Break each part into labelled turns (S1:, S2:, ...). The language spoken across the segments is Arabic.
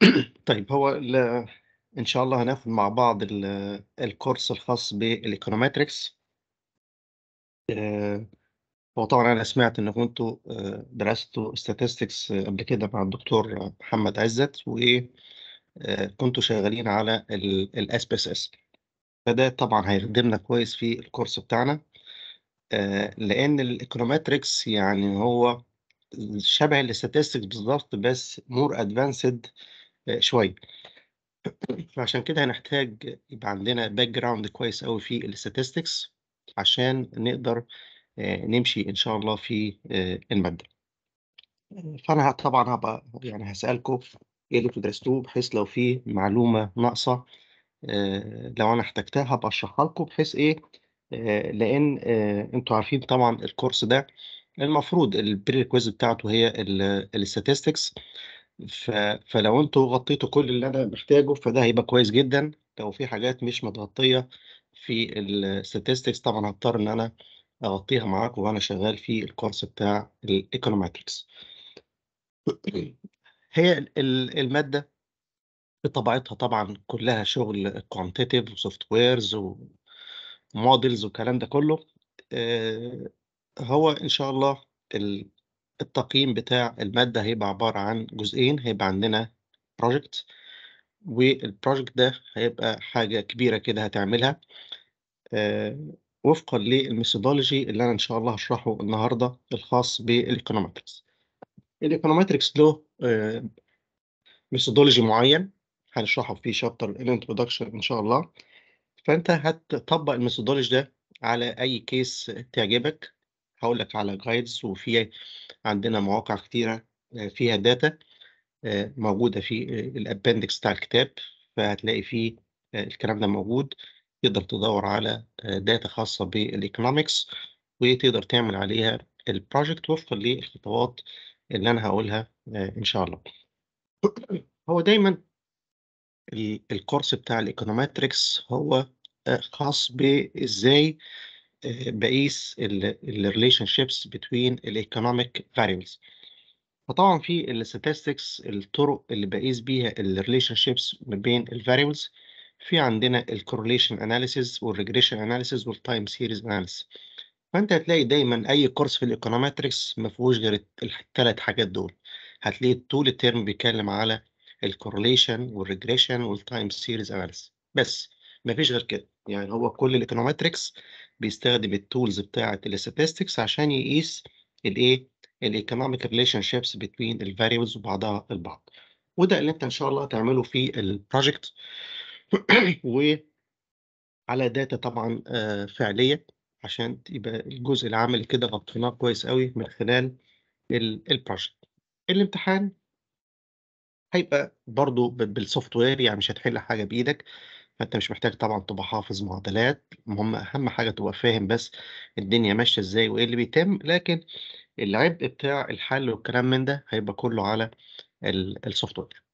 S1: طيب هو ان شاء الله هناخد مع بعض الكورس الخاص بالايكونومتريكس آه، هو طبعا انا سمعت انكم انتوا آه، درستوا statistics قبل كده مع الدكتور محمد عزت وكنتوا آه، شغالين على الاس بي اس اس فده طبعا هيخدمنا كويس في الكورس بتاعنا لان الايكونومتريكس يعني هو شبه الاستاتستكس بالظبط بس مور ادفانسد شويه فعشان كده هنحتاج يبقى عندنا باك جراوند كويس قوي في الستاتستكس عشان نقدر آه، نمشي ان شاء الله في آه، الماده فانا طبعا هبقى يعني هسالكم ايه اللي درستوه بحيث لو في معلومه ناقصه آه، لو انا احتجتها هبقى اشرحها لكم بحيث ايه لان انتوا عارفين طبعا الكورس ده المفروض البريكويز بتاعته هي الاستاتستكس ف... فلو انتوا غطيتوا كل اللي انا محتاجه فده هيبقى كويس جدا لو في حاجات مش متغطيه في الستاتستكس طبعا هضطر ان انا اغطيها معاكم وانا شغال في الكورس بتاع الايكونوماتكس هي الماده بطبيعتها طبعا كلها شغل كوانتيتيف وسوفت ويرز ومودلز والكلام ده كله آه، هو ان شاء الله التقييم بتاع المادة هيبقى عبارة عن جزئين هيبقى عندنا بروجكت والبروجكت ده هيبقى حاجة كبيرة كده هتعملها آه، وفقا للميثودولوجي اللي أنا إن شاء الله هشرحه النهاردة الخاص بالإيكونومتريكس الإيكونومتريكس له آه، ميثودولوجي معين هنشرحه في شابتر الانترودكشن إن شاء الله فأنت هتطبق الميثودولوجي ده على أي كيس تعجبك هقول لك على جايدز وفي عندنا مواقع كتيرة آه، فيها داتا آه، موجودة في آه، الابندكس بتاع الكتاب فهتلاقي فيه الكلام ده موجود تقدر تدور على داتا خاصة بالايكونومكس وتقدر تعمل عليها البروجكت وفقا للخطوات اللي انا هقولها ان شاء الله هو دايما الكورس بتاع الايكونومتريكس هو خاص بازاي بقيس الريليشن شيبس بتوين الايكونوميك فاريبلز فطبعا في الستاتستكس الطرق اللي بقيس بيها الريليشن شيبس ما بين الفاريبلز في عندنا الكورليشن اناليسيز والريجريشن اناليسيز والتايم سيريز اناليسيز فانت هتلاقي دايما اي كورس في الايكونومتركس ما فيهوش غير الثلاث حاجات دول هتلاقي طول الترم بيتكلم على الكورليشن والريجريشن والتايم سيريز اناليسيس بس مفيش غير كده يعني هو كل الايكونومتركس بيستخدم التولز بتاعه الاستاتستكس عشان يقيس الايه الايكونوميك ريليشن شيبس بين الفاريبلز وبعضها البعض وده اللي انت ان شاء الله هتعمله في البروجكت وعلى داتا طبعا آه، فعليه عشان يبقى الجزء العملي كده غطيناه كويس قوي من خلال البروجكت الامتحان هيبقى برضو بالسوفت وير يعني مش هتحل حاجه بايدك فانت مش محتاج طبعا تبقى حافظ معادلات المهم اهم حاجه تبقى فاهم بس الدنيا ماشيه ازاي وايه اللي بيتم لكن العبء بتاع الحل والكلام من ده هيبقى كله على السوفت وير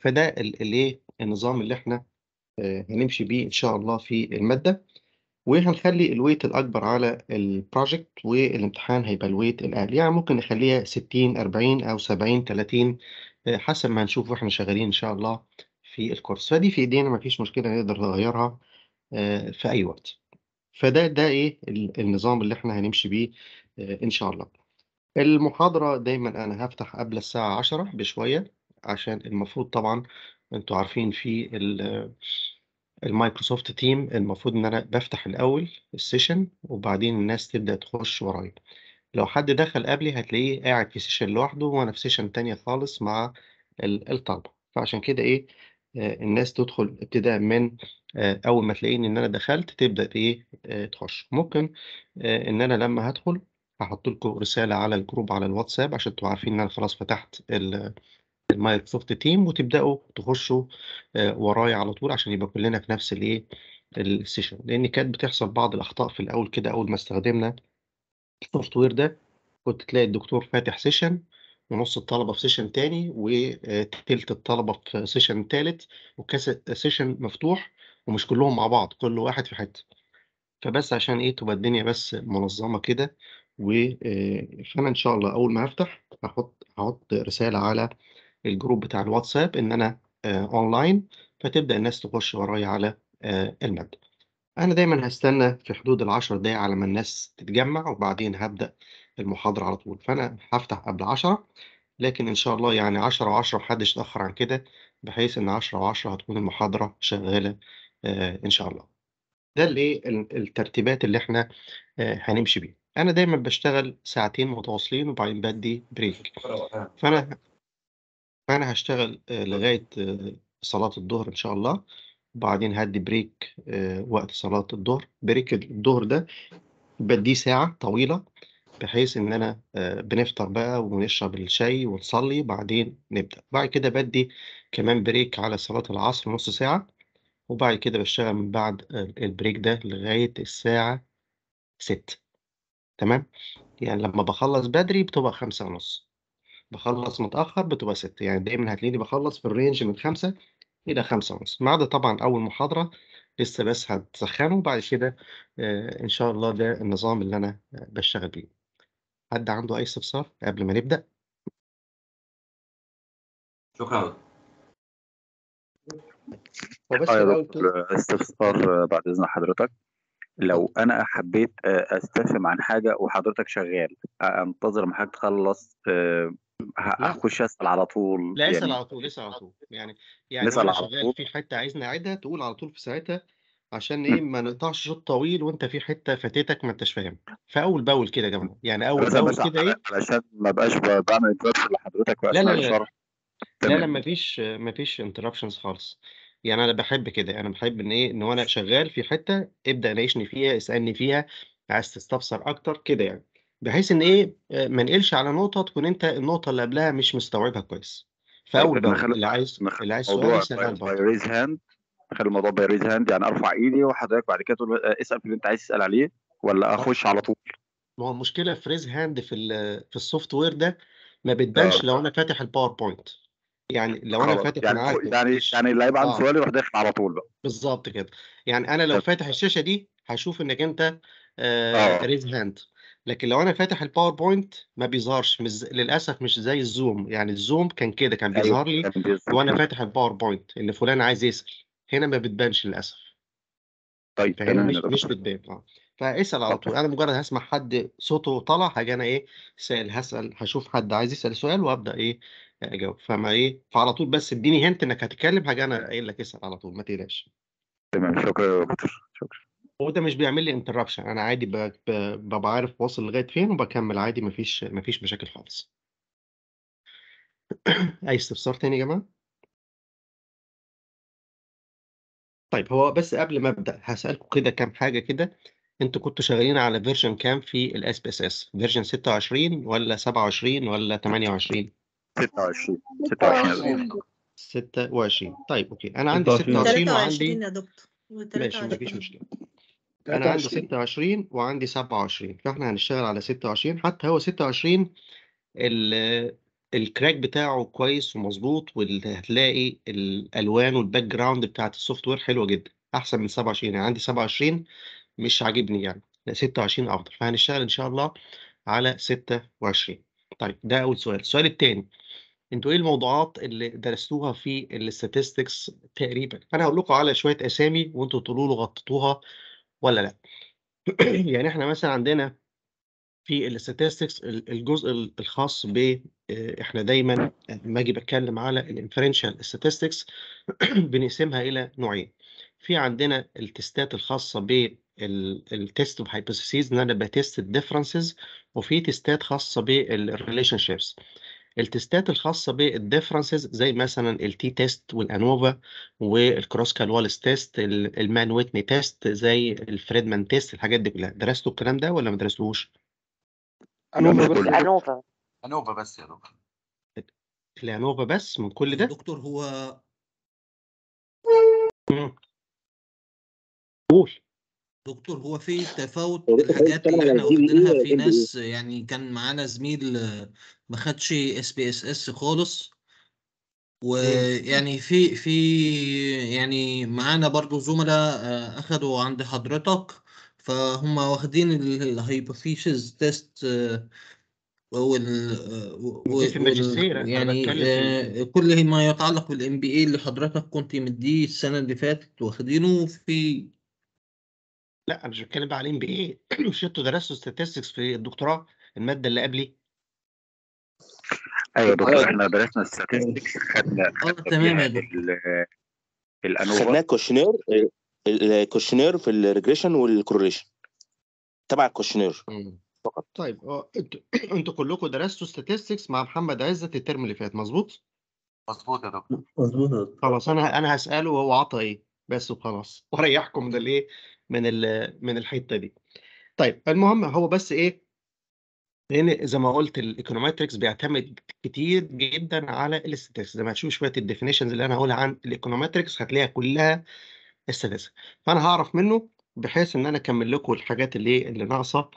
S1: فده الايه النظام اللي احنا آه، هنمشي بيه ان شاء الله في الماده وهنخلي الويت الاكبر على البروجكت والامتحان هيبقى الويت الاقل يعني ممكن نخليها 60 40 او 70 30 آه، حسب ما هنشوف واحنا شغالين ان شاء الله في الكورس فدي في ايدينا مفيش مشكله نقدر نغيرها آه، في اي وقت فده ده ايه النظام اللي احنا هنمشي بيه آه، ان شاء الله المحاضره دايما انا هفتح قبل الساعه 10 بشويه عشان المفروض طبعا انتوا عارفين في المايكروسوفت تيم المفروض ان انا بفتح الاول السيشن وبعدين الناس تبدا تخش ورايا لو حد دخل قبلي هتلاقيه قاعد في سيشن لوحده وانا في سيشن تانية خالص مع الطلبه فعشان كده ايه آه، الناس تدخل ابتداء من آه، اول ما تلاقيني ان انا دخلت تبدا ايه آه، تخش ممكن ان انا لما هدخل هحط لكم رساله على الجروب على الواتساب عشان تبقوا عارفين ان انا خلاص فتحت المايكروسوفت تيم وتبداوا تخشوا ورايا على طول عشان يبقى كلنا في نفس الايه السيشن لان كانت بتحصل بعض الاخطاء في الاول كده اول ما استخدمنا السوفت وير ده كنت تلاقي الدكتور فاتح سيشن ونص الطلبة في سيشن تاني وثلث الطلبة في سيشن تالت وكاس سيشن مفتوح ومش كلهم مع بعض كل واحد في حتة فبس عشان ايه تبقى الدنيا بس منظمة كده وفانا آه، ان شاء الله اول ما هفتح هحط هحط رسالة على الجروب بتاع الواتساب ان انا اونلاين آه، فتبدأ الناس تخش ورايا على آه، المبدا أنا دايما هستنى في حدود العشر دقايق على ما الناس تتجمع وبعدين هبدأ المحاضرة على طول فأنا هفتح قبل عشرة لكن إن شاء الله يعني عشرة وعشرة محدش يتأخر عن كده بحيث إن عشرة وعشرة هتكون المحاضرة شغالة آه، إن شاء الله ده اللي إيه، الترتيبات اللي إحنا آه، هنمشي بيها أنا دايما بشتغل ساعتين متواصلين وبعدين بدي بريك فأنا فأنا هشتغل آه، لغاية صلاة الظهر إن شاء الله وبعدين هدي بريك وقت صلاة الظهر بريك الظهر ده بديه ساعة طويلة بحيث ان انا آه، بنفطر بقى ونشرب الشاي ونصلي وبعدين نبدأ بعد كده بدي كمان بريك على صلاة العصر نص ساعة وبعد كده بشتغل من بعد آه، البريك ده لغاية الساعة ستة تمام يعني لما بخلص بدري بتبقى خمسة ونص بخلص متأخر بتبقى ستة يعني دايما هتلاقيني بخلص في الرينج من خمسة إلى خمسة ونص ما عدا طبعا أول محاضرة لسه بس هتسخنه وبعد كده آه، إن شاء الله ده النظام اللي أنا بشتغل بيه حد عنده أي استفسار قبل ما نبدأ؟
S2: شكرا استفسار بعد
S3: إذن حضرتك لو انا حبيت استفهم عن حاجه وحضرتك شغال انتظر ما حضرتك تخلص هخش اسال على طول لا اسال يعني... على
S1: طول اسال على طول يعني يعني انا شغال في حته عايزني اعيدها تقول على طول في ساعتها عشان إمم. إيه ما نقطعش شوط طويل وأنت في حتة فاتتك ما أنتش فاهم فأول بأول كده يا جماعة، إمم. يعني أول بس بأول بس كده
S3: إيه علشان ما بقاش بعمل انتربشن لحضرتك لا لا لا لا
S1: لا لا فيش مفيش مفيش انترابشنز خالص يعني انا بحب كده انا بحب ان ايه ان وانا شغال في حته ابدا ناقشني فيها اسالني فيها عايز تستفسر اكتر كده يعني بحيث ان ايه آه، ما نقلش على نقطه تكون انت النقطه اللي قبلها مش مستوعبها كويس فاول طيب، باول
S3: اللي عايز اللي عايز سؤال طيب، يسال برضه هاند اخلي الموضوع باي ريز هاند يعني ارفع ايدي وحضرتك بعد كده تقول آه، اسال في اللي انت عايز تسال عليه ولا آه. اخش على طول
S1: ما هو المشكله في ريز هاند في في السوفت وير ده ما بتبانش آه. لو انا فاتح الباوربوينت يعني لو انا فاتح يعني معاك يعني يعني اللي هيبقى عنده سؤال
S3: يروح داخل على طول بقى
S1: بالظبط كده يعني انا لو فاتح الشاشه دي هشوف انك انت آه آه. ريز هاند لكن لو انا فاتح الباوربوينت ما بيظهرش مز... للاسف مش زي الزوم يعني الزوم كان كده كان أيوه، بيظهر لي وانا فاتح الباوربوينت ان فلان عايز يسال هنا ما بتبانش للاسف طيب تمام مش, مش بتبان اه فاسال على طول انا مجرد هسمع حد صوته طالع هاجي انا ايه سال هسال هشوف حد عايز يسال سؤال وابدا ايه آه، اجاوب فما ايه فعلى طول بس اديني هنت انك هتتكلم هاجي انا قايل لك اسال على طول ما تقلقش
S3: تمام شكرا يا دكتور شكرا
S1: وده مش بيعمل لي انتربشن انا عادي ببقى عارف واصل لغايه فين وبكمل عادي مفيش مفيش مشاكل خالص اي استفسار تاني يا جماعه طيب هو بس قبل ما ابدا هسالكم كده كام حاجه كده انتوا كنتوا شغالين على فيرجن كام في الاس بي اس اس فيرجن 26 ولا 27 ولا 28 26 26 26 طيب اوكي انا عندي 26 وعندي يا
S4: دكتور ماشي مفيش مشكله انا عندي
S1: 26 وعندي 27 فاحنا هنشتغل على 26 حتى هو 26 ال الكراك بتاعه كويس ومظبوط وهتلاقي الالوان والباك جراوند بتاعه السوفت وير حلوه جدا احسن من 27 يعني عندي 27 مش عاجبني يعني لا 26 افضل فهنشتغل ان شاء الله على 26 طيب ده اول سؤال السؤال الثاني انتوا ايه الموضوعات اللي درستوها في الاستاتستكس تقريبا انا هقول لكم على شويه اسامي وانتوا تقولوا له غطيتوها ولا لا يعني احنا مثلا عندنا في الاستاتستكس الجزء الخاص ب آه، احنا دايما لما اجي بتكلم على الانفرنشال statistics بنقسمها الى نوعين في عندنا التستات الخاصه بالتيست اوف هايبوثيسيز ان انا بتست الديفرنسز وفي تستات خاصه بالريليشن شيبس التستات الخاصه بالديفرنسز زي مثلا التي تيست والانوفا والكروس والس تيست المان ويتني تيست زي الفريدمان تيست الحاجات دي كلها درستوا الكلام ده ولا ما درستوهوش؟ بس
S2: انوفا بس يا
S1: دكتور انوفا بس من كل ده دكتور هو قول دكتور هو في تفاوت الحاجات اللي احنا واخدينها في ناس إيه؟ يعني كان معانا زميل آه، ما خدش اس بي اس اس خالص ويعني في في يعني معانا برضو زملاء آه، اخدوا عند حضرتك فهم واخدين الهايبوثيسز آه، آه، تيست وال, وال... يعني آه، كل ما يتعلق بالام بي اي اللي حضرتك كنت مديه السنه اللي فاتت واخدينه في لا انا مش بتكلم بقى على الام بي اي مش انتوا درستوا ستاتستكس في الدكتوراه الماده اللي قبلي ايوه دكتور أيوة.
S2: احنا درسنا ستاتستكس خدنا اه
S3: تمام يعني الانوفا خدنا كوشنير الكوشنير في الريجريشن والكورليشن تبع الكوشنير
S1: فقط طيب آه، انتوا انتوا كلكم درستوا ستاتستكس مع محمد عزت الترم اللي فات مظبوط؟ مظبوط يا دكتور مظبوط خلاص انا انا هساله وهو عطى ايه بس وخلاص واريحكم من الايه من ال من الحته دي طيب المهم هو بس ايه لان زي ما قلت الايكونومتركس بيعتمد كتير جدا على الاستاتستكس زي ما هتشوف شويه الديفينيشنز اللي انا هقولها عن الايكونومتركس هتلاقيها كلها السادسه فانا هعرف منه بحيث ان انا اكمل لكم الحاجات اللي إيه، اللي ناقصه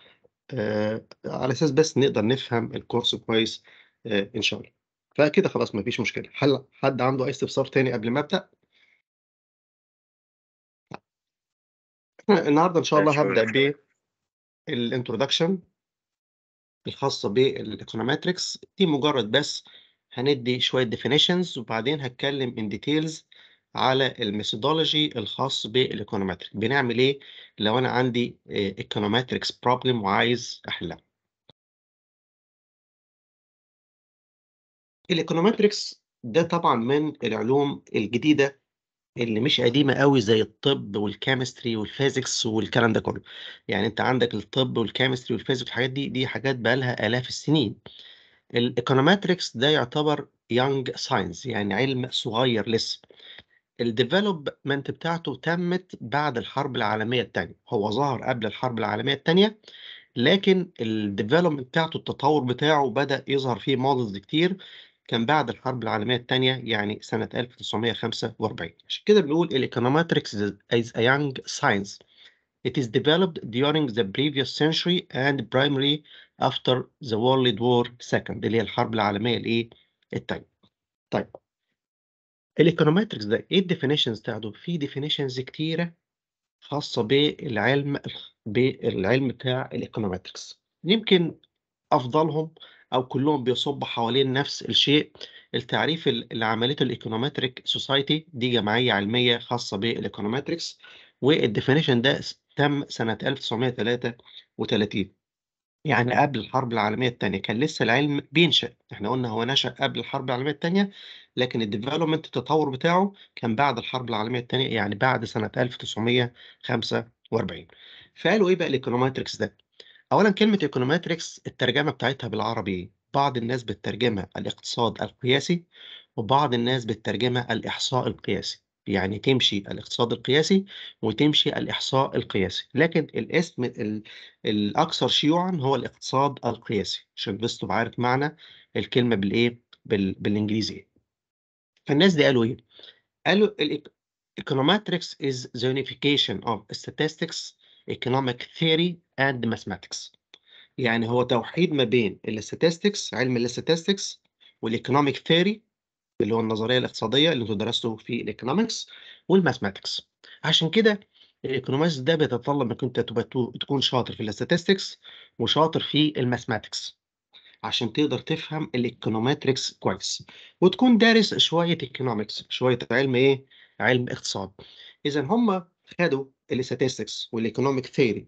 S1: آه على اساس بس نقدر نفهم الكورس كويس آه ان شاء الله فكده خلاص مفيش مشكله هل حد عنده اي استفسار تاني قبل ما ابدا النهارده ان شاء الله هبدا بالانترودكشن الخاصه بالايكونومتريكس دي مجرد بس هندي شويه ديفينيشنز وبعدين هتكلم ان ديتيلز على الميثودولوجي الخاص بالايكونومتريك بنعمل ايه لو انا عندي ايكونومتريكس آه، بروبلم وعايز احلها الايكونومتريكس ده طبعا من العلوم الجديده اللي مش قديمه قوي زي الطب والكيمستري والفيزيكس والكلام ده كله يعني انت عندك الطب والكيمستري والفيزيكس والحاجات دي دي حاجات بقى لها الاف السنين الايكونومتريكس ده يعتبر يانج ساينس يعني علم صغير لسه الديفلوبمنت بتاعته تمت بعد الحرب العالمية التانية هو ظهر قبل الحرب العالمية التانية لكن الديفلوبمنت بتاعته التطور بتاعه بدأ يظهر فيه مودلز كتير كان بعد الحرب العالمية التانية يعني سنة 1945 عشان كده بنقول الإيكونومتريكس is a young science It is developed during the previous century and primarily after the World War II اللي هي الحرب العالمية الإيه التانية طيب الإيكونومتركس ده إيه الديفينيشنز بتاعته؟ في ديفينيشنز كتيرة خاصة بالعلم بالعلم بتاع الإيكونومتركس يمكن أفضلهم أو كلهم بيصب حوالين نفس الشيء التعريف اللي عملته الإيكونومتريك سوسايتي دي جمعية علمية خاصة بالإيكونومتريكس والديفينيشن ده تم سنة 1933 يعني قبل الحرب العالمية الثانيه كان لسه العلم بينشأ احنا قلنا هو نشأ قبل الحرب العالمية الثانيه لكن الديفلوبمنت التطور بتاعه كان بعد الحرب العالمية الثانيه يعني بعد سنة 1945 فقالوا ايه بقى الايكونومتريكس ده اولا كلمة ايكونومتريكس الترجمة بتاعتها بالعربي بعض الناس بتترجمها الاقتصاد القياسي وبعض الناس بتترجمها الاحصاء القياسي يعني تمشي الاقتصاد القياسي وتمشي الإحصاء القياسي لكن الاسم الأكثر شيوعا هو الاقتصاد القياسي عشان بس تبقى عارف معنى الكلمة بالإيه بال... بالإنجليزي فالناس دي قالوا إيه قالوا الايكونوماتريكس از ذا يونيفيكيشن اوف ستاتستكس ايكونوميك ثيوري اند ماثماتكس يعني هو توحيد ما بين الاستاتستكس علم الاستاتستكس والايكونوميك ثيوري اللي هو النظريه الاقتصاديه اللي انتوا درستوا في الايكونومكس والماثماتكس عشان كده الايكونومكس ده بيتطلب انك انت تبقى تكون شاطر في الاستاتستكس وشاطر في الماثماتكس عشان تقدر تفهم الايكونومتريكس كويس وتكون دارس شويه ايكونومكس شويه علم ايه علم اقتصاد اذا هم خدوا الاستاتستكس والايكونوميك ثيوري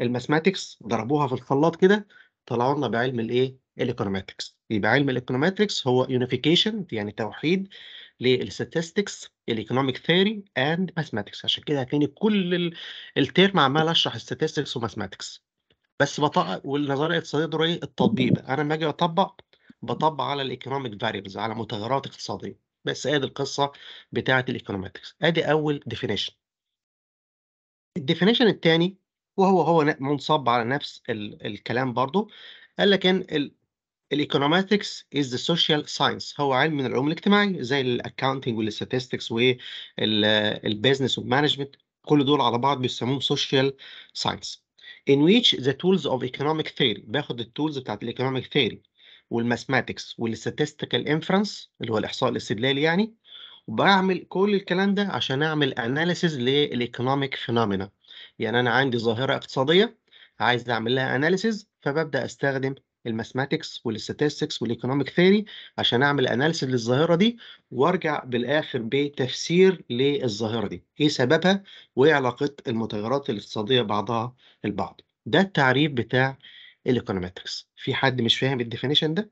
S1: والماثماتكس ضربوها في الخلاط كده طلعوا لنا بعلم الايه الايكونومتريكس يبقى علم الايكونومتريكس هو يونيفيكيشن يعني توحيد للستاتستكس الايكونوميك ثيري اند ماثماتكس عشان كده هتلاقيني كل الترم عمال اشرح الستاتستكس وماثماتكس بس بطبق والنظريه الاقتصاديه ايه التطبيق انا لما اجي اطبق بطبق على الايكونوميك فاريبلز على متغيرات اقتصاديه بس ادي القصه بتاعه الايكونومتريكس ادي اول ديفينيشن الديفينيشن الثاني وهو هو منصب على نفس الكلام برضو قال لك ان الايكونوماتكس از ذا سوشيال ساينس هو علم من العلوم الاجتماعيه زي الاكونتنج والاستاتستكس والبيزنس والمانجمنت كل دول على بعض بيسموهم سوشيال ساينس in which the tools of economic theory باخد التولز بتاعت الايكونوميك ثيري والماثماتكس والستاتستيكال انفرنس اللي هو الاحصاء الاستدلالي يعني وبعمل كل الكلام ده عشان اعمل اناليسيز للايكونوميك فينومينا يعني انا عندي ظاهره اقتصاديه عايز اعمل لها اناليسيز فببدا استخدم الماثماتكس والاستاتستكس والايكونوميك ثيري عشان اعمل اناليسيس للظاهره دي وارجع بالاخر بتفسير للظاهره دي ايه سببها وايه علاقه المتغيرات الاقتصاديه بعضها البعض ده التعريف بتاع الايكونومتكس في حد مش فاهم الديفينيشن ده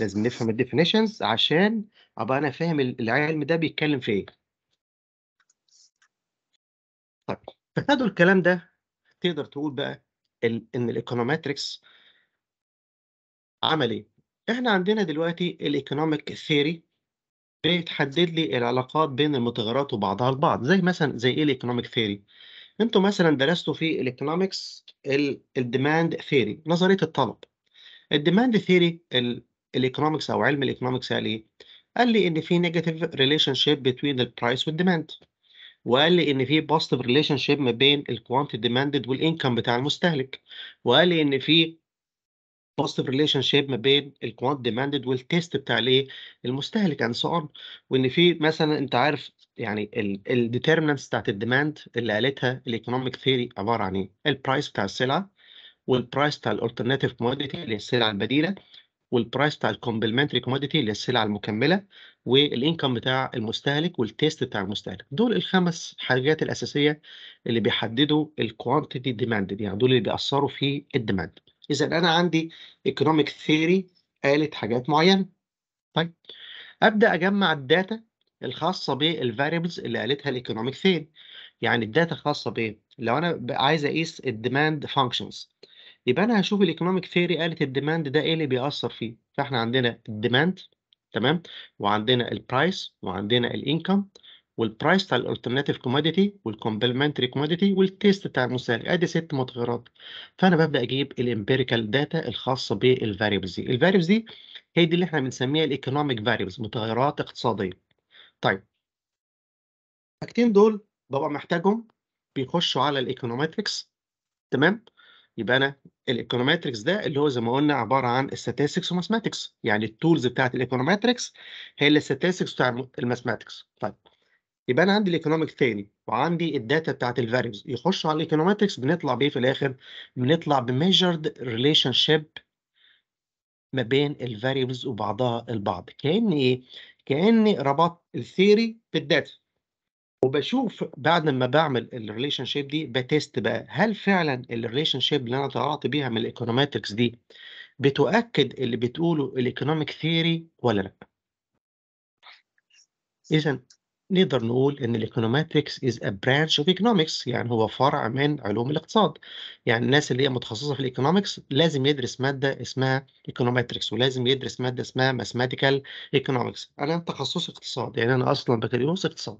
S1: لازم نفهم الديفينيشنز عشان ابقى انا فاهم العلم ده بيتكلم في ايه طيب فخدوا الكلام ده تقدر تقول بقى ان الايكونومتريكس عمل ايه احنا عندنا دلوقتي الايكونوميك ثيري بتحدد لي العلاقات بين المتغيرات وبعضها البعض زي مثلا زي ايه الايكونوميك ثيري انتوا مثلا درستوا في الايكونومكس الديماند ثيري نظريه الطلب الديماند ثيري الايكونومكس او علم الايكونومكس قال ايه قال لي ان في نيجاتيف ريليشن شيب بين البرايس والديماند وقال لي ان في بوزيتيف ريليشن شيب ما بين الكوانت ديماندد والانكم بتاع المستهلك وقال لي ان في بوزيتيف ريليشن شيب ما بين الكوانت ديماندد والتيست بتاع الايه المستهلك اند سو اون وان في مثلا انت عارف يعني الديترمنتس بتاعت الديماند اللي قالتها الايكونوميك ثيري عباره عن ايه البرايس بتاع السلعه والبرايس بتاع الالترناتيف كوموديتي اللي هي السلعه البديله والبرايس بتاع الكومبلمنتري كوموديتي اللي هي السلع المكمله والانكم بتاع المستهلك والتيست بتاع المستهلك دول الخمس حاجات الاساسيه اللي بيحددوا الكوانتيتي ديماند يعني دول اللي بيأثروا في الديماند اذا انا عندي ايكونوميك ثيوري قالت حاجات معينه طيب ابدا اجمع الداتا الخاصه بالفاريبلز اللي قالتها الايكونوميك ثيوري يعني الداتا خاصه بايه لو انا عايز اقيس الديماند فانكشنز يبقى انا هشوف الايكونوميك ثيري قالت الديماند ده ايه اللي بيأثر فيه فاحنا عندنا الديماند تمام وعندنا البرايس وعندنا الانكم والبرايس بتاع الالترناتيف كوموديتي والكومبلمنتري كوموديتي والتيست بتاع المسال ادي ست متغيرات فانا ببدا اجيب الامبيريكال داتا الخاصه بالفاريبلز دي الفاريبلز دي هي دي اللي احنا بنسميها الايكونوميك فاريبلز متغيرات اقتصاديه طيب الحاجتين دول ببقى محتاجهم بيخشوا على الايكونومتريكس تمام يبقى انا الايكونومتركس ده اللي هو زي ما قلنا عباره عن الستاتستكس وماثماتكس يعني التولز بتاعت الايكونومتركس هي اللي الستاتستكس بتاع الماثماتكس طيب يبقى انا عندي الايكونوميك ثاني وعندي الداتا بتاعت الفاريبلز يخشوا على الايكونومتركس بنطلع بايه في الاخر بنطلع بميجرد ريليشن شيب ما بين الفاريبلز وبعضها البعض كان ايه كاني ربطت الثيري بالداتا وبشوف بعد ما بعمل الريليشن شيب دي بتست بقى هل فعلا الريليشن شيب اللي انا طلعت بيها من الايكونوماتكس دي بتؤكد اللي بتقوله الايكونوميك ثيوري ولا لا اذا نقدر نقول ان الايكونوماتكس از ا برانش اوف ايكونومكس يعني هو فرع من علوم الاقتصاد يعني الناس اللي هي متخصصه في الايكونومكس لازم يدرس ماده اسمها ايكونوماتكس ولازم يدرس ماده اسمها ماثماتيكال ايكونومكس انا تخصصي اقتصاد يعني انا اصلا بكالوريوس اقتصاد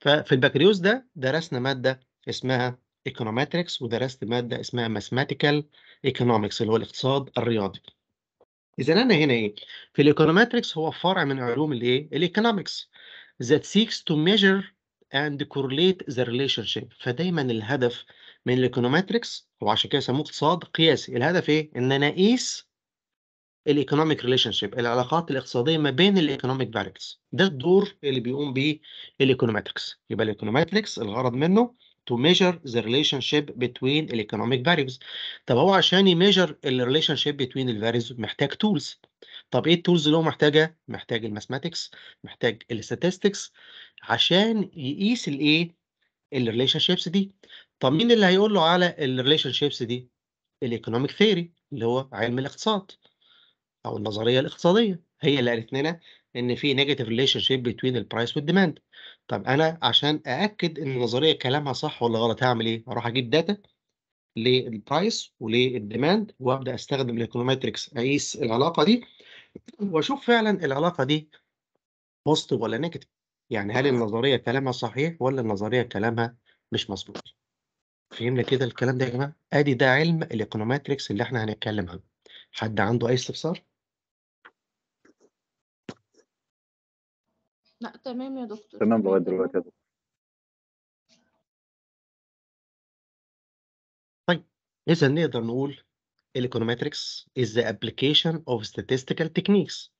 S1: ففي البكالوريوس ده درسنا مادة اسمها ايكونومتريكس ودرست مادة اسمها ماثماتيكال ايكونومكس اللي هو الاقتصاد الرياضي. إذا أنا هنا إيه؟ في الايكونومتريكس هو فرع من علوم الإيه؟ الايكونومكس that seeks to measure and correlate the relationship فدايما الهدف من الايكونومتريكس وعشان كده سموه اقتصاد قياسي الهدف ايه ان انا اقيس الايكونوميك ريليشن شيب العلاقات الاقتصاديه ما بين الايكونوميك فاريبلز ده الدور اللي بيقوم بيه الايكونومتريكس يبقى الايكونومتريكس الغرض منه تو ميجر ذا ريليشن شيب بتوين الايكونوميك فاريبلز طب هو عشان يميجر الريليشن شيب بتوين الفاريبلز محتاج تولز طب ايه التولز اللي هو محتاجها محتاج الماثماتكس محتاج الاستاتستكس عشان يقيس الايه الريليشن شيبس دي طب مين اللي هيقول له على الريليشن شيبس دي الايكونوميك ثيوري اللي هو علم الاقتصاد او النظريه الاقتصاديه هي اللي قالت لنا ان في نيجاتيف ريليشن شيب بتوين البرايس والديماند طب انا عشان ااكد ان النظريه كلامها صح ولا غلط هعمل ايه اروح اجيب داتا للبرايس وللديماند وابدا استخدم الايكونومتريكس اقيس العلاقه دي واشوف فعلا العلاقه دي بوزيتيف ولا نيجاتيف يعني هل النظريه كلامها صحيح ولا النظريه كلامها مش مظبوط فهمنا كده الكلام ده يا جماعه ادي ده علم الايكونومتريكس اللي احنا هنتكلم عنه حد عنده اي استفسار
S2: لا تمام يا دكتور تمام لغاية دلوقتي
S1: يا دكتور طيب إذا نقدر نقول الايكونومتريكس is the application of statistical techniques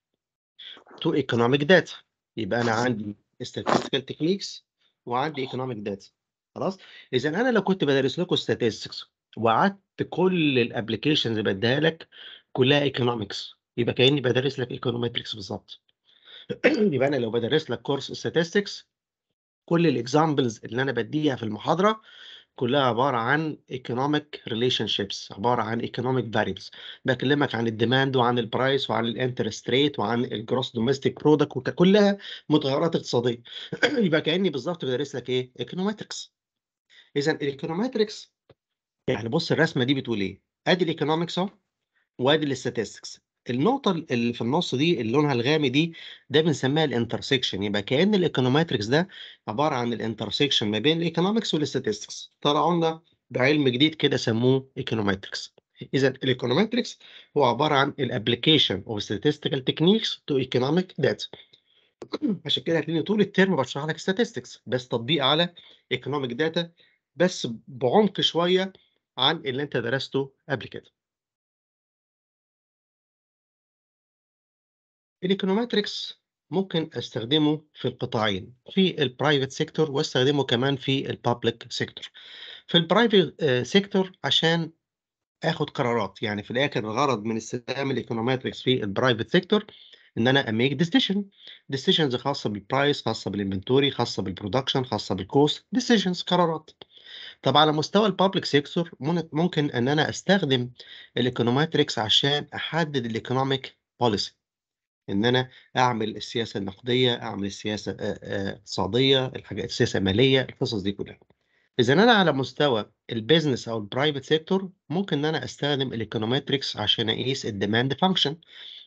S1: to economic data يبقى أنا عندي statistical techniques وعندي economic data خلاص إذا أنا لو كنت بدرس لكم statistics وقعدت كل الابلكيشنز اللي بديها لك كلها ايكونومكس يبقى كاني بدرس لك ايكونومتريكس بالظبط يبقى انا لو بدرس لك كورس statistics كل الاكزامبلز اللي انا بديها في المحاضره كلها عبارة عن economic relationships عبارة عن economic variables بكلمك عن الديماند وعن البرايس وعن الانترست ريت وعن الجروس دوميستيك برودكت وكلها متغيرات اقتصادية يبقى كأني بالظبط بدرس لك ايه econometrics إذا الايكونومتريكس يعني بص الرسمة دي بتقول ايه ادي الايكونومكس اهو وادي الاستاتستكس النقطة اللي في النُص دي اللي لونها الغامق دي، ده بنسمّيها الانترسكشن يبقى كإن الايكونومتركس ده عبارة عن الانترسكشن ما بين الايكونومكس والاستاتستكس طلعوا لنا بعلم جديد كده سمّوه ايكونومتركس إذًا الايكونومتركس هو عبارة عن الابلكيشن أو statistical techniques to economic data عشان كده هتلاقيني طول الترم بشرح لك statistics بس تطبيق على economic data بس بعمق شوية عن اللي أنت درسته قبل كده.
S2: الإيكونومتركس
S1: ممكن استخدمه في القطاعين في البرايفت سيكتور واستخدمه كمان في البابليك سيكتور في البرايفت آه، سيكتور عشان اخد قرارات يعني في الاخر الغرض من استخدام الايكونومتركس في البرايفت سيكتور ان انا اميك ديسيشن ديسيشنز خاصه بالبرايس خاصه بالانفنتوري خاصه بالبرودكشن خاصه بالكوست ديسيشنز قرارات طب على مستوى البابليك سيكتور ممكن ان انا استخدم الايكونومتركس عشان احدد الايكونوميك بوليسي ان انا اعمل السياسه النقديه اعمل السياسه الاقتصاديه الحاجات السياسه الماليه القصص دي كلها اذا انا على مستوى البيزنس او البرايفت سيكتور ممكن ان انا استخدم الايكونومتريكس عشان اقيس الديماند فانكشن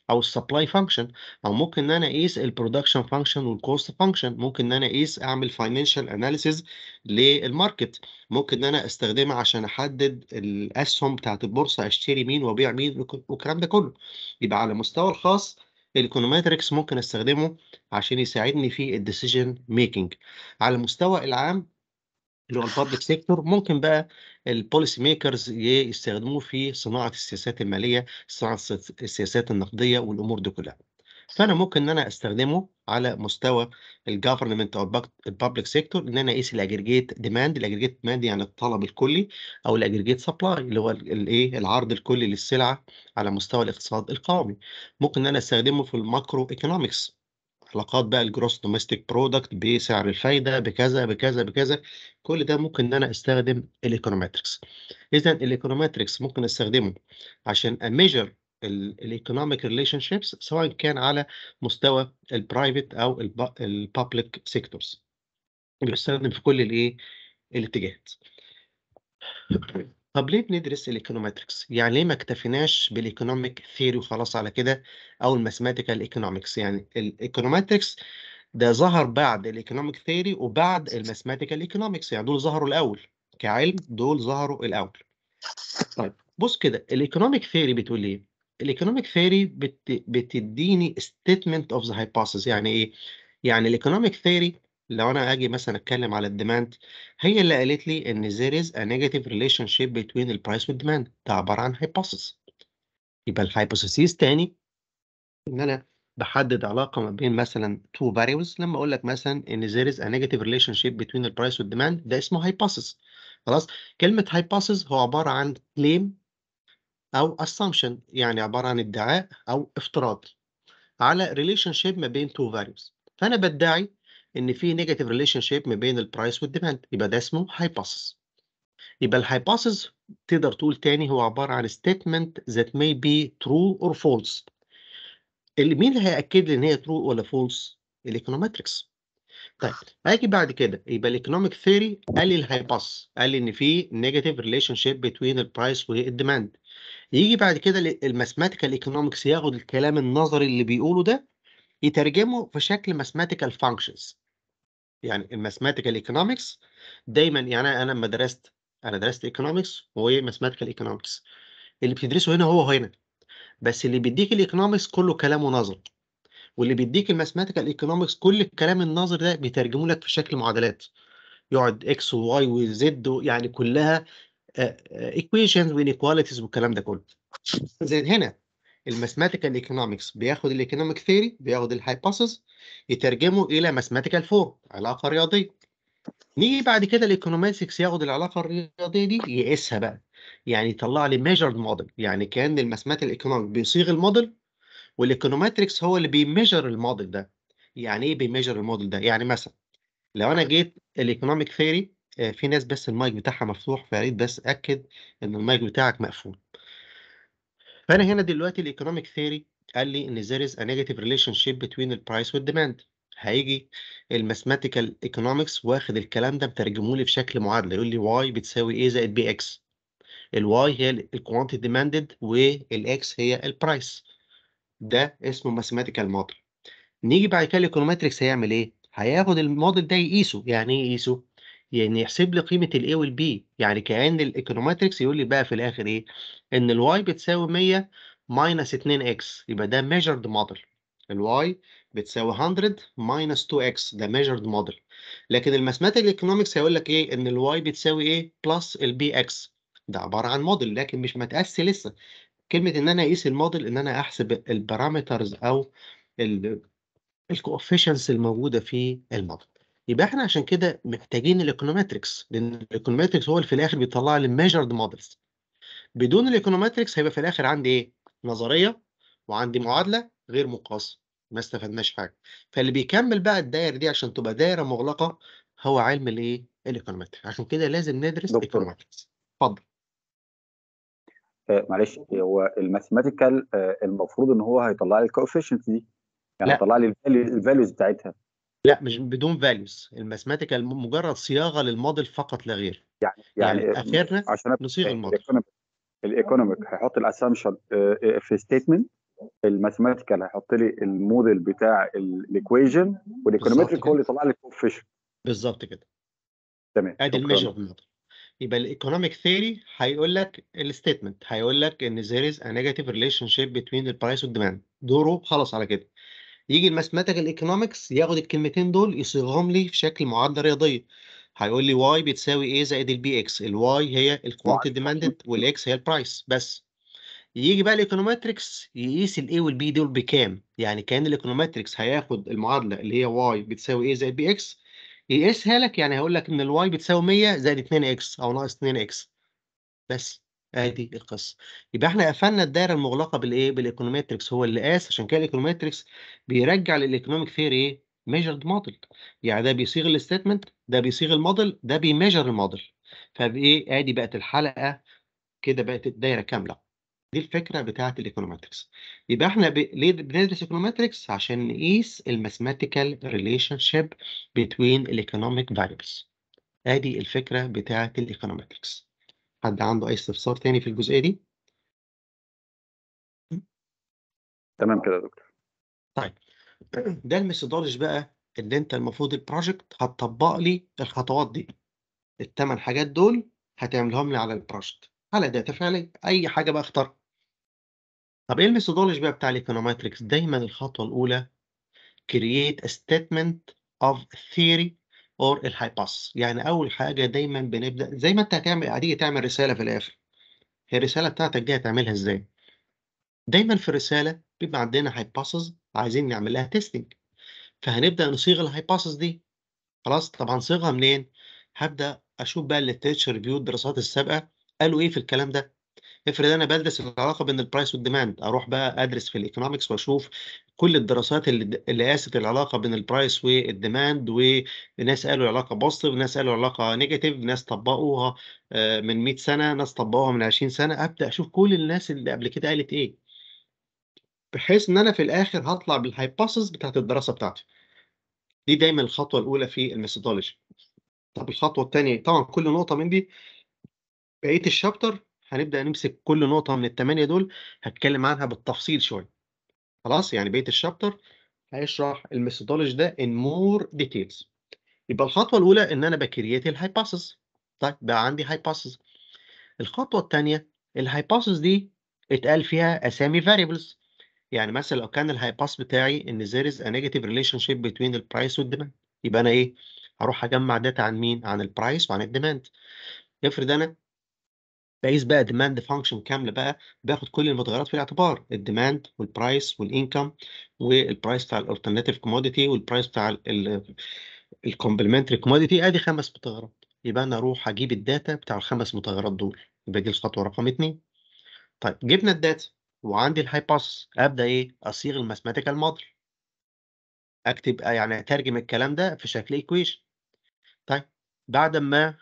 S1: او السبلاي فانكشن او ممكن ان انا اقيس البرودكشن فانكشن والكوست فانكشن ممكن ان انا اقيس اعمل فاينانشال اناليسيز للماركت ممكن ان انا استخدمها عشان احدد الاسهم بتاعت البورصه اشتري مين وابيع مين والكلام ده كله يبقى على المستوى الخاص الايكونومتركس ممكن استخدمه عشان يساعدني في الديسيجن ميكنج على المستوى العام اللي هو البابليك سيكتور ممكن بقى البوليسي ميكرز يستخدموه في صناعه السياسات الماليه صناعه السياسات النقديه والامور دي كلها فانا ممكن ان انا استخدمه على مستوى الجفرمنت او الببليك سيكتور ان انا اقيس الاجريجيت ديماند الاجريجيت ديماند يعني الطلب الكلي او الاجريجيت سبلاي اللي هو الايه العرض الكلي للسلعه على مستوى الاقتصاد القومي ممكن ان انا استخدمه في الماكرو ايكونومكس علاقات بقى الجروس دوميستيك برودكت بسعر الفايده بكذا بكذا بكذا كل ده ممكن ان انا استخدم الايكونومتريكس اذا الايكونومتريكس ممكن استخدمه عشان اميجر الايكونوميك ريليشن شيبس سواء كان على مستوى البرايفت او البابليك سيكتورز بيستخدم في كل الايه الاتجاهات طب ليه بندرس الايكونومتريكس يعني ليه ما اكتفيناش بالايكونوميك ثيوري وخلاص على كده او الماثيماتيكال ايكونومكس يعني الايكونومتريكس ده ظهر بعد الايكونوميك ثيوري وبعد الماثيماتيكال ايكونومكس يعني دول ظهروا الاول كعلم دول ظهروا الاول طيب بص كده الايكونوميك ثيوري بتقول ايه الايكونوميك ثيوري بت... بتديني ستيتمنت اوف ذا هايبوثيسيس يعني ايه يعني الايكونوميك ثيوري لو انا اجي مثلا اتكلم على الديماند هي اللي قالت لي ان there is a negative relationship between البرايس والديماند ده عباره عن هايبوثيسيس يبقى الهايبوثيسيس تاني ان انا بحدد علاقه ما بين مثلا تو variables لما اقول لك مثلا ان there is a negative relationship between البرايس والديماند ده اسمه hypothesis خلاص كلمه hypothesis هو عباره عن claim أو assumption يعني عبارة عن ادعاء أو افتراض على ريليشن شيب ما بين تو فاليوز فأنا بدعي إن في نيجاتيف ريليشن شيب ما بين البرايس والديماند يبقى ده اسمه هايبوثيسيس يبقى الهايبوثيسيس تقدر تقول تاني هو عبارة عن statement that may be true or false اللي مين اللي هيأكد لي إن هي true ولا false؟ الإيكونومتريكس طيب هاجي بعد كده يبقى الايكونوميك ثيري قال لي الهايباس قال لي ان في نيجاتيف ريليشن شيب بين البرايس والديماند يجي بعد كده الماثماتيكال ايكونومكس ياخد الكلام النظري اللي بيقوله ده يترجمه في شكل ماثماتيكال فانكشنز يعني الماثماتيكال ايكونومكس دايما يعني انا لما درست انا درست ايكونومكس وهو ماثماتيكال ايكونومكس اللي بتدرسه هنا هو هنا بس اللي بيديك الايكونومكس كله كلام ونظر واللي بيديك الماثماتيكال ايكونومكس كل الكلام النظر ده بيترجمه لك في شكل معادلات يقعد اكس وواي وزد يعني كلها ايكويشنز آه، وانيكواليتيز آه، والكلام ده كله زي هنا الماثماتيكال ايكونومكس بياخد الايكونوميك ثيوري بياخد الهايبوثيسز يترجمه الى ماثماتيكال فور علاقه رياضيه نيجي بعد كده الايكونومكس ياخد العلاقه الرياضيه دي يقيسها بقى يعني يطلع لي ميجرد موديل يعني كان الماثماتيكال ايكونوميك بيصيغ الموديل والايكونومتريكس هو اللي بيميجر الموديل ده يعني ايه بيميجر الموديل ده يعني مثلا لو انا جيت الايكونوميك ثيوري آه، في ناس بس المايك بتاعها مفتوح فيا بس أكد إن المايك بتاعك مقفول. فأنا هنا دلوقتي الإيكونوميك ثيوري قال لي إن there is a negative relationship between the price demand. هيجي الماثماتيكال ايكونومكس واخد الكلام ده مترجمه لي في شكل معادله يقول لي واي بتساوي ايه زائد بي اكس الواي هي الكوانتي ديماندد والاكس هي البرايس ده اسمه ماثماتيكال موديل نيجي بعد كده الايكونومتركس هيعمل ايه هياخد الموديل ده يقيسه يعني ايه يقيسه يعني يحسب لي قيمة الـ A والـ B يعني كأن Econometrics يقول لي بقى في الآخر إيه؟ إن الـ Y بتساوي 100 ماينس 2X يبقى ده measured model الـ Y بتساوي 100 ماينس 2X ده measured model لكن الماثماتيك ايكونومكس هيقول لك إيه؟ إن الـ Y بتساوي إيه؟ بلس الـ BX ده عبارة عن موديل لكن مش متقاس لسه كلمة إن أنا أقيس الموديل إن أنا أحسب البارامترز أو الكوفيشنس الموجودة في الموديل يبقى احنا عشان كده محتاجين الايكونومتركس لان الايكونومتركس هو اللي في الاخر بيطلع لي الميجرد مودلز بدون الايكونومتركس هيبقى في الاخر عندي ايه نظريه وعندي معادله غير مقاسه ما استفدناش حاجه فاللي بيكمل بقى الدايره دي عشان تبقى دايره مغلقه هو علم الايه الايكونومتركس عشان كده لازم ندرس الايكونومتركس اتفضل
S3: آه، معلش هو الماثيماتيكال آه، المفروض ان هو هيطلع لي الكوفيشنت دي يعني هيطلع لي الفاليوز
S1: بتاعتها لا مش بدون فاليوز الماثيماتيكال مجرد صياغه للموديل فقط لا غير يعني يعني اخرنا عشان نصيغ الموديل
S3: الايكونوميك هيحط الاسامشن آه، آه، في ستيتمنت الماثيماتيكال هيحط لي الموديل بتاع الايكويجن والايكونومتريك
S1: هو اللي يطلع لي الكوفيشن بالظبط كده تمام ادي الميجر موديل يبقى الايكونوميك ثيري هيقول لك الستيتمنت هيقول لك ان ذير از ا نيجاتيف ريليشن شيب the البرايس والديماند دوره خلص على كده يجي الماثماتيكال ايكونومكس ياخد الكلمتين دول يصيغهم لي في شكل معادله رياضيه هيقول لي واي بتساوي ايه زائد البي اكس الواي هي الكوانت ديماندد والاكس هي البرايس بس يجي بقى الايكونومتريكس يقيس الاي والبي دول بكام يعني كان الايكونومتريكس هياخد المعادله اللي هي واي بتساوي ايه زائد بي اكس يقيسها لك يعني هيقول لك ان الواي بتساوي 100 زائد 2 اكس او ناقص 2 اكس بس ادي آه، القصه يبقى احنا قفلنا الدايره المغلقه بالايه بالايكونومتريكس هو اللي قاس عشان كده الايكونومتريكس بيرجع للايكونوميك ثيري ايه ميجرد موديل يعني ده بيصيغ الاستيتمنت ده بيصيغ الموديل ده بيميجر الموديل فبايه ادي بقت الحلقه كده بقت الدايره كامله دي الفكره بتاعه الايكونومتريكس يبقى احنا ب... ليه بندرس ايكونومتريكس عشان نقيس الماثيماتيكال ريليشن شيب بين الايكونوميك فاريبلز ادي الفكره بتاعه الايكونومتريكس حد عنده أي استفسار تاني في الجزئية دي؟
S2: تمام كده يا دكتور
S1: طيب ده الميثودولوجي بقى اللي انت المفروض البروجكت هتطبق لي الخطوات دي الثمان حاجات دول هتعملهم لي على البروجكت على داتا فعليه اي حاجه بقى اختارها طب ايه الميثودولوجي بقى بتاع الايكونومتريكس دايما الخطوه الاولى create a statement of theory اور الهاي باس يعني اول حاجه دايما بنبدا زي ما انت هتعمل هتيجي تعمل رساله في الاخر هي الرساله بتاعتك جايه هتعملها ازاي دايما في الرساله بيبقى عندنا هاي باسز عايزين نعمل لها تيستنج فهنبدا نصيغ الهاي باسز دي خلاص طبعا صيغها منين هبدا اشوف بقى الليترشر ريفيو الدراسات السابقه قالوا ايه في الكلام ده افرض انا بدرس العلاقه بين البرايس والديماند اروح بقى ادرس في الايكونومكس واشوف كل الدراسات اللي, اللي قاست العلاقه بين البرايس والديماند وناس قالوا العلاقه بوزيتيف وناس قالوا العلاقه نيجاتيف ناس طبقوها آه، من 100 سنه ناس طبقوها من 20 سنه ابدا اشوف كل الناس اللي قبل كده قالت ايه بحيث ان انا في الاخر هطلع بالهايبوثيسز بتاعت الدراسه بتاعتي دي دايما الخطوه الاولى في الميثودولوجي طب الخطوه الثانيه طبعا كل نقطه من دي بقيه الشابتر هنبدا نمسك كل نقطه من الثمانيه دول هتكلم عنها بالتفصيل شويه خلاص يعني بيت الشابتر هيشرح الميثودولوجي ده in more details يبقى الخطوه الاولى ان انا بكرييت الهايباثيس طيب بقى عندي هايباثيس الخطوه الثانيه الهايباثيس دي اتقال فيها اسامي variables يعني مثلا لو كان الهايباث بتاعي ان there is a negative relationship between البرايس والديماند يبقى انا ايه هروح اجمع داتا عن مين عن البرايس وعن الديماند افرض انا بقيس بقى ديماند فانكشن كامله بقى باخد كل المتغيرات في الاعتبار الديماند والبرايس والانكم والبرايس بتاع الالترناتيف كوموديتي والبرايس بتاع الكومبلمنتري كوموديتي ادي خمس متغيرات يبقى انا اروح اجيب الداتا بتاع الخمس متغيرات دول يبقى دي الخطوه رقم اثنين طيب جبنا الداتا وعندي الهايباثيس ابدا ايه اصيغ الماثماتيكال موديل اكتب يعني اترجم الكلام ده في شكل ايكويشن طيب بعد ما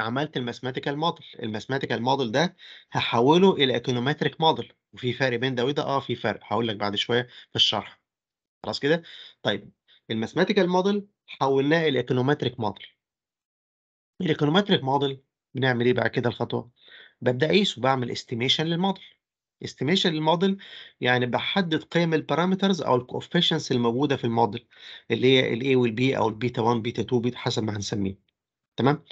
S1: عملت الماثماتيكال موديل الماثماتيكال موديل ده هحوله الى ايكونومتريك موديل وفي فرق بين ده وده اه في فرق هقول لك بعد شويه في الشرح خلاص كده طيب الماثماتيكال موديل حولناه الى ايكونومتريك موديل الايكونومتريك موديل بنعمل ايه بعد كده الخطوه ببدا اقيس وبعمل استيميشن للموديل استيميشن للموديل يعني بحدد قيم البارامترز او الكوفيشنس الموجوده في الموديل اللي هي الاي والبي او البيتا 1 بيتا 2 بيتا حسب ما هنسميه تمام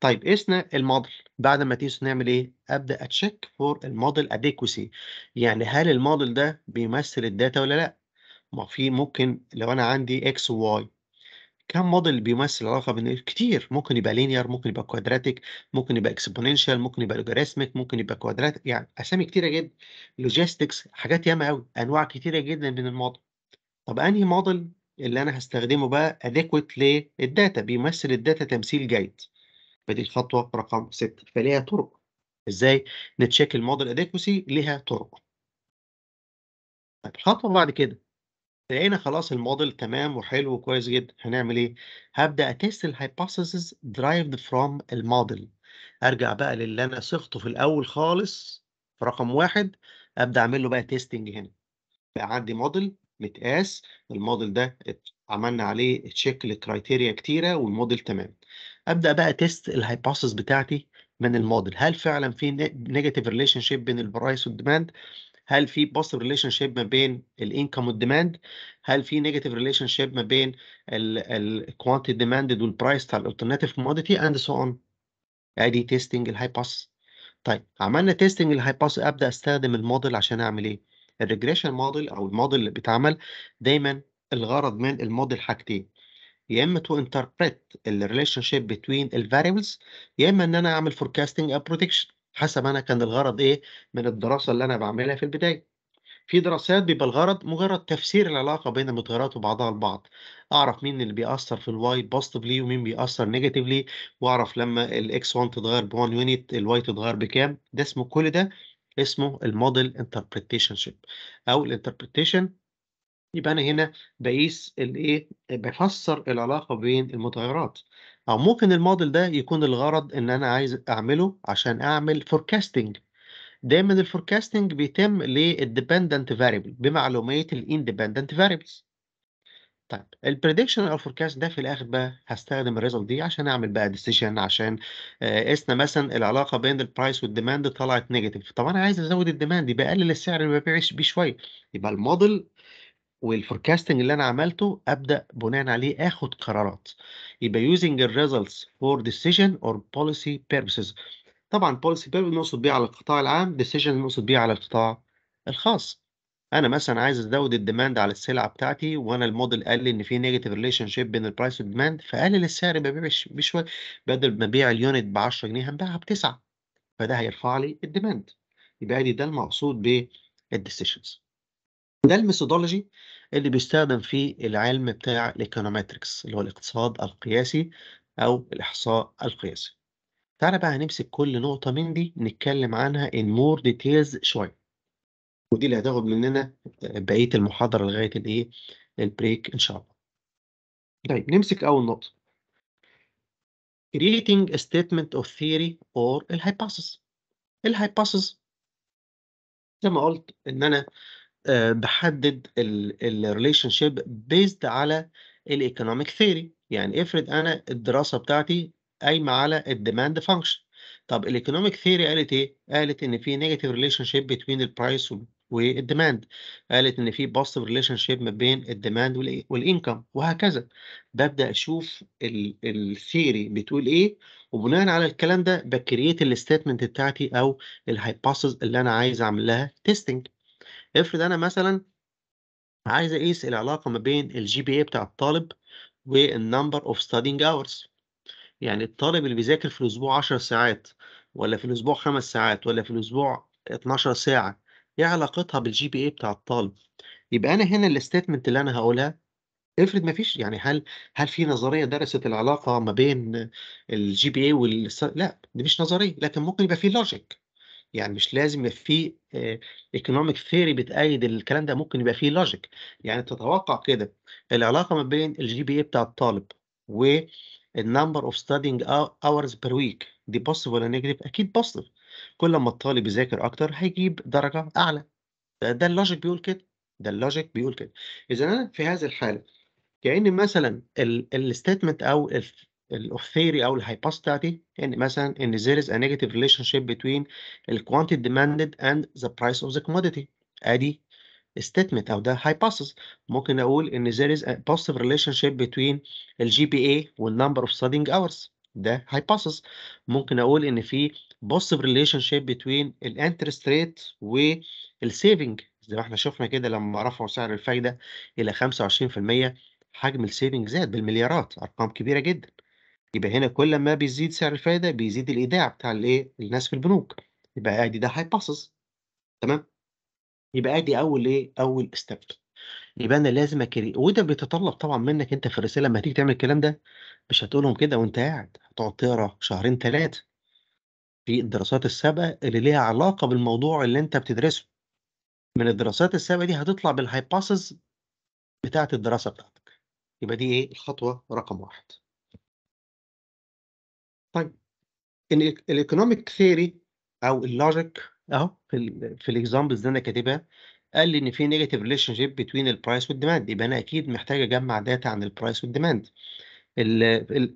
S1: طيب قسنا الموديل بعد ما تقيسه نعمل ايه ابدا اتشيك فور الموديل اديكوسي يعني هل الموديل ده بيمثل الداتا ولا لا ما في ممكن لو انا عندي اكس وواي كم موديل بيمثل علاقه بين كتير ممكن يبقى لينير ممكن يبقى كوادراتيك ممكن يبقى اكسبوننشال ممكن يبقى لوجاريثميك ممكن يبقى كوادرات يعني اسامي كتيره جدا لوجيستكس حاجات ياما قوي انواع كتيره جدا من الموديل طب انهي موديل اللي انا هستخدمه بقى اديكويت للداتا بيمثل الداتا تمثيل جيد فدي الخطوه رقم 6 فليها طرق ازاي نتشيك الموديل اديكوسي ليها طرق طيب خطوه بعد كده لقينا خلاص الموديل تمام وحلو وكويس جدا هنعمل ايه هبدا اتست الهايبوثيسز درايفد فروم الموديل ارجع بقى للي انا صيغته في الاول خالص في رقم واحد ابدا اعمل له بقى تيستنج هنا بقى عندي موديل متقاس الموديل ده عملنا عليه تشيك لكرايتيريا كتيره والموديل تمام ابدا بقى تيست الهايبوثيس بتاعتي من الموديل هل فعلا في نيجاتيف ريليشن شيب بين البرايس والديماند هل في بوزيتيف ريليشن شيب ما بين الانكم والديماند هل في نيجاتيف ريليشن شيب ما بين الكوانتي ديماندد والبرايس بتاع الالترناتيف كوموديتي اند سو اون ادي تيستنج الهايبوثيس طيب عملنا تيستنج الهايبوثيس ابدا استخدم الموديل عشان اعمل ايه الريجريشن موديل او الموديل اللي بيتعمل دايما الغرض من الموديل حاجتين يا اما تو انتربريت الريليشن شيب بتوين الفاريبلز يا اما ان انا اعمل فوركاستنج او برودكشن حسب انا كان الغرض ايه من الدراسه اللي انا بعملها في البدايه في دراسات بيبقى الغرض مجرد تفسير العلاقه بين المتغيرات وبعضها البعض اعرف مين اللي بيأثر في الواي بوزيتيفلي ومين بيأثر نيجاتيفلي واعرف لما الاكس 1 تتغير ب 1 يونت الواي تتغير بكام ده اسمه كل ده اسمه الموديل انتربريتيشن شيب او الانتربريتيشن يبقى انا هنا بقيس الايه بفسر العلاقه بين المتغيرات او ممكن الموديل ده يكون الغرض ان انا عايز اعمله عشان اعمل فوركاستنج دايما الفوركاستنج بيتم للديبندنت فاريبل بمعلوميه الاندبندنت فاريبلز طيب البريدكشن او الفوركاست ده في الاخر بقى هستخدم الريزلت دي عشان اعمل بقى ديسيشن عشان قسنا آه، مثلا العلاقه بين البرايس والديماند طلعت نيجاتيف طب انا عايز ازود الديماند يبقى اقلل السعر اللي ببيعش بيه شويه يبقى الموديل والفوركاستنج اللي انا عملته ابدا بناء عليه اخد قرارات يبقى using الريزلتس results for decision or policy purposes طبعا policy purpose نقصد بيه على القطاع العام decision نقصد بيه على القطاع الخاص انا مثلا عايز ازود الديماند على السلعه بتاعتي وانا الموديل قال لي ان في نيجاتيف ريليشن شيب بين البرايس والديماند فقلل السعر ببيع بشويه بدل ما ابيع اليونت ب 10 جنيه هنبيعها ب 9 فده هيرفع لي الديماند يبقى دي ده المقصود بالديسيشنز ده الميثودولوجي اللي بيستخدم في العلم بتاع الايكونومتركس اللي هو الاقتصاد القياسي او الاحصاء القياسي تعالى بقى هنمسك كل نقطة من دي نتكلم عنها in more details شوية ودي اللي هتاخد مننا آه، بقيه المحاضره لغايه الايه البريك ان شاء الله طيب نمسك اول نقطه creating a statement of theory or الهايباثيس الهايباثيس زي ما قلت ان انا آه، بحدد الريليشن شيب بيزد على الايكونوميك ثيوري يعني افرض انا الدراسه بتاعتي قايمه على الديماند فانكشن طب الايكونوميك ثيوري قالت ايه؟ قالت ان في نيجاتيف ريليشن شيب بين البرايس والديماند قالت ان في بوست ريليشن شيب ما بين الديماند والانكم وهكذا ببدا اشوف الثيري بتقول ايه وبناء على الكلام ده بكريت الستيتمنت بتاعتي او الهايبوثيسز اللي انا عايز اعمل لها تيستنج افرض انا مثلا عايز اقيس العلاقه ما بين الجي بي اي بتاع الطالب والنمبر اوف ستادينج اورز يعني الطالب اللي بيذاكر في الاسبوع 10 ساعات ولا في الاسبوع 5 ساعات ولا في الاسبوع 12 ساعه إيه علاقتها بالجي بي اي بتاع الطالب؟ يبقى أنا هنا الاستيتمنت اللي أنا هقولها افرض ما فيش يعني هل هل في نظريه درست العلاقه ما بين الجي بي اي وال لا دي مش نظريه لكن ممكن يبقى في لوجيك يعني مش لازم يبقى في ايكونوميك آه، ثيري بتأيد الكلام ده ممكن يبقى في لوجيك يعني تتوقع كده العلاقه ما بين الجي بي اي بتاع الطالب والنمبر اوف ستادينج اورز بير ويك دي بوسيبل ولا نيجاتيف اكيد بوسيبل كل ما الطالب يذاكر أكتر هيجيب درجة أعلى ده, اللوجيك بيقول كده ده اللوجيك بيقول كده إذا أنا في هذه الحالة كأن مثلا الستيتمنت أو الثيري أو الهايبوثيس بتاعتي إن مثلا إن there is a negative relationship between the quantity demanded and the price of the commodity أدي statement او ده hypothesis ممكن اقول ان there is a positive relationship between الجي بي اي والنمبر اوف studying hours ده hypothesis ممكن اقول ان في ريليشن شيب بين الانترست ريت والسيفنج زي ما احنا شفنا كده لما رفعوا سعر الفايده الى 25% حجم السيفنج زاد بالمليارات ارقام كبيره جدا يبقى هنا كل ما بيزيد سعر الفايده بيزيد الايداع بتاع الايه الناس في البنوك يبقى ادي ده هايباثيسس تمام يبقى ادي اول ايه اول ستيب يبقى انا لازم اكري وده بيتطلب طبعا منك انت في الرساله لما هتيجي تعمل الكلام ده مش هتقولهم كده وانت قاعد هتقعد تقرا شهرين ثلاثه في الدراسات السابقة اللي ليها علاقة بالموضوع اللي أنت بتدرسه. من الدراسات السابقة دي هتطلع بالhypothesis بتاعة الدراسة بتاعتك. يبقى دي إيه؟ الخطوة رقم واحد. طيب الايكونوميك ثيري او اللوجيك اهو في الـ في الاكزامبلز اللي انا كاتبها قال لي ان في نيجاتيف ريليشن شيب بتوين البرايس والديماند يبقى انا اكيد محتاج اجمع داتا عن البرايس والديماند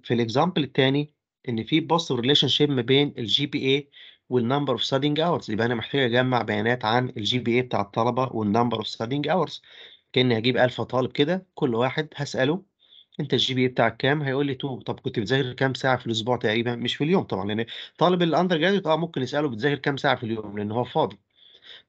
S1: في الاكزامبل الثاني ان في بوست ريليشن شيب ما بين الجي بي اي والنمبر اوف ستادينج اورز يبقى انا محتاج اجمع بيانات عن الجي بي اي بتاع الطلبه والنمبر اوف ستادينج اورز كاني هجيب 1000 طالب كده كل واحد هساله انت الجي بي اي بتاعك كام هيقول لي 2 طب كنت بتذاكر كام ساعه في الاسبوع تقريبا مش في اليوم طبعا لان طالب الاندر جراديوت اه ممكن نساله بتذاكر كام ساعه في اليوم لان هو فاضي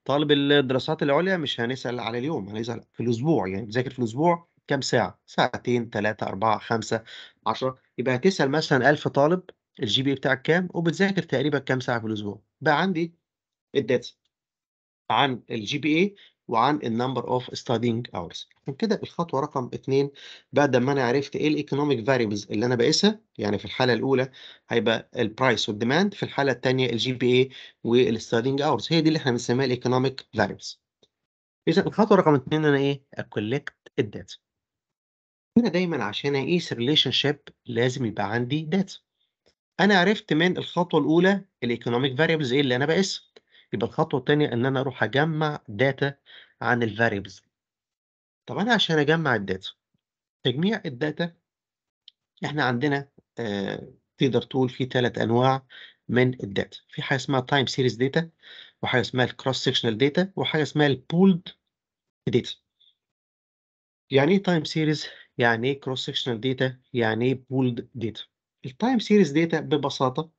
S1: طالب الدراسات العليا مش هنسال على اليوم هنسال في الاسبوع يعني بتذاكر في الاسبوع كام ساعة؟ ساعتين، ثلاثه اربعه خمسه 10 يبقى هتسأل مثلًا 1000 طالب الجي بي إيه بتاعك كام وبتذاكر تقريبًا كام ساعة في الأسبوع. بقى عندي الداتا عن الجي بي اي وعن النمبر اوف ستادينج اورز عشان كده الخطوه رقم اثنين بعد ما انا عرفت ايه الايكونوميك فاريبلز اللي انا بقيسها يعني في الحاله الاولى هيبقى البرايس والديماند في الحاله الثانيه الجي بي اي والستادينج اورز هي دي اللي احنا بنسميها الايكونوميك فاريبلز اذا الخطوه رقم اثنين انا ايه اكولكت الداتا أنا دايمًا عشان أقيس شيب لازم يبقى عندي data. أنا عرفت من الخطوة الأولى الايكونوميك variables إيه اللي أنا بقيسها يبقى الخطوة الثانيه إن أنا أروح أجمّع data عن الفاريبلز طب أنا عشان أجمّع الداتا تجميع الداتا إحنا عندنا آه تقدر تقول في ثلاث أنواع من الداتا في حاجة اسمها time series data وحاجة اسمها الكروس sectional data وحاجة اسمها البولد data. يعني إيه time series؟ يعني ايه كروس سكشنال داتا يعني ايه بولد داتا التايم سيريز داتا ببساطه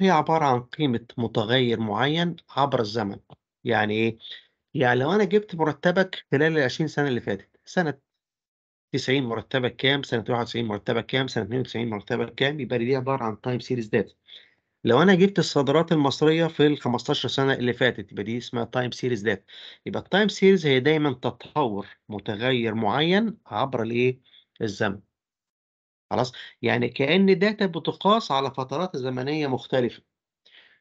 S1: هي عباره عن قيمه متغير معين عبر الزمن يعني ايه يعني لو انا جبت مرتبك خلال ال 20 سنه اللي فاتت سنه 90 مرتبك كام سنه 91 مرتبك كام سنه 92 مرتبك كام يبقى دي عباره عن تايم سيريز داتا لو انا جبت الصادرات المصريه في ال 15 سنه اللي فاتت يبقى دي اسمها تايم سيريز داتا يبقى التايم سيريز هي دايما تتطور متغير معين عبر الايه الزمن خلاص يعني كأن داتا بتقاس على فترات زمنيه مختلفه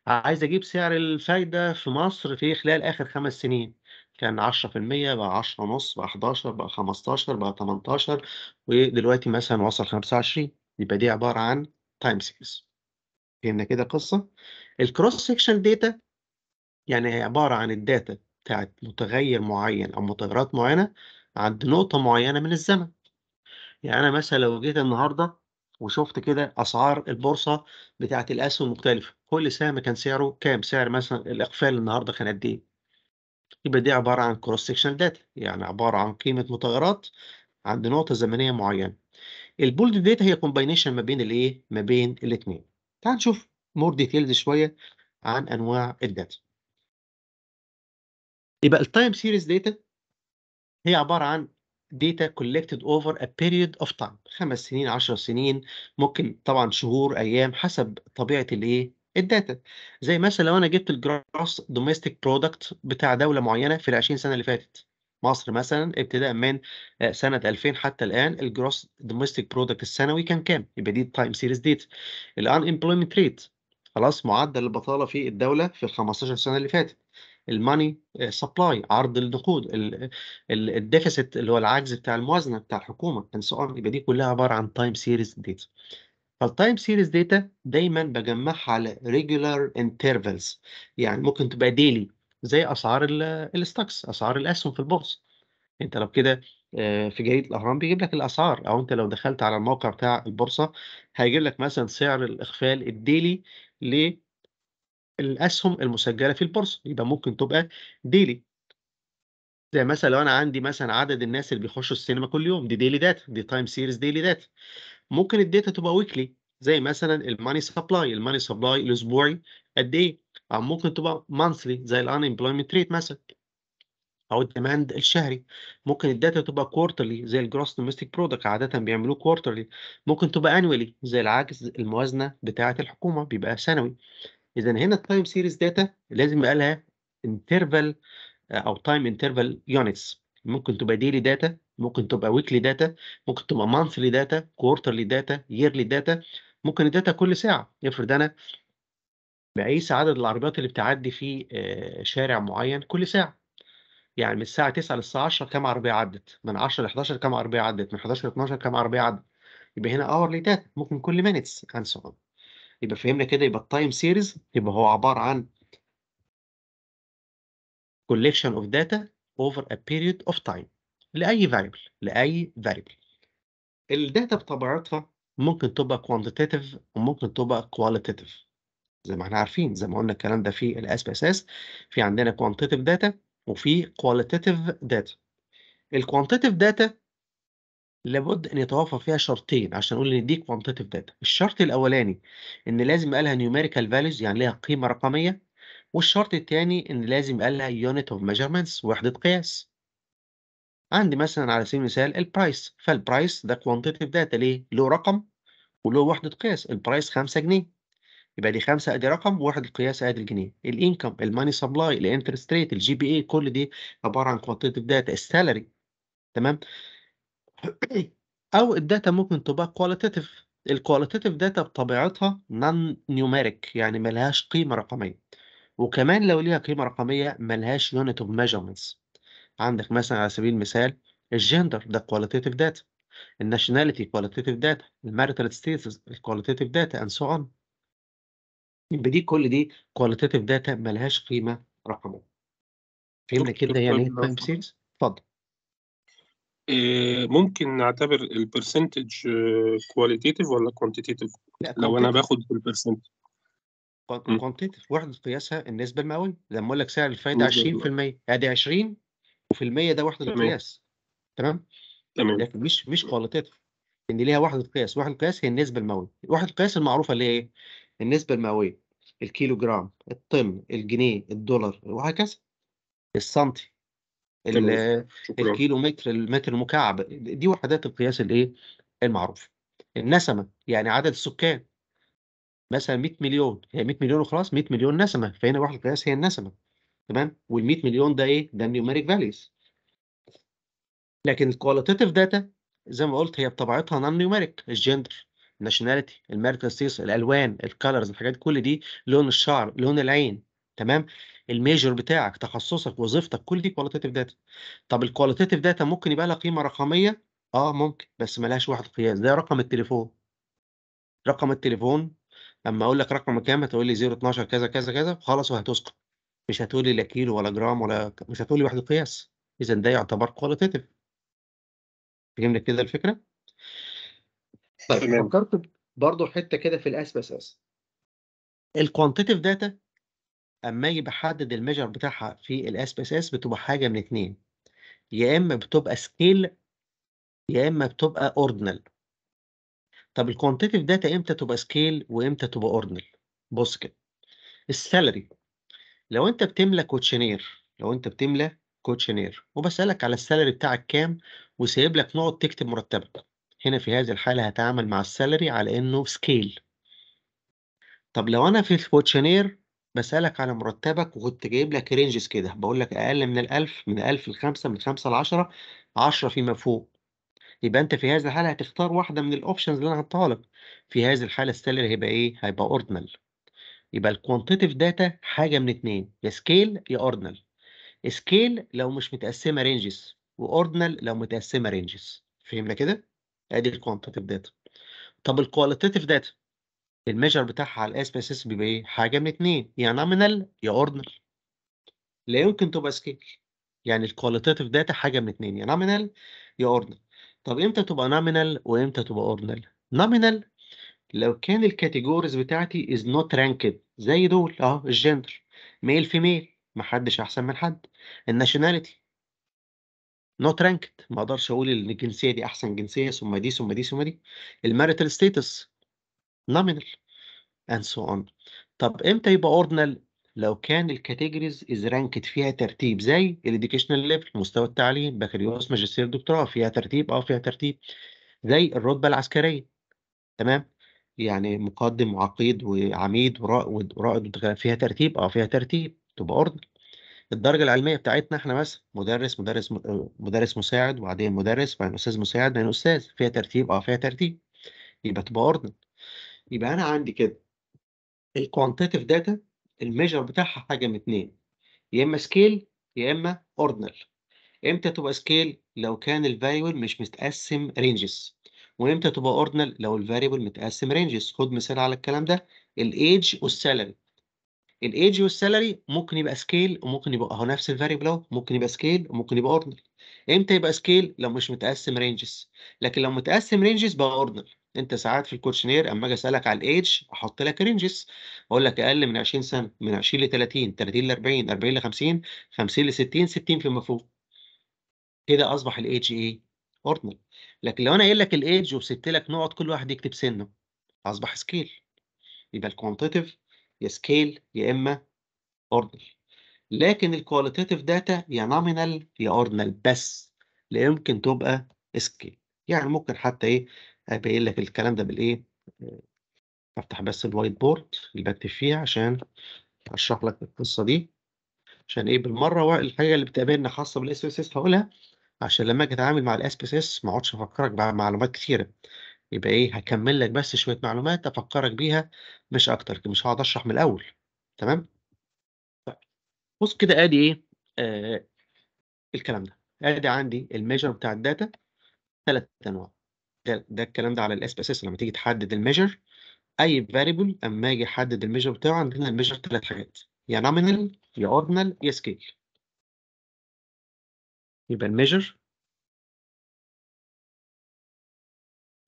S1: عايز اجيب سعر الفايده في مصر في خلال اخر خمس سنين كان 10% بقى 10 ونص بقى 11 بقى 15 بقى 18 ودلوقتي مثلا وصل 25 يبقى دي عباره عن تايم سيريز فهمنا كده القصه الكروس section داتا يعني هي عباره عن الداتا بتاعت متغير معين او متغيرات معينه عند نقطه معينه من الزمن يعني انا مثلا لو جيت النهارده وشفت كده اسعار البورصه بتاعت الاسهم المختلفه كل سهم كان سعره كام سعر مثلا الاقفال النهارده كان قد ايه يبقى دي عباره عن كروس section داتا يعني عباره عن قيمه متغيرات عند نقطه زمنيه معينه البولد داتا هي كومباينيشن ما بين الايه ما بين الاثنين تعال نشوف مور ديتيلز شويه عن انواع الداتا يبقى التايم سيريز داتا هي عباره عن داتا collected over a period of time خمس سنين 10 سنين ممكن طبعا شهور ايام حسب طبيعه الايه الداتا زي مثلا لو انا جبت الجراس دوميستيك برودكت بتاع دوله معينه في ال 20 سنه اللي فاتت مصر مثلا ابتداء من آه، سنة 2000 حتى الآن الجروس دوميستيك برودكت السنوي كان كام؟ يبقى دي التايم سيريز ديت الانمبلويمنت ريت خلاص معدل البطالة في الدولة في ال 15 سنة اللي فاتت الماني آه، سبلاي عرض النقود الديفيسيت اللي هو العجز بتاع الموازنه بتاع الحكومه اند سو يبقى دي كلها عباره عن تايم سيريز داتا فالتايم سيريز داتا دايما بجمعها على ريجولار انترفلز يعني ممكن تبقى ديلي زي اسعار الستوكس اسعار الاسهم في البورصه انت لو كده آه، في جريده الاهرام بيجيب لك الاسعار او انت لو دخلت على الموقع بتاع البورصه هيجيب لك مثلا سعر الاخفال الديلي للاسهم المسجله في البورصه يبقى ممكن تبقى ديلي زي مثلا لو انا عندي مثلا عدد الناس اللي بيخشوا السينما كل يوم دي ديلي داتا دي تايم سيريز ديلي داتا ممكن الداتا تبقى ويكلي زي مثلا الماني سبلاي الماني سبلاي الاسبوعي قد ايه او ممكن تبقى مانثلي زي الان امبلويمنت ريت مثلا او الديماند الشهري ممكن الداتا تبقى كوارترلي زي الجروس دومستيك برودكت عاده بيعملوه كوارترلي ممكن تبقى انوالي زي العجز الموازنه بتاعه الحكومه بيبقى سنوي اذا هنا التايم سيريز داتا لازم يبقى لها انترفال او تايم انترفال يونتس ممكن تبقى ديلي داتا ممكن تبقى ويكلي داتا ممكن تبقى مانثلي داتا كوارترلي داتا ييرلي داتا ممكن الداتا كل ساعه افرض انا بقيس عدد العربيات اللي بتعدي في آه، شارع معين كل ساعة يعني من الساعة 9 للساعة 10 كام عربية عدت من 10 ل 11 كام عربية عدت من 11 ل 12 كام عربية عدت يبقى هنا hourly داتا ممكن كل مينتس and so يبقى فهمنا كده يبقى التايم سيريز يبقى هو عبارة عن collection of data over a period of time لأي variable لأي variable الداتا بطبيعتها ممكن تبقى quantitative وممكن تبقى qualitative زي ما احنا عارفين زي ما قلنا الكلام ده في الاس بي اس اس في عندنا كوانتيتيف داتا وفي كواليتاتيف داتا الكوانتيتيف داتا لابد ان يتوافر فيها شرطين عشان نقول ان دي كوانتيتيف داتا الشرط الاولاني ان لازم يبقى لها نيوميريكال فاليوز يعني ليها قيمه رقميه والشرط الثاني ان لازم يبقى لها يونت اوف ميجرمنتس وحده قياس عندي مثلا على سبيل المثال البرايس فالبرايس ده كوانتيتيف داتا ليه له رقم وله وحده قياس البرايس 5 جنيه يبقى دي خمسه ادي رقم واحد القياس ادي الجنيه الانكم الماني سبلاي الانترست ريت الجي بي اي كل دي عباره عن كوانتيتيف داتا السالري تمام او الداتا ممكن تبقى كواليتاتيف الكواليتاتيف داتا بطبيعتها نون نيوميريك يعني ملهاش قيمه رقميه وكمان لو ليها قيمه رقميه ملهاش يونت اوف ميجرمنتس عندك مثلا على سبيل المثال الجندر ده كواليتاتيف داتا الناشوناليتي كواليتاتيف داتا الماريتال ستيتس كواليتيف داتا اند سو اون يبقى دي كل دي كواليتاتيف داتا ملهاش قيمه رقميه فهمنا كده يعني ايه تايم طيب، سيريز اتفضل
S4: إيه، ممكن نعتبر البرسنتج كواليتاتيف آه، ولا كوانتيتيف لو انا باخد البرسنت
S1: كوانتيتيف وحده قياسها النسبه المئويه لما اقول لك سعر الفايده 20% ادي 20 وفي المية ده وحده القياس تمام تمام لكن مش مش كواليتيف ان ليها وحده قياس وحده القياس هي النسبه المئويه وحده القياس المعروفه اللي هي ايه النسبة المئوية الكيلو جرام الطن الجنيه الدولار وهكذا السنتي الكيلو متر المتر المكعب دي وحدات القياس الايه المعروفه النسمه يعني عدد السكان مثلا 100 مليون هي 100 مليون وخلاص 100 مليون نسمه فهنا وحده القياس هي النسمه تمام وال 100 مليون ده ايه ده النيوميريك فاليوز لكن الكواليتاتيف داتا زي ما قلت هي بطبيعتها نون نيوميريك الجندر الناشوناليتي الماركة الالوان الكالرز الحاجات كل دي لون الشعر لون العين تمام الميجر بتاعك تخصصك وظيفتك كل دي كواليتاتيف داتا طب الكواليتاتيف داتا ممكن يبقى لها قيمه رقميه اه ممكن بس ملهاش واحد قياس زي رقم التليفون رقم التليفون لما اقول لك رقم كام هتقول لي 012 كذا كذا كذا خلاص وهتسقط مش هتقول لي لا كيلو ولا جرام ولا مش هتقول لي واحد قياس اذا ده يعتبر كواليتيف فهمنا كده الفكره طيب تمام. فكرت برضه حته كده في الاس بس اس الكوانتيتيف داتا اما اجي بحدد الميجر بتاعها في الاس بس اس بتبقى حاجه من اتنين يا اما بتبقى سكيل يا اما بتبقى اوردنال طب الكوانتيتيف داتا امتى تبقى سكيل وامتى تبقى اوردنال بص كده السالري لو انت بتملى كوتشنير لو انت بتملى كوتشنير وبسالك على السالري بتاعك كام وسايب لك نقط تكتب مرتبك هنا في هذه الحالة هتعامل مع السالري على إنه سكيل طب لو أنا في الكوتشنير بسألك على مرتبك وكنت جايب لك رينجز كده بقول لك أقل من الألف من ألف لخمسة من خمسة لعشرة عشرة فيما فوق يبقى أنت في هذه الحالة هتختار واحدة من الأوبشنز اللي أنا هحطها لك في هذه الحالة السالري هيبقى إيه؟ هيبقى أوردنال يبقى الكوانتيتيف داتا حاجة من اتنين يا سكيل يا أوردنال سكيل لو مش متقسمة رينجز وأوردنال لو متقسمة رينجز فهمنا كده؟ ادي الكوانتيتيف داتا طب الكواليتيف داتا الميجر بتاعها على الاس بي اس بيبقى ايه حاجه من اتنين يا نومينال يا اوردنال لا يمكن تبقى سكيل يعني الكواليتيف داتا حاجه من اتنين يا نومينال يا اوردنال طب امتى تبقى نومينال وامتى تبقى اوردنال نومينال لو كان الكاتيجوريز بتاعتي از نوت رانكد زي دول اهو الجندر ميل فيميل محدش احسن من حد الناشوناليتي not ranked ما اقدرش اقول ان الجنسيه دي احسن جنسيه ثم دي ثم دي ثم دي الماريتال ستيتس نومينال اند سو اون طب امتى يبقى اوردنال لو كان الكاتيجوريز از رانكت فيها ترتيب زي الاديوكيشنال ليفل مستوى التعليم بكالوريوس ماجستير دكتوراه فيها ترتيب اه فيها ترتيب زي الرتبه العسكريه تمام يعني مقدم وعقيد وعميد ورائد فيها ترتيب اه فيها ترتيب تبقى اوردنال الدرجه العلميه بتاعتنا احنا مثلا مدرس مدرس آه، مدرس مساعد وبعدين مدرس بعدين استاذ مساعد بعدين استاذ فيها ترتيب اه فيها ترتيب يبقى تبقى اوردن يبقى انا عندي كده الكوانتيتيف داتا الميجر بتاعها حاجه من اتنين يا اما سكيل يا اما اوردنال امتى تبقى سكيل لو كان الفاريبل مش متقسم رينجز وامتى تبقى اوردنال لو الفاريبل متقسم رينجز خد مثال على الكلام ده الايدج والسالري الايج والسالري ممكن يبقى سكيل وممكن يبقى اهو نفس الفاريبل اهو ممكن يبقى سكيل وممكن يبقى اوردنال امتى يبقى سكيل لو مش متقسم رينجز لكن لو متقسم رينجز بقى اوردنال انت ساعات في الكوتشنير اما اجي اسالك على الايدج احط لك رينجز اقول لك اقل من 20 سنه من 20 ل 30 30 ل 40 40 ل 50 50 ل 60 60 فيما فوق كده اصبح الايدج ايه اوردنال لكن لو انا قايل لك الايدج وسبت لك نقط كل واحد يكتب سنه اصبح سكيل يبقى الكوانتيتيف يا سكيل يا اما اوردر لكن الكواليتاتيف داتا يا نومينال يا اوردنال بس لا يمكن تبقى سكيل يعني ممكن حتى ايه ابين لك الكلام ده بالايه آه، افتح بس الوايت بورد اللي بكتب فيه عشان اشرح لك القصه دي عشان ايه بالمره الحاجه اللي بتقابلنا خاصه بالاس اس اس هقولها عشان لما اجي اتعامل مع الاس بي اس ما اقعدش افكرك بمعلومات كثيره يبقى إيه هكمل لك بس شوية معلومات أفكرك بيها مش أكتر مش هقعد أشرح من الأول تمام؟ طيب بص كده آدي إيه آه الكلام ده آدي عندي الميجر بتاع الداتا ثلاث أنواع ده, ده الكلام ده على بي اس لما تيجي تحدد الميجر أي فاريبل أما أجي أحدد الميجر بتاعه عندنا الميجر ثلاث حاجات يا نومينال يا أوردنال يا سكيل
S2: يبقى الميجر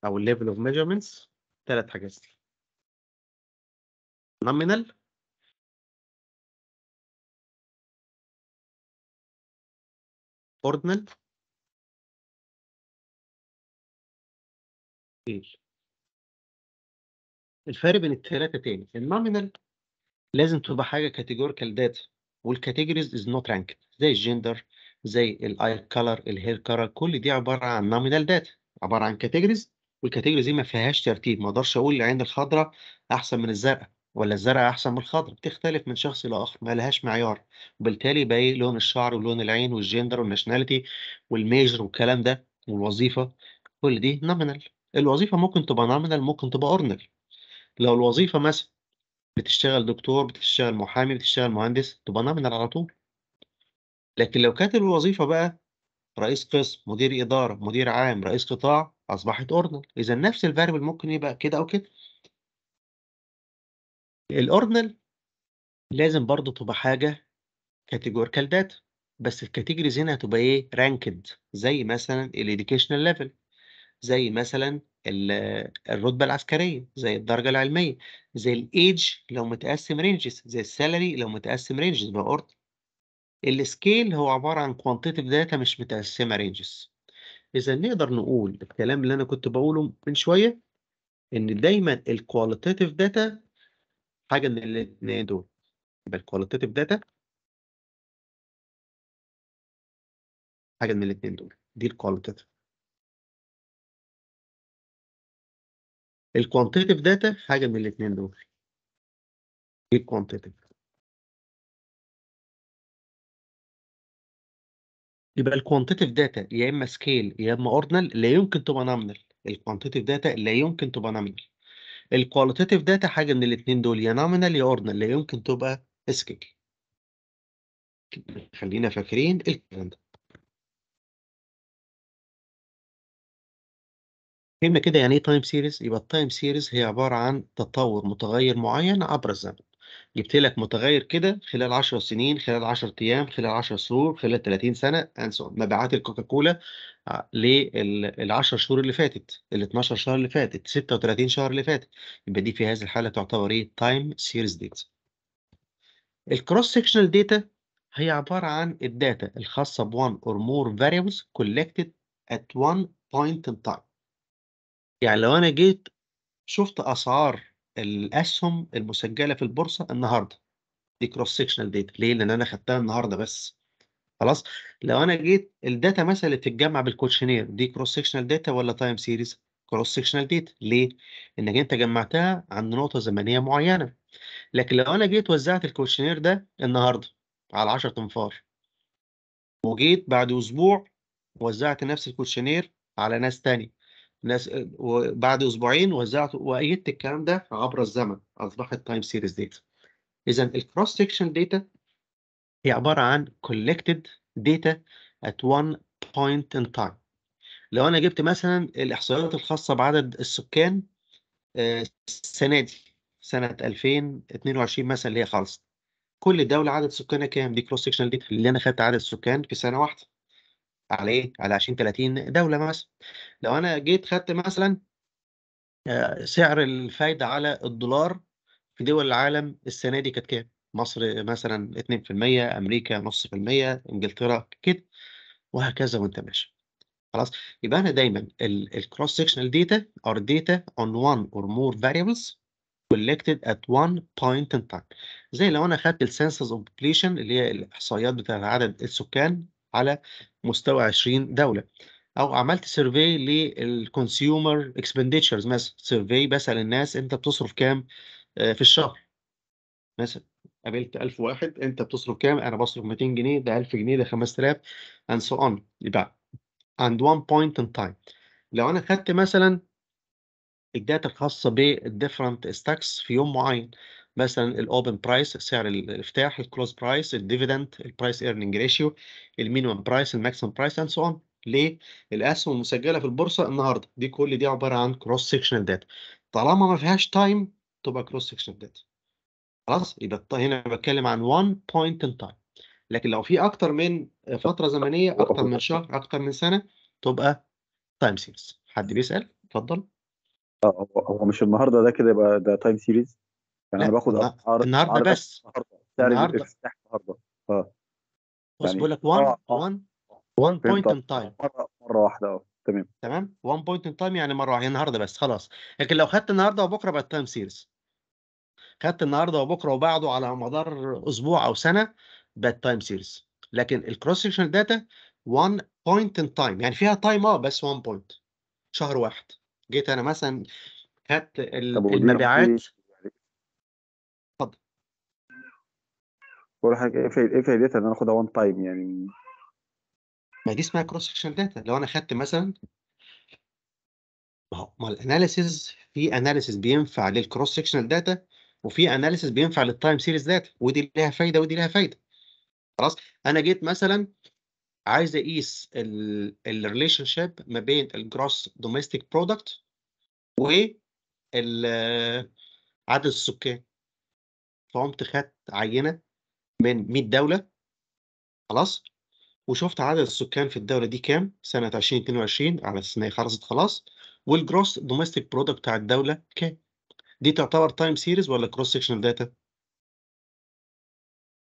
S2: او الليفل اوف ميجرمنتس ثلاث حاجات نومينال اوردنال
S1: الفرق بين الثلاثه تاني النومينال لازم تبقى حاجه كاتيجوريكال داتا والكاتيجوريز از نوت رانكد زي الجندر زي الاي كلر الهير كلر كل دي عباره عن نومينال داتا عباره عن كاتيجوريز والكاتيجوري دي ما فيهاش ترتيب، ما اقدرش اقول العين الخضرا احسن من الزرقا، ولا الزرقا احسن من الخضرا، بتختلف من شخص لآخر، ما لهاش معيار، وبالتالي باقي إيه لون الشعر ولون العين والجندر والناشوناليتي والميجر والكلام ده والوظيفة، كل دي نومينال الوظيفة ممكن تبقى نومينال ممكن تبقى اورنال لو الوظيفة مثلًا بتشتغل دكتور، بتشتغل محامي، بتشتغل مهندس، تبقى نومينال على طول. لكن لو كانت الوظيفة بقى رئيس قسم مدير إدارة مدير عام رئيس قطاع أصبحت أوردنال إذا نفس الفاريبل ممكن يبقى كده أو كده الأوردنال لازم برضه تبقى حاجة كاتيجوريكال داتا بس الكاتيجوريز هنا هتبقى ايه رانكد زي مثلا الايديوكيشنال ليفل زي مثلا الرتبه العسكريه زي الدرجه العلميه زي الايدج لو متقسم رينجز زي السالري لو متقسم رينجز بقى باورد السكيل هو عبارة عن كوانتيتيف داتا مش متقسمة رينجز إذا نقدر نقول الكلام اللي أنا كنت بقوله من شوية إن دايما الكواليتاتيف داتا حاجة من الاتنين دول يبقى الكواليتاتيف داتا
S2: حاجة من الاتنين دول دي الكواليتاتيف الكوانتيتيف داتا حاجة من الاتنين دول دي الكوانتيتيف
S1: يبقى الكوانتيتيف داتا يا اما سكيل يا اما اوردنال لا يمكن تبقى نامنال الكوانتيتيف داتا لا يمكن تبقى نامنال الكواليتيف داتا حاجه من الاثنين دول يا نامنال يا اوردنال لا يمكن تبقى سكيل خلينا فاكرين الكلام ده فهمنا كده يعني ايه تايم سيريز يبقى التايم سيريز هي عباره عن تطور متغير معين عبر الزمن جبت لك متغير كده خلال 10 سنين خلال 10 ايام خلال 10 شهور خلال 30 سنه انسوا مبيعات الكوكاكولا آه، لل 10 شهور اللي فاتت ال 12 شهر اللي فاتت 36 شهر اللي فاتت يبقى دي في هذه الحاله تعتبر ايه تايم سيريز داتا الكروس سيكشنال داتا هي عباره عن الداتا الخاصه ب one or more variables collected at one point in time يعني لو انا جيت شفت اسعار الاسهم المسجله في البورصه النهارده دي كروس سيكشنال داتا ليه لان انا خدتها النهارده بس خلاص لو انا جيت الداتا مثلا اللي بتتجمع بالكوتشنير دي كروس سيكشنال داتا ولا تايم سيريز كروس سيكشنال داتا ليه انك انت جمعتها عند نقطه زمنيه معينه لكن لو انا جيت وزعت الكوتشنير ده النهارده على 10 انفار وجيت بعد اسبوع وزعت نفس الكوتشنير على ناس ثانيه ناس وبعد اسبوعين وزعت وايدت الكلام ده عبر الزمن اصبحت تايم سيريز داتا اذا الكروس سكشن داتا هي عباره عن كولكتد داتا ات وان بوينت ان تايم لو انا جبت مثلا الاحصائيات الخاصه بعدد السكان آه، السنه دي سنه 2022 مثلا اللي هي خلصت كل دوله عدد سكانها كام دي كروس سيكشن داتا اللي انا خدت عدد السكان في سنه واحده على ايه؟ على 20 30 دوله مثلا. لو انا جيت خدت مثلا آه، سعر الفايده على الدولار في دول العالم السنه دي كانت كام؟ مصر مثلا 2% امريكا نص في المية انجلترا كده وهكذا وانت ماشي خلاص يبقى انا دايما الكروس سيكشنال داتا ار داتا اون وان اور مور فاريبلز collected at one point in time زي لو انا خدت السنسس اوف population اللي هي الاحصائيات بتاعت عدد السكان على مستوى 20 دوله او عملت سيرفي للكونسيومر اكسبنديتشرز مثلا سيرفي بسال الناس انت بتصرف كام آه، في الشهر مثلا قابلت 1000 واحد انت بتصرف كام انا بصرف 200 جنيه ده 1000 جنيه ده 5000 اند سو اون يبقى اند وان بوينت ان تايم لو انا خدت مثلا الداتا الخاصه بالديفرنت ستاكس في يوم معين مثلا الاوبن برايس سعر الافتتاح الكلوز برايس الديفيدند البرايس ايرنينج ريشيو المينيمم برايس الماكسيمم برايس اند سو اون ليه الاسهم المسجله في البورصه النهارده دي كل دي عباره عن كروس سيكشنال داتا طالما ما فيهاش تايم تبقى كروس سيكشنال داتا خلاص يبقى هنا بتكلم عن 1 بوينت ان تايم لكن لو في اكتر من فتره زمنيه اكتر من شهر اكتر من سنه تبقى تايم سيريز حد بيسال اتفضل
S3: آه، هو مش النهارده ده كده يبقى ده تايم سيريز يعني انا باخد عرض عرض النهارده بس
S1: النهارده النهارده اه بص يعني بقول لك 1 1 1 بوينت ان تايم مره واحده اه تمام تمام 1 بوينت ان تايم يعني مره واحده النهارده بس خلاص لكن لو خدت النهارده وبكره بقت تايم سيريز خدت النهارده وبكره وبعده على مدار اسبوع او سنه بقت تايم سيريز لكن الكروس سيكشن داتا 1 بوينت ان تايم يعني فيها تايم اه بس 1 بوينت شهر واحد جيت انا مثلا خدت المبيعات إيه؟
S3: بقول حاجة ايه ايه فايدتها ان انا اخدها وان تايم يعني
S1: ما دي اسمها كروس سكشن داتا لو انا خدت مثلا ما هو ما الاناليسيز في اناليسيز بينفع للكروس سكشنال داتا وفي اناليسيز بينفع للتايم سيريز داتا ودي ليها فايده ودي ليها فايده خلاص انا جيت مثلا عايز اقيس الريليشن شيب ما بين الجروس دوميستيك برودكت و عدد السكان فقمت خدت عينه من 100 دولة خلاص وشفت عدد السكان في الدولة دي كام سنة 2022 على السنة خلصت خلاص والجروس دوميستيك برودكت بتاع الدولة كام دي تعتبر تايم سيريز ولا كروس سيكشنال داتا؟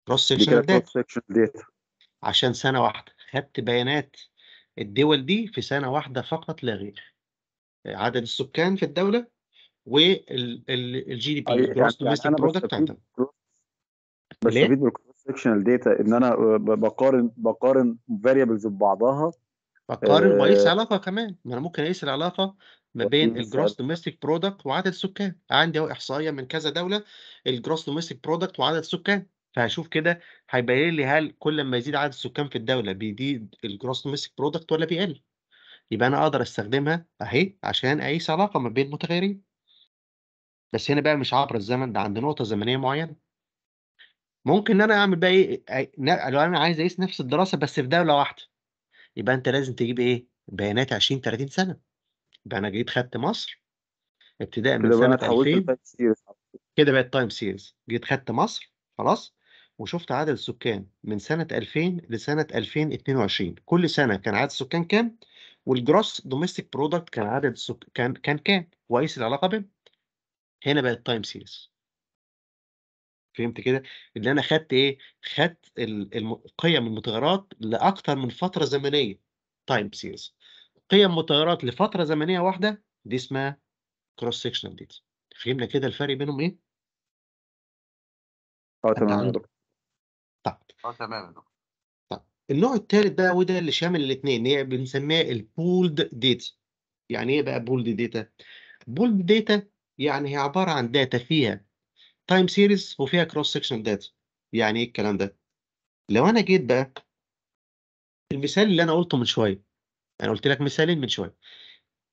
S1: كروس سيكشنال داتا عشان سنة واحدة خدت بيانات الدول دي في سنة واحدة فقط لا غير عدد السكان في الدولة والجي دي بي الجروس دوميستيك برودكت بتاع الدولة
S3: بستفيد من الكروس داتا ان انا بقارن بقارن فاريبلز ببعضها بقارن آه علاقه
S1: كمان ما انا ممكن اقيس العلاقه ما بين الجروس دوميستيك برودكت وعدد السكان عندي اهو احصائيه من كذا دوله الجروس دوميستيك برودكت وعدد السكان فهشوف كده هيبين إيه لي هل كل ما يزيد عدد السكان في الدوله بيزيد الجروس دوميستيك برودكت ولا بيقل يبقى انا اقدر استخدمها اهي عشان اقيس علاقه ما بين متغيرين بس هنا بقى مش عبر الزمن ده عند نقطه زمنيه معينه ممكن ان انا اعمل بقى ايه لو انا عايز اقيس نفس الدراسه بس في دوله واحده يبقى انت لازم تجيب ايه بيانات 20 30 سنه يبقى انا جيت خدت مصر ابتداء من سنه 2000 كده بقت تايم سيريز جيت خدت مصر خلاص وشفت عدد السكان من سنه 2000 لسنه 2022 كل سنه كان عدد السكان كام والجروس دوميستيك برودكت كان عدد السك... كان كان كام واقيس العلاقه بينهم هنا بقت تايم سيريز فهمت كده ان انا خدت ايه خدت القيم المتغيرات لاكثر من فتره زمنيه تايم سيريز قيم متغيرات لفتره زمنيه واحده دي اسمها كروس سيكشنال ديتا فهمنا كده الفرق بينهم ايه اه تمام طيب دكتور طب اه تمام دكتور طب النوع الثالث بقى وده اللي شامل الاثنين هي بنسميها البولد ديتا يعني ايه بقى بولد ديتا بولد ديتا يعني هي عباره عن داتا فيها تايم سيريز وفيها كروس سكشن داتا يعني ايه الكلام ده لو انا جيت بقى المثال اللي انا قلته من شويه انا قلت لك مثالين من شويه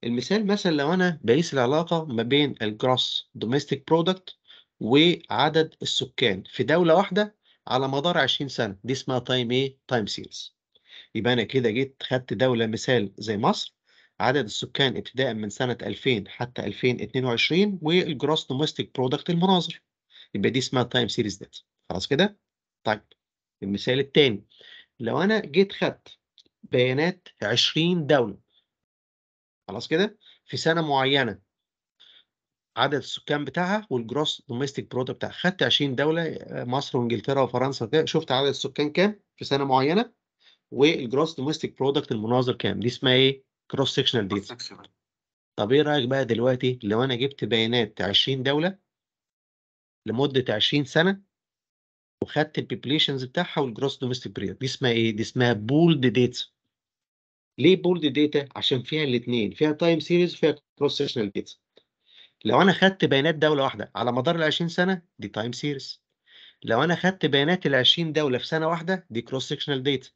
S1: المثال مثلا لو انا بقيس العلاقه ما بين الجروس دوميستيك برودكت وعدد السكان في دوله واحده على مدار 20 سنه دي اسمها تايم ايه تايم سيريز يبقى انا كده جيت خدت دوله مثال زي مصر عدد السكان ابتداء من سنه 2000 حتى 2022 والجروس دوميستيك برودكت المناظر يبقى دي اسمها تايم سيريز داتا خلاص كده طيب المثال الثاني لو انا جيت خدت بيانات 20 دوله خلاص كده في سنه معينه عدد السكان بتاعها والجروس دوميستيك برودكت بتاعها خدت 20 دوله مصر وانجلترا وفرنسا وكده شفت عدد السكان كام في سنه معينه والجروس دوميستيك برودكت المناظر كام دي اسمها ايه كروس سيكشنال ديتا طب ايه رايك بقى دلوقتي لو انا جبت بيانات 20 دوله لمده 20 سنه وخدت البيبليشنز بتاعها والجروس دومستيك بريد دي اسمها ايه؟ دي اسمها بولد ديتا. ليه بولد ديتا؟ عشان فيها الاثنين فيها تايم سيريز وفيها كروس سيشنال ديتا. لو انا خدت بيانات دوله واحده على مدار ال 20 سنه دي تايم سيريز لو انا خدت بيانات ال 20 دوله في سنه واحده دي كروس سيشنال ديتا.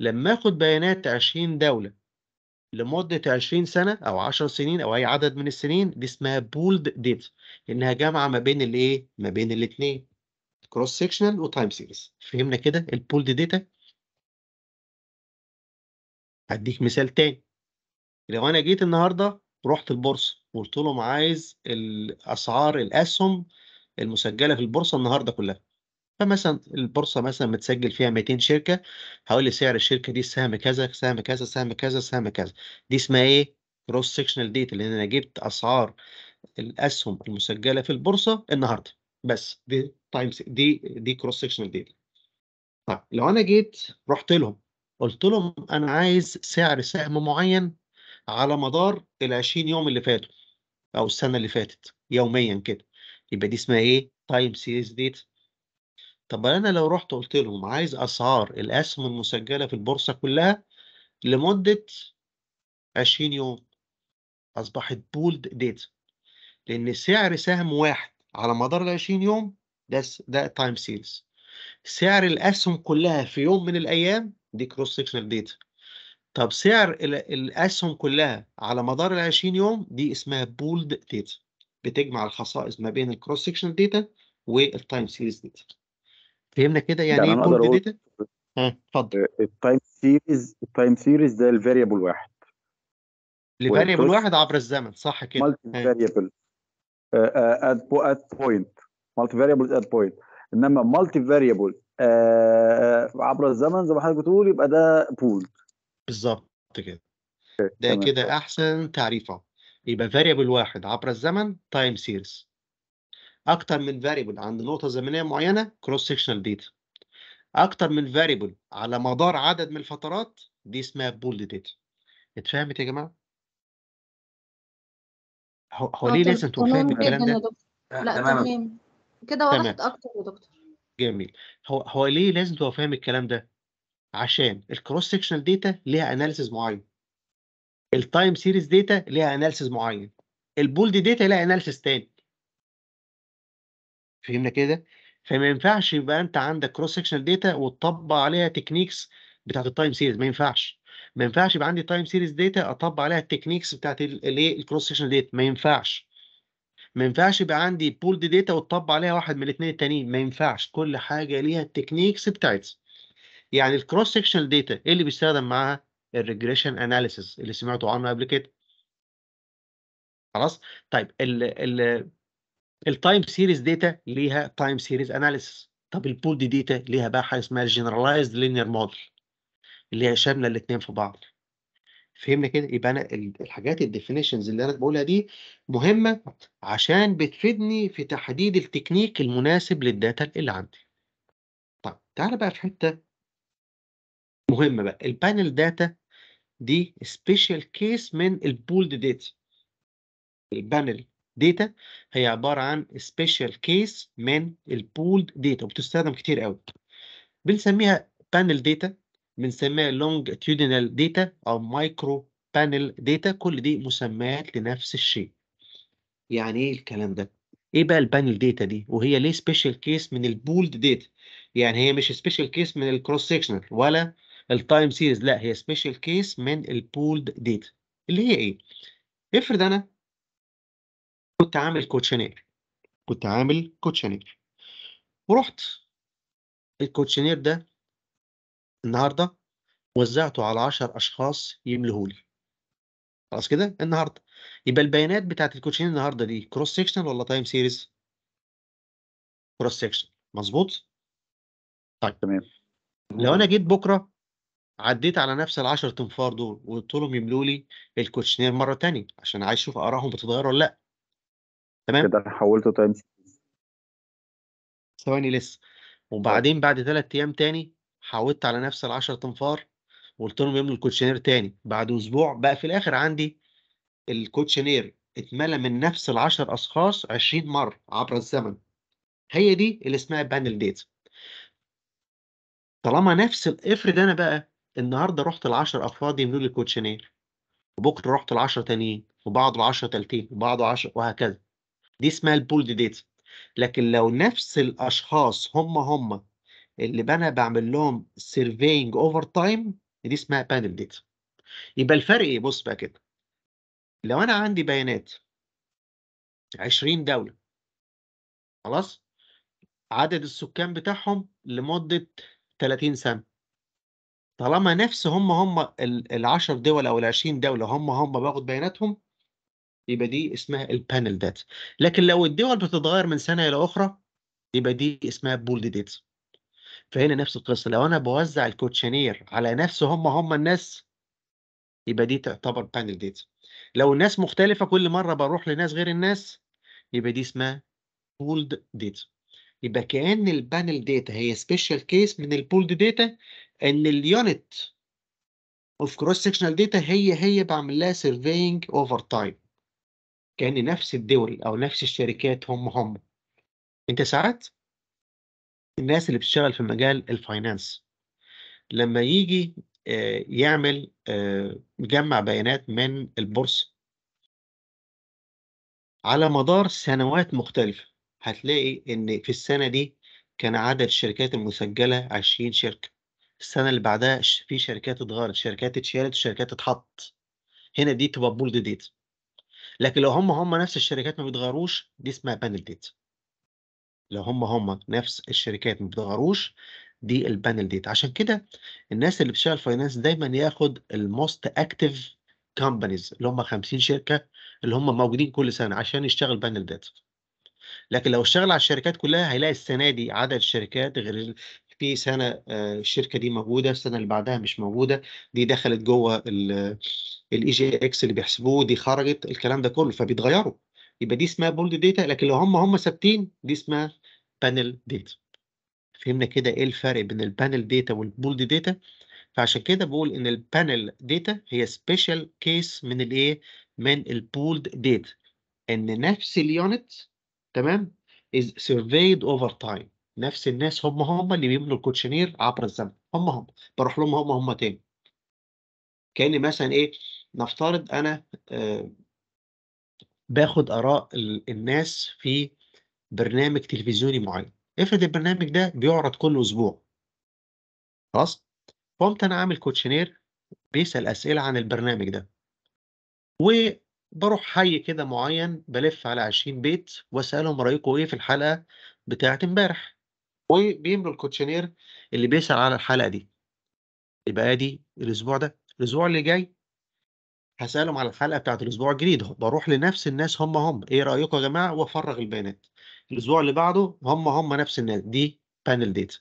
S1: لما اخد بيانات 20 دوله لمدة 20 سنة أو 10 سنين أو أي عدد من السنين دي اسمها بولد ديتا لأنها جامعة ما بين الإيه؟ ما بين الاتنين كروس سيكشنال وتايم سيريز فهمنا كده البولد ديتا هديك مثال تاني لو أنا جيت النهاردة رحت البورصة وقلت لهم عايز الأسعار الأسهم المسجلة في البورصة النهاردة كلها فمثلا البورصة مثلا متسجل فيها 200 شركة هقول لي سعر الشركة دي سهم كذا سهم كذا سهم كذا سهم كذا دي اسمها ايه؟ كروس سيكشنال ديتا لان انا جبت اسعار الاسهم المسجلة في البورصة النهاردة بس دي تايم دي دي كروس سيكشنال ديتا طيب لو انا جيت رحت لهم قلت لهم انا عايز سعر سهم معين على مدار ال 20 يوم اللي فاتوا او السنة اللي فاتت يوميا كده يبقى دي اسمها ايه؟ تايم سيريز ديتا طب أنا لو رُحت قُلت لهم عايز أسعار الأسهم المسجّلة في البورصة كلّها لمدة 20 يوم، أصبحت pooled data لإن سعر سهم واحد على مدار ال20 يوم ده ده تايم series سعر الأسهم كلّها في يوم من الأيام دي cross sectional data طب سعر الأسهم كلّها على مدار ال20 يوم دي اسمها pooled data بتجمع الخصائص ما بين الكروس sectional data والtime series data. فهمنا كده يعني, يعني ايه كولد ديتا
S3: آه، اتفضل التايم سيريز التايم سيريز ده الفاريبل واحد
S1: الفاريبل واحد عبر الزمن صح كده مالتي
S3: فاريبل ات بوينت مالتي فاريبل ات بوينت انما
S1: مالتي آه، فاريبل
S3: آه، عبر الزمن زي ما حضرتك بتقول يبقى ده بول
S1: بالظبط كده ده كده احسن تعريفه يبقى فاريبل واحد عبر الزمن تايم سيريز اكتر من فاريبل عند نقطه زمنيه معينه كروس سيكشنال داتا اكتر من فاريبل على مدار عدد من الفترات دي اسمها بولد داتا اتفهمت يا جماعه هو, هو ليه لازم تفهم الكلام ده آه، لا تمام كده وضحت
S2: اكتر يا دكتور
S1: جميل هو هو ليه لازم تبقى فاهم الكلام ده عشان الكروس سيكشنال داتا ليها اناليسيز معين التايم سيريز داتا ليها اناليسيز معين البولد داتا ليها اناليسيز تاني فهمنا كده فما ينفعش يبقى انت عندك كروس سكشنال داتا وتطبق عليها تكنيكس بتاعت التايم سيريز ما ينفعش ما ينفعش يبقى عندي تايم سيريز داتا اطبق عليها التكنيكس بتاعت الايه الكروس سكشنال داتا ما ينفعش ما ينفعش يبقى عندي بولد داتا وتطبق عليها واحد من الاثنين التانيين ما ينفعش كل حاجه ليها التكنيكس بتاعتها يعني الكروس سكشنال داتا ايه اللي بيستخدم معاها الريجريشن اناليسيس اللي سمعتوا عنه قبل كده خلاص طيب ال ال التايم سيريز داتا ليها تايم سيريز اناليسيس طب البول دي داتا ليها بقى حاجه اسمها الجنرالايزد لينير موديل اللي هي شامله الاثنين في بعض فهمنا كده يبقى انا الحاجات الديفينيشنز اللي انا بقولها دي مهمه عشان بتفيدني في تحديد التكنيك المناسب للداتا اللي عندي طب تعالى بقى في حته مهمه بقى البانل داتا دي سبيشال كيس من البولد داتا البانل داتا هي عبارة عن سبيشال كيس من البولد داتا وبتستخدم كتير قوي بنسميها بانل داتا بنسميها لونجتيودينال داتا او مايكرو بانل داتا كل دي مسميات لنفس الشيء يعني ايه الكلام ده ايه بقى البانل داتا دي وهي ليه سبيشال كيس من البولد داتا يعني هي مش سبيشال كيس من الكروس سيكشنال ولا التايم سيريز لا هي سبيشال كيس من البولد داتا اللي هي ايه افرض انا كنت عامل كوتشنير كنت عامل كوتشنير ورحت الكوتشنير ده النهارده وزعته على 10 اشخاص يملهولي خلاص كده النهارده يبقى البيانات بتاعت الكوتشنير النهارده دي كروس سيكشن ولا تايم سيريز كروس سيكشن مظبوط طيب تمام لو انا جيت بكره عديت على نفس ال 10 تنفار دول وقلت لهم يملوا لي الكوتشنير مره ثانيه عشان عايز اشوف ارائهم بتتغير ولا لا
S3: تمام كده حولته تايم سيريز
S1: ثواني لسه وبعدين بعد ثلاث ايام تاني حاولت على نفس ال 10 تنفار وقلت لهم يملوا الكوتشنير تاني بعد اسبوع بقى في الاخر عندي الكوتشنير اتملى من نفس ال 10 اشخاص 20 مره عبر الزمن هي دي اللي اسمها بانل ديتا طالما نفس افرض انا بقى النهارده رحت ال 10 افراد يملوا لي الكوتشنير وبكره رحت ال 10 تانيين وبعده ال 10 تالتين وبعده 10 وهكذا دي اسمها البولد داتا لكن لو نفس الاشخاص هم هم اللي انا بعمل لهم سيرفينج اوفر تايم دي اسمها بانل داتا يبقى الفرق ايه بص بقى كده لو انا عندي بيانات 20 دوله خلاص عدد السكان بتاعهم لمده 30 سنه طالما نفس هم هم ال 10 دول او ال 20 دوله هم هم باخد بياناتهم يبقى دي اسمها البانل داتا لكن لو الدول بتتغير من سنه الى اخرى يبقى دي اسمها بولد داتا فهنا نفس القصه لو انا بوزع الكوتشنير على نفس هم هم الناس يبقى دي تعتبر بانل داتا لو الناس مختلفه كل مره بروح لناس غير الناس يبقى دي اسمها بولد داتا يبقى كأن البانل داتا هي سبيشال كيس من البولد داتا ان اليونت اوف كروس سكشنال داتا هي هي بعمل لها سيرفينج اوفر تايم كأن نفس الدول أو نفس الشركات هم هم أنت ساعات الناس اللي بتشتغل في مجال الفاينانس لما يجي آه، يعمل مجمع آه، بيانات من البورصة على مدار سنوات مختلفة هتلاقي إن في السنة دي كان عدد الشركات المسجلة 20 شركة السنة اللي بعدها في شركات اتغيرت شركات اتشالت شركات اتحطت هنا دي تبقى بولد ديتا لكن لو هم هم نفس الشركات ما بيتغيروش دي اسمها بانل ديت لو هم هم نفس الشركات ما بيتغيروش دي البانل ديت عشان كده الناس اللي بتشتغل فاينانس دايما ياخد الموست اكتف كومبانيز اللي هم 50 شركه اللي هم موجودين كل سنه عشان يشتغل بانل ديت لكن لو اشتغل على الشركات كلها هيلاقي السنه دي عدد الشركات غير في سنه آه، الشركه دي موجوده السنه اللي بعدها مش موجوده دي دخلت جوه الاي جي اكس e اللي بيحسبوه دي خرجت الكلام ده كله فبيتغيروا يبقى دي اسمها بولد داتا لكن لو هم هم ثابتين دي اسمها بانل داتا فهمنا كده ايه الفرق بين البانل داتا والبولد داتا فعشان كده بقول ان البانل داتا هي سبيشال كيس من الايه من البولد داتا ان نفس اليونت تمام is surveyed over time نفس الناس هم هم اللي بيبنوا الكوتشنير عبر الزمن هم هم بروح لهم هم هم تاني كأني مثلا ايه نفترض انا آه، باخد اراء الناس في برنامج تلفزيوني معين افرض البرنامج ده بيعرض كل اسبوع خلاص قمت انا عامل كوتشنير بيسال اسئله عن البرنامج ده وبروح حي كده معين بلف على 20 بيت واسالهم رايكم ايه في الحلقه بتاعت امبارح وبيملوا الكوتشنير اللي بيسأل على الحلقة دي يبقى ادي الاسبوع ده الاسبوع اللي جاي هسألهم على الحلقة بتاعت الأسبوع الجديد بروح لنفس الناس هم هم إيه رأيكم يا جماعة وأفرغ البيانات الأسبوع اللي بعده هم هم نفس الناس دي بانل ديتا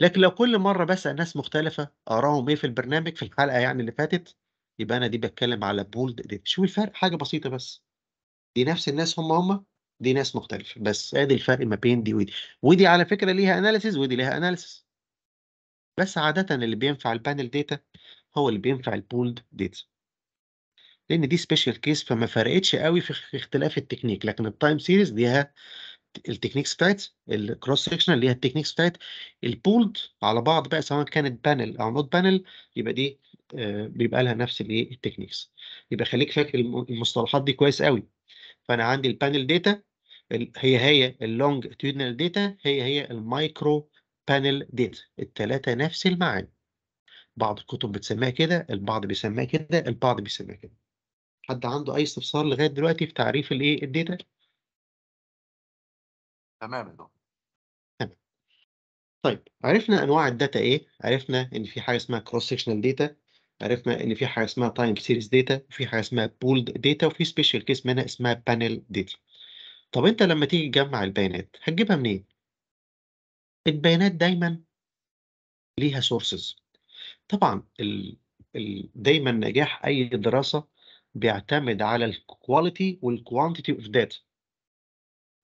S1: لكن لو كل مرة بسأل ناس مختلفة اراهم إيه في البرنامج في الحلقة يعني اللي فاتت يبقى أنا دي بتكلم على بولد ديتا شوف الفرق حاجة بسيطة بس دي نفس الناس هم هم دي ناس مختلفه بس ادي الفرق ما بين دي ودي ودي على فكره ليها اناليسيز ودي ليها اناليسيز بس عاده اللي بينفع البانل داتا هو اللي بينفع البولد داتا لان دي سبيشال كيس فما فرقتش قوي في اختلاف التكنيك لكن التايم سيريز ليها التكنيكس بتاعت الكروس سكشن ليها التكنيكس بتاعت البولد على بعض بقى سواء كانت بانل او نوت بانل يبقى دي آه، بيبقى لها نفس الايه التكنيكس يبقى خليك فاكر المصطلحات دي كويس قوي فانا عندي البانل داتا هي هي اللونجتيودنال داتا هي هي المايكرو بانل داتا الثلاثه نفس المعاني بعض الكتب بتسميها كده البعض بيسميها كده البعض بيسميها كده حد عنده اي استفسار لغايه دلوقتي في تعريف الايه الداتا
S2: تمام يا تمام
S1: طيب عرفنا انواع الداتا ايه عرفنا ان في حاجه اسمها كروس سيكشنال داتا عرفنا ان في حاجه اسمها تايم سيريز داتا وفي حاجه اسمها بولد داتا وفي سبيشال كيس منها اسمها بانل داتا طب أنت لمّا تيجي تجمّع البيانات، هتجيبها منين؟ البيانات دايمًا ليها سورسز طبعًا ال ال دايمًا نجاح أي دراسة بيعتمد على الquality والquantity of data.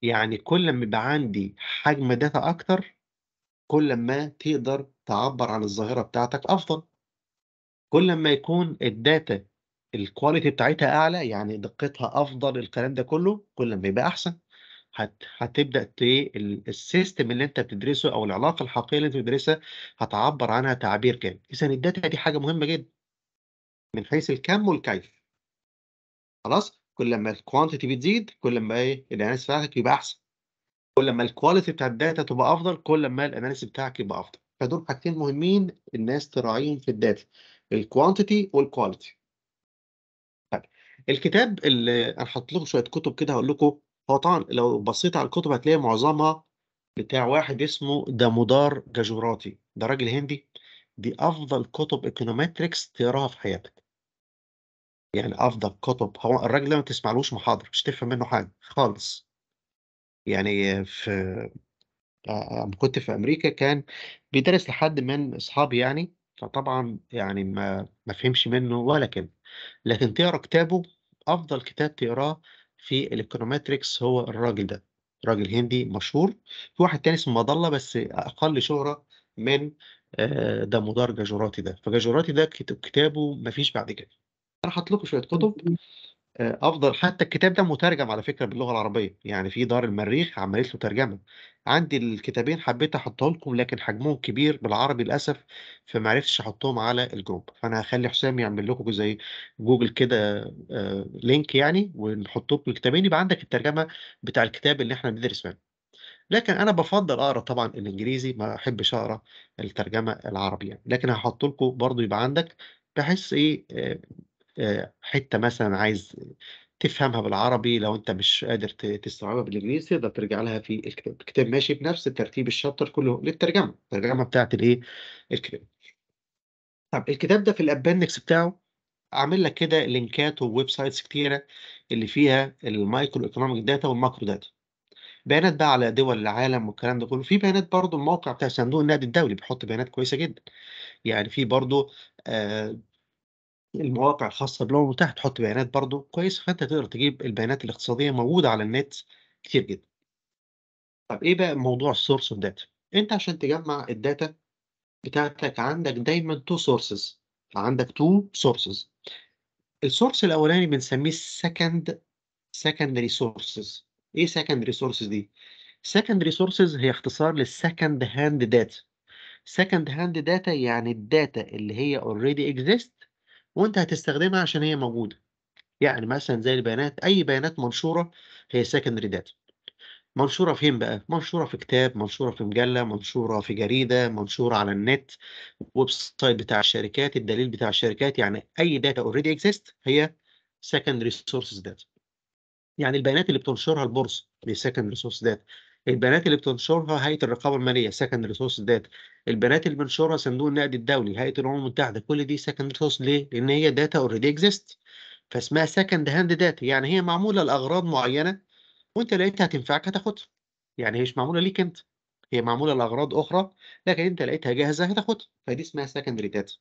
S1: يعني كل ما يبقى عندي حجم داتا أكتر، كل ما تقدر تعبّر عن الظاهرة بتاعتك أفضل. كل ما يكون الداتا الكواليتي بتاعتها أعلى يعني دقتها أفضل الكلام ده كله كل ما يبقى أحسن هت... هتبدأ ت... السيستم اللي أنت بتدرسه أو العلاقة الحقيقية اللي أنت بتدرسها هتعبر عنها تعبير كامل إذا الداتا دي حاجة مهمة جدا من حيث الكم والكيف خلاص كل ما الكوانتيتي بتزيد كل ما ايه الاناليس بتاعتك يبقى احسن كل ما الكواليتي بتاع الداتا تبقى افضل كل ما الاناليس بتاعك يبقى افضل فدول حاجتين مهمين الناس تراعيهم في الداتا الكوانتيتي والكواليتي الكتاب اللي انا حاطط لكم شويه كتب كده هقول لكم هو طبعا لو بصيت على الكتب هتلاقي معظمها بتاع واحد اسمه دامودار جاجوراتي ده راجل هندي دي افضل كتب ايكونومتريكس تقراها في حياتك يعني افضل كتب هو الراجل ده ما تسمعلوش محاضره مش تفهم منه حاجه خالص يعني في آه، آه، كنت في امريكا كان بيدرس لحد من اصحابي يعني فطبعا يعني ما ما فهمش منه ولا كلمه لكن تقرا كتابه أفضل كتاب تقراه في الإكونومتريكس هو الراجل ده راجل هندي مشهور في واحد تاني اسمه مضلة بس أقل شهرة من آه، ده مدار جاجوراتي ده فجاجوراتي ده كتابه مفيش بعد كده أنا هحط لكم شوية كتب آه، افضل حتى الكتاب ده مترجم على فكره باللغه العربيه يعني في دار المريخ عملت له ترجمه عندي الكتابين حبيت احطهم لكم لكن حجمهم كبير بالعربي للاسف فما عرفتش احطهم على الجروب فانا هخلي حسام يعمل لكم زي جوجل كده آه لينك يعني ونحط لكم الكتابين يبقى عندك الترجمه بتاع الكتاب اللي احنا بندرس منه لكن انا بفضل اقرا طبعا الانجليزي ما احبش اقرا الترجمه العربيه يعني. لكن هحط لكم برضو يبقى عندك بحيث ايه آه آه، حتة مثلا عايز تفهمها بالعربي لو انت مش قادر تستوعبها بالانجليزي تقدر ترجع لها في الكتاب الكتاب ماشي بنفس ترتيب الشابتر كله للترجمة الترجمة بتاعت الايه الكتاب طب الكتاب ده في الابندكس بتاعه عامل لك كده لينكات وويب سايتس كتيرة اللي فيها المايكرو ايكونوميك داتا والماكرو داتا بيانات بقى على دول العالم والكلام ده كله في بيانات برضو الموقع بتاع صندوق النقد الدولي بيحط بيانات كويسة جدا يعني في برضو آه المواقع الخاصه بلون متاح تحط بيانات برضو كويس فانت تقدر تجيب البيانات الاقتصاديه موجوده على النت كتير جدا طب ايه بقى موضوع السورس اوف داتا انت عشان تجمع الداتا بتاعتك عندك دايما تو سورسز عندك تو سورسز السورس الاولاني بنسميه سكند سكندري سورسز ايه secondary sources دي secondary sources هي اختصار للسكند هاند داتا second هاند داتا يعني الداتا اللي هي اوريدي اكزيست وانت هتستخدمها عشان هي موجوده يعني مثلا زي البيانات اي بيانات منشوره هي سكندري داتا منشوره فين بقى منشوره في كتاب منشوره في مجله منشوره في جريده منشوره على النت ويب سايت بتاع الشركات الدليل بتاع الشركات يعني اي داتا اوريدي اكزيست هي سكندري سورسز داتا يعني البيانات اللي بتنشرها البورصه دي سكندري سورس داتا البيانات اللي بتنشرها هيئه الرقابه الماليه سكند ريسورس داتا البيانات اللي بنشرها صندوق النقد الدولي هيئه الامم المتحده كل دي سكند ريسورس ليه لان هي داتا اوريدي اكزيست فاسمها سكند هاند داتا يعني هي معموله لاغراض معينه وانت لقيتها هتنفعك هتاخدها يعني هي مش معموله ليك انت هي معموله لاغراض اخرى لكن انت لقيتها جاهزه هتاخدها فدي اسمها سكندري داتا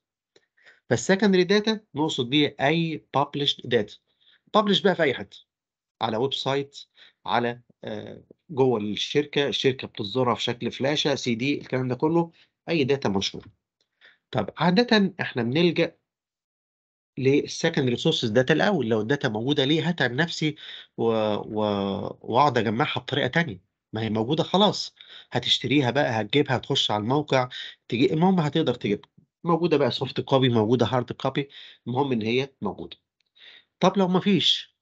S1: فالسكندري داتا نقصد بيها اي ببلش داتا بابلش بقى في اي حته على ويب سايت على آه، جوه الشركه الشركه بتصدرها في شكل فلاشه سي دي الكلام ده كله اي داتا منشوره طب عاده احنا بنلجا للسكند ريسورسز داتا الاول لو الداتا موجوده ليه هاتها نفسي واقعد اجمعها بطريقه تانية ما هي موجوده خلاص هتشتريها بقى هتجيبها هتخش على الموقع تجي المهم هتقدر تجيبها موجوده بقى سوفت كوبي موجوده هارد كوبي المهم ان هي موجوده طب لو ما فيش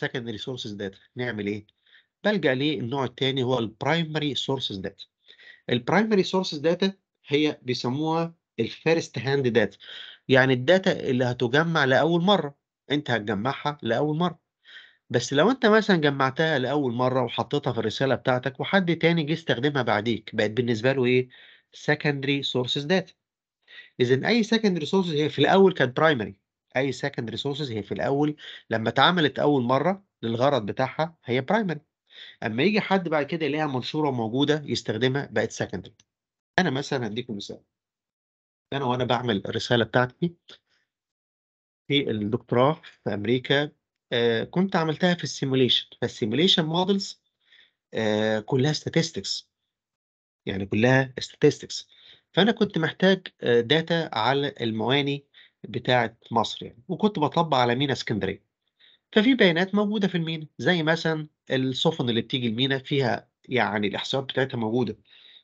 S1: secondary sources data نعمل ايه؟ بلجأ للنوع الثاني هو البرايمري سورسز داتا البرايمري سورسز داتا هي بيسموها الفيرست هاند داتا يعني الداتا اللي هتجمع لأول مرة انت هتجمعها لأول مرة بس لو انت مثلا جمعتها لأول مرة وحطيتها في الرسالة بتاعتك وحد تاني جه استخدمها بعديك بقت بالنسبة له ايه؟ secondary sources data إذا أي secondary sources هي في الأول كانت primary اي سكند ريسورسز هي في الاول لما اتعملت اول مره للغرض بتاعها هي برايمري اما يجي حد بعد كده يلاقيها منشوره وموجوده يستخدمها بقت secondary انا مثلا اديكم مثال انا وانا بعمل الرساله بتاعتي في الدكتوراه في امريكا آه كنت عملتها في السيموليشن فالسيموليشن مودلز آه كلها ستاتستكس يعني كلها ستاتستكس فانا كنت محتاج داتا آه، على المواني بتاعه مصر يعني وكنت بطبق على مينا اسكندريه ففي بيانات موجوده في المينا زي مثلا السفن اللي بتيجي المينا فيها يعني الاحصاءات بتاعتها موجوده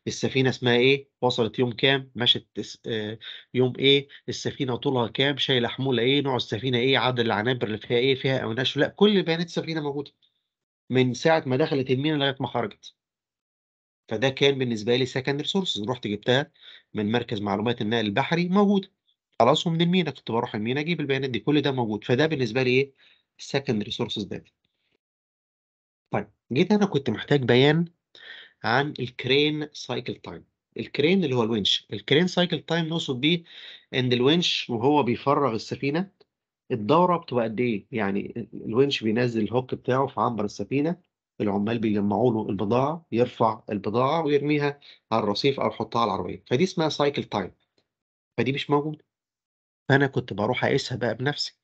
S1: السفينه اسمها ايه وصلت يوم كام مشت آه، يوم ايه السفينه طولها كام شايله حموله ايه نوع السفينه ايه عدد العنابر اللي فيها ايه فيها اوناش لا كل بيانات السفينه موجوده من ساعه ما دخلت المينا لغايه ما خرجت فده كان بالنسبه لي سكند ريسورسز رحت جبتها من مركز معلومات النقل البحري موجوده خلاص ومن المينا كنت بروح المينا اجيب البيانات دي كل ده موجود فده بالنسبه لي ايه السكند ريسورسز داتا طيب جيت انا كنت محتاج بيان عن الكرين سايكل تايم الكرين اللي هو الونش الكرين سايكل تايم نقصد بيه ان الونش وهو بيفرغ السفينه الدوره بتبقى قد ايه يعني الونش بينزل الهوك بتاعه في عنبر السفينه العمال بيجمعوا له البضاعه يرفع البضاعه ويرميها على الرصيف او يحطها على العربيه فدي اسمها سايكل تايم فدي مش موجوده فأنا كنت بروح أقيسها بقى بنفسي.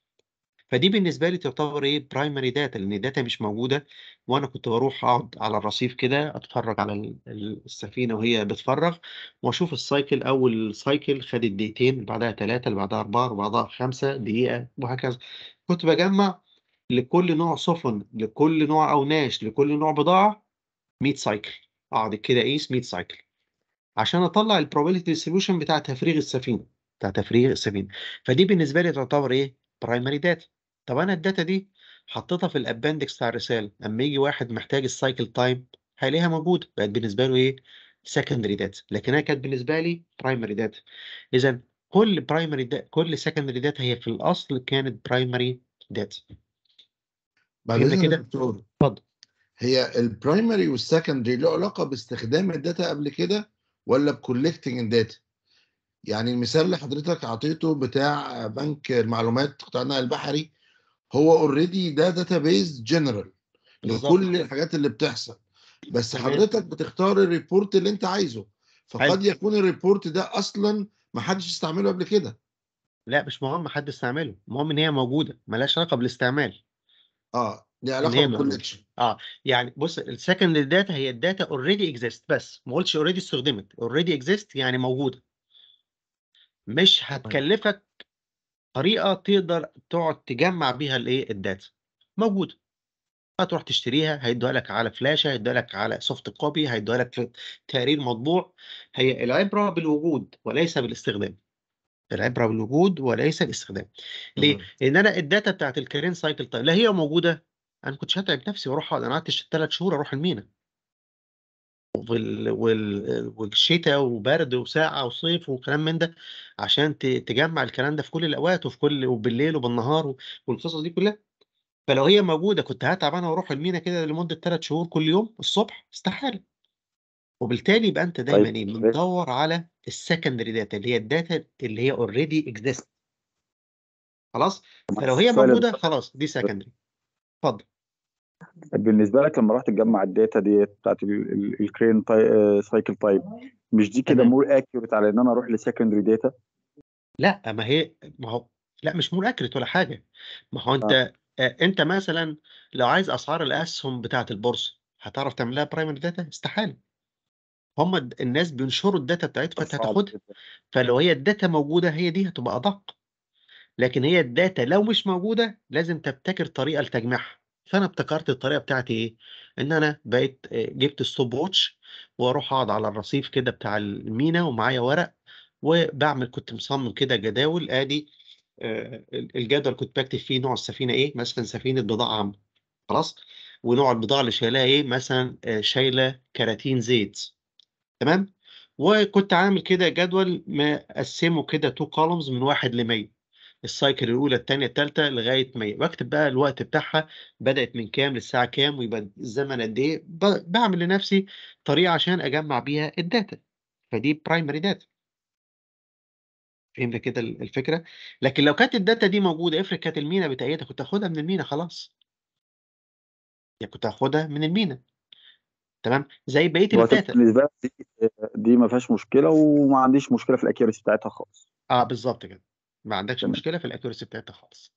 S1: فدي بالنسبة لي تعتبر إيه برايمري داتا لأن الداتا مش موجودة، وأنا كنت بروح أقعد على الرصيف كده أتفرج على السفينة وهي بتفرغ، وأشوف السايكل أول سايكل خدت دقيقتين، بعدها ثلاثه اللي بعدها اربعه اللي بعدها خمسه دقيقة وهكذا. كنت بجمع لكل نوع سفن، لكل نوع أوناش، لكل نوع بضاعة 100 سايكل أقعد كده أقيس 100 سايكل عشان أطلع البروبابيلتي ديستريبيوشن بتاع تفريغ السفينة. بتاع تفريغ السمين فدي بالنسبه لي تعتبر ايه برايمري داتا طب انا الداتا دي حطيتها في الابندكس بتاع الرساله اما يجي واحد محتاج السايكل تايم هيلاقيها موجوده بقت بالنسبه له ايه سكندري داتا لكنها كانت بالنسبه لي برايمري داتا اذا كل برايمري داتا كل سكندري داتا هي في الاصل كانت برايمري داتا بعد كده اتفضل
S3: هي البرايمري والسكندري له علاقه باستخدام الداتا قبل كده ولا بكولكتنج الداتا يعني المثال اللي حضرتك اعطيته بتاع بنك المعلومات قطاع النقل البحري هو اوريدي ده داتا بيز جنرال لكل الحاجات اللي بتحصل بس حضرتك بتختار الريبورت اللي انت عايزه
S1: فقد يكون الريبورت ده اصلا ما حدش استعمله قبل كده لا مش مهم حد استعمله المهم ان هي موجوده ملهاش علاقه بالاستعمال اه ليها علاقه بالكونكشن اه يعني بص السكند داتا هي الداتا اوريدي اكزيست بس ما قلتش اوريدي استخدمت اوريدي اكزيست يعني موجوده مش طيب. هتكلفك طريقه تقدر تقعد تجمع بيها الايه الداتا موجوده هتروح تشتريها هيدوها لك على فلاشه هيدوها لك على سوفت كوبي هيدوها لك في تقرير مطبوع هي العبره بالوجود وليس بالاستخدام العبره بالوجود وليس الاستخدام ليه؟ لان انا الداتا بتاعت الكارين سايكل طيب لا هي موجوده انا كنت هتعب نفسي واروح اقعد انا قعدت ثلاث شهور اروح المينا والشتاء وبرد وساعة وصيف وكلام من ده، عشان تجمّع الكلام ده في كل الأوقات وفي كل وبالليل وبالنهار والقصص دي كلها. فلو هي موجودة كنت هتعب أنا وأروح المينا كده لمدة ثلاث شهور كل يوم الصبح، استحالة. وبالتالي يبقى أنت دايمًا طيب إيه، بتدوّر على السكندري داتا اللي هي الداتا اللي هي اوريدي اكزيست خلاص؟ فلو هي موجودة خلاص دي سكندري اتفضل.
S3: بالنسبه لك لما رحت تجمع الداتا دي بتاعت الكرين سايكل آه، تايب مش دي كده مور اكيوريت على ان انا اروح لسكندري داتا
S1: لا ما هي ما هو لا مش مور اكيوريت ولا حاجه ما هو انت آه. آه انت مثلا لو عايز اسعار الاسهم بتاعت البورصه هتعرف تعملها برايمري داتا استحاله هم الناس بينشروا الداتا بتاعتهم فانت هتاخدها فلو هي الداتا موجوده هي دي هتبقى ادق لكن هي الداتا لو مش موجوده لازم تبتكر طريقه لتجميعها فأنا ابتكرت الطريقة بتاعتي إيه، إن أنا بقيت آه، جِبت ستوب ووتش وأروح أقعد على الرصيف كده بتاع المينا ومعايا ورق، وبعمل كنت مصمم كده جداول آدي آه، الجدول كنت بكتب فيه نوع السفينة إيه، مثلًا سفينة بضاعة عامة خلاص، ونوع البضاعة اللي شايلاها إيه، مثلًا آه، شايلة كراتين زيت تمام، وكنت عامل كده جدول مقسّمه كده تو كولومز من واحد ل100. السايكل الاولى الثانيه الثالثه لغايه ما بكتب بقى الوقت بتاعها بدات من كام للساعه كام ويبقى الزمن قد ايه بعمل لنفسي طريقه عشان اجمع بيها الداتا فدي برايمري داتا فهمت كده الفكره لكن لو كانت الداتا دي موجوده افرض كانت المينا بتاعتها كنت هاخدها من المينا خلاص يعني كنت هاخدها من المينا تمام زي بقيه الداتا
S3: بالنسبه دي دي ما فيهاش مشكله وما عنديش مشكله في الاكيرسي بتاعتها خالص
S1: اه بالظبط كده ما عندكش مشكله في الاكيورسي بتاعتها خالص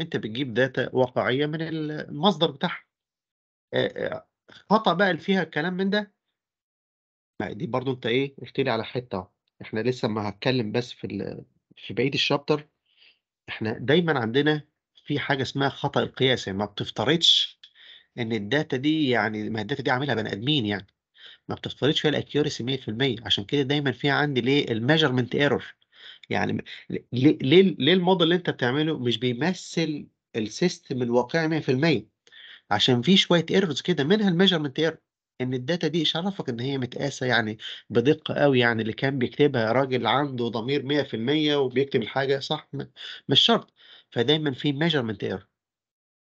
S1: انت بتجيب داتا واقعيه من المصدر بتاعها خطا بقى اللي فيها الكلام من ده ما دي برضو انت ايه قلت لي على حته احنا لسه ما هتكلم بس في في بقيه الشابتر احنا دايما عندنا في حاجه اسمها خطا القياس يعني ما بتفترضش ان الداتا دي يعني ما الداتا دي عاملها بني ادمين يعني ما بتفترضش فيها الاكيورسي 100% عشان كده دايما في عندي ليه الميجرمنت ايرور يعني ليه ليه, الموديل اللي انت بتعمله مش بيمثل السيستم الواقعي 100% عشان في شويه ايرورز كده منها الميجرمنت ايرور ان الداتا دي شرفك ان هي متقاسه يعني بدقه قوي يعني اللي كان بيكتبها راجل عنده ضمير 100% وبيكتب الحاجه صح مش شرط فدايما في ميجرمنت ايرور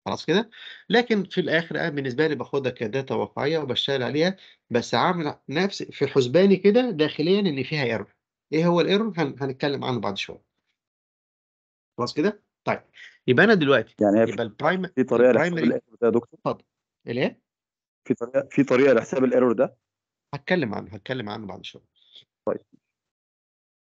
S1: خلاص كده لكن في الاخر انا بالنسبه لي باخدها كداتا واقعيه وبشتغل عليها بس عامل نفس في حسباني كده داخليا ان فيها ايرور ايه هو الايرور هنتكلم عنه بعد شويه خلاص كده طيب يبقى انا دلوقتي يعني يبقى البرايم في طريقه لحساب الايرور ده يا دكتور اتفضل الايه في طريقه في طريقه لحساب الايرور ده هتكلم عنه هتكلم عنه بعد شويه طيب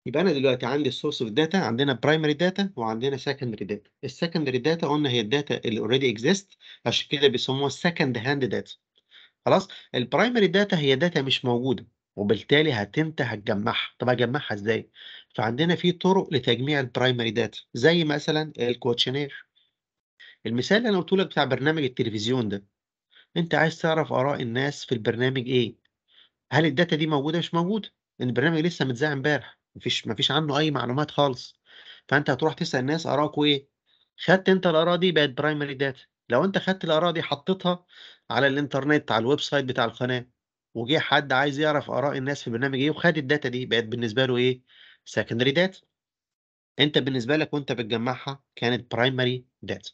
S1: يبقى انا دلوقتي عندي السورس اوف داتا عندنا برايمري داتا وعندنا سكندري داتا السكندري داتا قلنا هي الداتا اللي اوريدي اكزيست عشان كده بيسموها سكند هاند داتا خلاص البرايمري داتا هي داتا مش موجوده وبالتالي هتمتى هتجمعها، طب هجمعها إزاي؟ فعندنا في طرق لتجميع البرايمري داتا زي مثلًا الكوتشنير. المثال اللي أنا قلته لك بتاع برنامج التلفزيون ده، أنت عايز تعرف آراء الناس في البرنامج إيه، هل الداتا دي موجودة مش موجودة؟ ان البرنامج لسه متذاع امبارح، مفيش مفيش عنه أي معلومات خالص، فأنت هتروح تسأل الناس آراءكم إيه؟ خدت أنت الآراء دي بقت برايمري داتا لو أنت خدت الآراء دي حطيتها على الإنترنت على الويب سايت بتاع القناة. وجه حد عايز يعرف آراء الناس في برنامج إيه وخد الداتا دي بقت بالنسبة له إيه؟ سكندري داتا. أنت بالنسبة لك وأنت بتجمعها كانت برايمري داتا.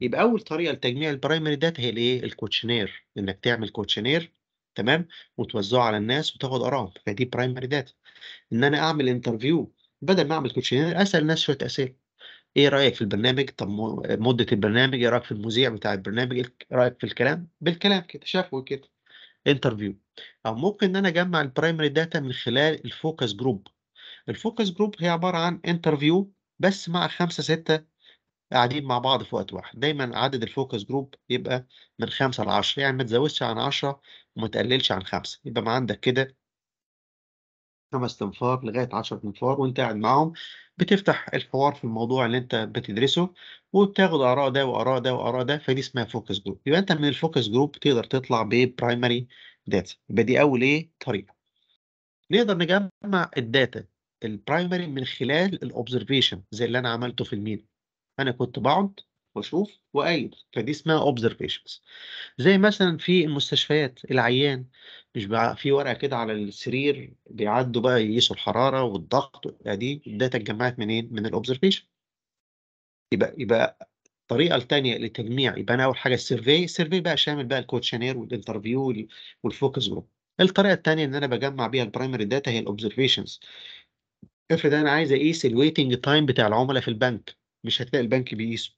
S1: يبقى أول طريقة لتجميع البرايمري داتا هي الإيه؟ الكوتشنير إنك تعمل كوتشنير تمام وتوزعه على الناس وتاخد آرائهم فدي برايمري داتا. إن أنا أعمل انترفيو بدل ما أعمل كوتشنير أسأل الناس شوية أسئلة. ايه رايك في البرنامج طب مده البرنامج ايه رايك في المذيع بتاع البرنامج ايه رايك في الكلام بالكلام كده شافوا كده انترفيو او ممكن ان انا اجمع البرايمري داتا من خلال الفوكس جروب الفوكس جروب هي عباره عن انترفيو بس مع خمسه سته قاعدين مع بعض في وقت واحد دايما عدد الفوكس جروب يبقى من خمسة لعشرة يعني ما تزودش عن عشرة وما تقللش عن خمسة يبقى ما عندك كده خمس أنفار لغاية 10 أنفار وأنت قاعد معاهم بتفتح الحوار في الموضوع اللي أنت بتدرسه وبتاخد آراء ده وآراء ده وآراء ده فدي اسمها فوكس جروب يبقى أنت من الفوكس جروب تقدر تطلع ببرايمري داتا يبقى دي أول إيه طريقة نقدر نجمع الداتا البرايمري من خلال الأوبزرفيشن زي اللي أنا عملته في المين أنا كنت بقعد واشوف واعاين فدي اسمها اوبزرفيشنز زي مثلا في المستشفيات العيان مش بقى في ورقه كده على السرير بيعدوا بقى يقيسوا الحراره والضغط يعني دي الداتا اتجمعت منين من الاوبزرفيشن يبقى يبقى الطريقه الثانيه للتجميع يبقى انا اول حاجه السيرفي السيرفي بقى شامل بقى الكوتشنير والانترفيو والفوكس جروب الطريقه الثانيه ان انا بجمع بيها البرايمري داتا هي الاوبزرفيشنز افرض انا عايز اقيس الويتنج تايم بتاع العملاء في البنك مش هتلاقي البنك بيقيسه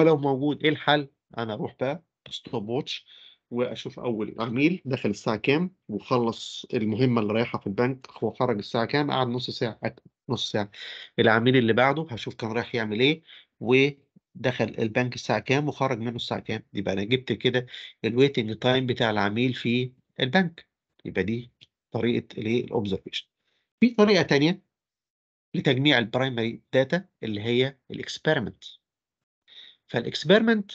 S1: ولو موجود ايه الحل انا اروح بقى ستوب ووتش واشوف اول عميل دخل الساعه كام وخلص المهمه اللي رايحه في البنك هو خرج الساعه كام قعد نص ساعه نص ساعه العميل اللي بعده هشوف كان رايح يعمل ايه ودخل البنك الساعه كام وخرج منه الساعه كام يبقى انا جبت كده الويتنج تايم بتاع العميل في البنك يبقى دي طريقه الايه الاوبزرفيشن في طريقه ثانيه لتجميع البرايمري داتا اللي هي الاكسبيرمنت فالاكسبيرمنت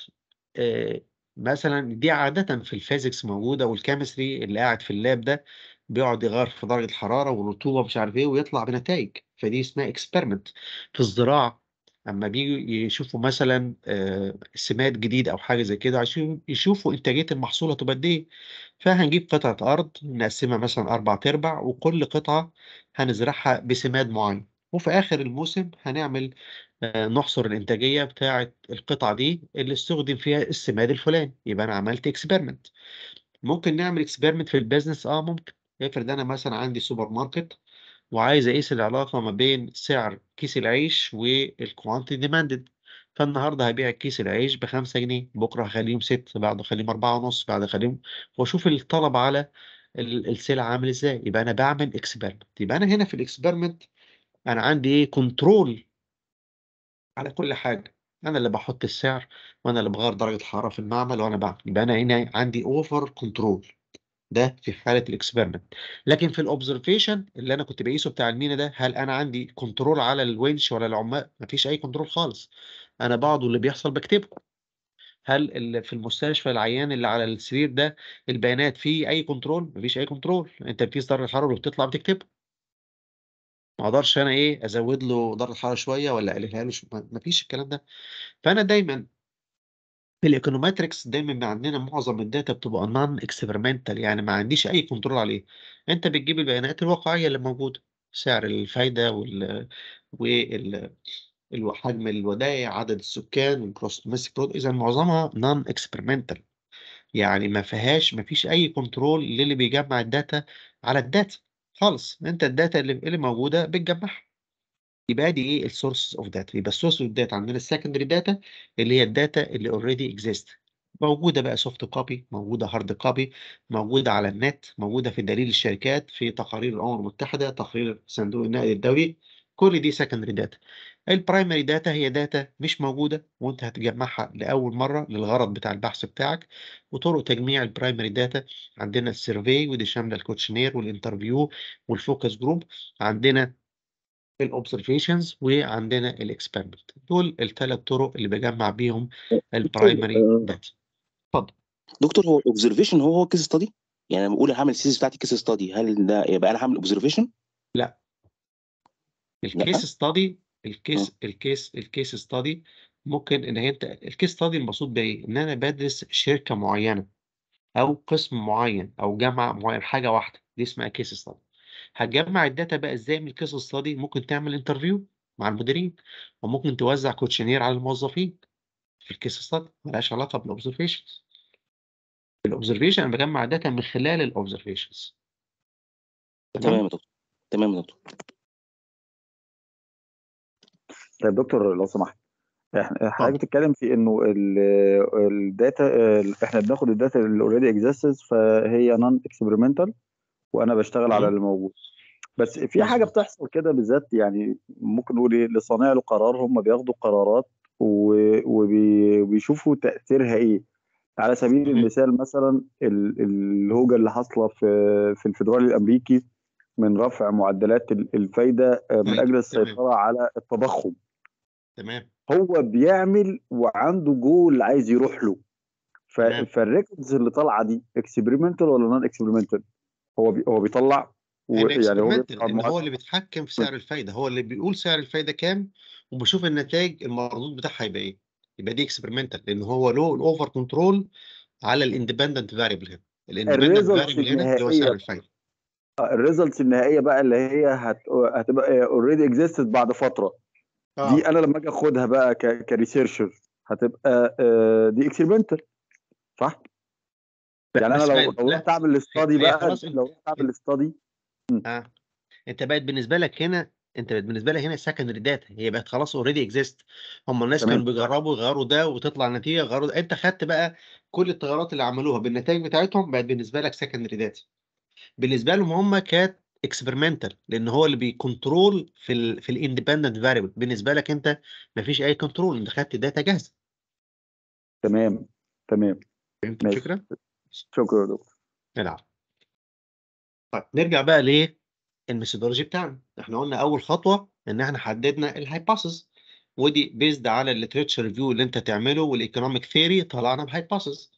S1: آه، مثلا دي عادة في الفيزيكس موجودة والكيمستري اللي قاعد في اللاب ده بيقعد يغير في درجة الحرارة والرطوبة مش عارف ايه ويطلع بنتائج فدي اسمها اكسبيرمنت في الزراعة اما بيجوا يشوفوا مثلا آه، سمات جديد او حاجة زي كده عشان يشوفوا انتاجية المحصول هتبقى ايه فهنجيب قطعة ارض نقسمها مثلا اربع ارباع وكل قطعة هنزرعها بسماد معين وفي اخر الموسم هنعمل آه، نحصر الانتاجيه بتاعه القطعه دي اللي استخدم فيها السماد الفلاني يبقى انا عملت اكسبيرمنت ممكن نعمل اكسبيرمنت في البيزنس اه ممكن افرض انا مثلا عندي سوبر ماركت وعايز اقيس العلاقه ما بين سعر كيس العيش والكوانتي ديماندد فالنهارده هبيع كيس العيش ب 5 جنيه بكره هخليهم 6 بعده هخليهم أربعة ونص بعد هخليهم واشوف الطلب على السلع عامل ازاي يبقى انا بعمل اكسبيرمنت يبقى انا هنا في الاكسبيرمنت انا عندي ايه كنترول على كل حاجه انا اللي بحط السعر وانا اللي بغير درجه الحراره في المعمل وانا بعمل يبقى انا هنا عندي اوفر كنترول ده في حاله الاكسبيرمنت لكن في الاوبزرفيشن اللي انا كنت بقيسه بتاع المينا ده هل انا عندي كنترول على الونش ولا العمال مفيش اي كنترول خالص انا بعض اللي بيحصل بكتبه هل في المستشفى العيان اللي على السرير ده البيانات فيه اي كنترول مفيش اي كنترول انت بتقيس درجه الحراره وبتطلع بتكتبه ما اقدرش أنا إيه، أزوّد له درجة الحرارة شوية ولا أقلّلها له ش ما فيش الكلام ده. فأنا دايمًا في الايكونومتريكس دايمًا بيبقى عندنا معظم الداتا بتبقي نان اكسبيرمنتال يعني ما عنديش أي كنترول عليها. أنت بتجيب البيانات الواقعية اللي موجودة، سعر الفايدة وال وال الو الودايع، عدد السكان، الكروس domestic إذًا معظمها نون اكسبيرمنتال يعني ما فيهاش ما فيش أي كنترول للي بيجمّع الداتا على الداتا خالص أنت الداتا اللي اللي موجودة بتجمعها. يبقى دي إيه السورس أوف داتا يبقى السورس أوف داتا عندنا السكندري داتا اللي هي الداتا اللي أوريدي إكزيست موجودة بقى سوفت كوبي موجودة هارد كوبي موجودة على النت موجودة في دليل الشركات في تقارير الأمم المتحدة تقرير صندوق النقد الدولي كل دي سكندري داتا البرايمري داتا هي داتا مش موجودة وانت هتجمعها لأول مرة للغرض بتاع البحث بتاعك وطرق تجميع البرايمري داتا عندنا السيرفي ودي شاملة الكوتشنير والانترفيو والفوكس جروب عندنا الاوبزرفيشنز وعندنا الاكسبيرمنت دول الثلاث طرق اللي بجمع بيهم البرايمري آه، داتا اتفضل دكتور هو الاوبزرفيشن هو هو كيس ستادي يعني لما بقول هعمل السيريز بتاعتي كيس ستادي هل
S3: ده يبقى انا هعمل اوبزرفيشن
S1: لا الكيس ستادي الكيس الكيس الكيس ستادي ممكن ان انت الكيس ستادي المقصود بايه؟ ان انا بدرس شركه معينه او قسم معين او جامعه معينه حاجه واحده دي اسمها كيس ستادي هتجمع الداتا بقى ازاي من الكيس ستادي ممكن تعمل انترفيو مع المديرين وممكن توزع كوتشنير على الموظفين في الكيس ستادي ملهاش علاقه بالاوبزرفيشنز الاوبزرفيشن انا بجمع داتا من خلال الاوبزرفيشنز
S2: تمام يا دكتور تمام يا دكتور
S3: طيب دكتور لو سمحت احنا حضرتك بتتكلم في انه الداتا احنا بناخد الداتا اللي اوريدي اكزيستس فهي نون اكسبيرمنتال وانا بشتغل على اللي موجود بس في حاجه بتحصل كده بالذات يعني ممكن نقول ايه لصانع القرار هم بياخدوا قرارات وبيشوفوا تاثيرها ايه على سبيل المثال مثلا الهوجه اللي حاصله في في الفدرالي الامريكي من رفع معدلات الفايده آه، من اجل السيطره على التضخم تمام هو بيعمل وعنده جول عايز يروح له ف... فالريكوردز اللي طالعه دي اكسبيرمنتال ولا نون اكسبيرمنتال هو بي... هو بيطلع
S1: و... يعني هو بيطلع هو اللي بيتحكم في سعر الفايده هو اللي بيقول سعر الفايده كام وبشوف النتائج المردود بتاعها هيبقى ايه يبقى دي اكسبيرمنتال لان هو له الاوفر كنترول على الاندبندنت فاريبل هنا الاندبندنت فاريبل هنا اللي هو سعر الفايده آه،
S3: الريزلتس النهائيه بقى اللي هي هت... هتبقى اوريدي اكزيستد بعد فتره
S1: آه. دي انا لما
S3: اجي اخدها بقى كريسيرشر هتبقى آه، دي اكسبيرمنتال صح؟ يعني انا لو إيه، إيه، لو رحت اعمل الاستادي بقى لو
S1: رحت اعمل الاستادي اه انت بقت بالنسبه لك هنا انت بالنسبه لك هنا السكندري داتا هي بقت خلاص اوريدي اكزيست هم الناس كانوا بيجربوا يغيروا ده وتطلع نتيجه يغيروا انت خدت بقى كل التغيرات اللي عملوها بالنتائج بتاعتهم بقت بالنسبه لك سكندري داتا بالنسبه لهم هم كانت اكسبيرمنتال لان هو اللي بيكنترول في الـ في الاندبندنت فاريبل بالنسبه لك انت مفيش اي كنترول انت خدت داتا جاهزه
S3: تمام تمام
S1: فهمت الفكره؟ شكرا يا دكتور طيب نرجع بقى للميثودولوجي بتاعنا احنا قلنا اول خطوه ان احنا حددنا الهايباثيس ودي بيزد على الليتريتشر ريفيو اللي انت تعمله والايكونوميك ثيري طلعنا بهايباثيس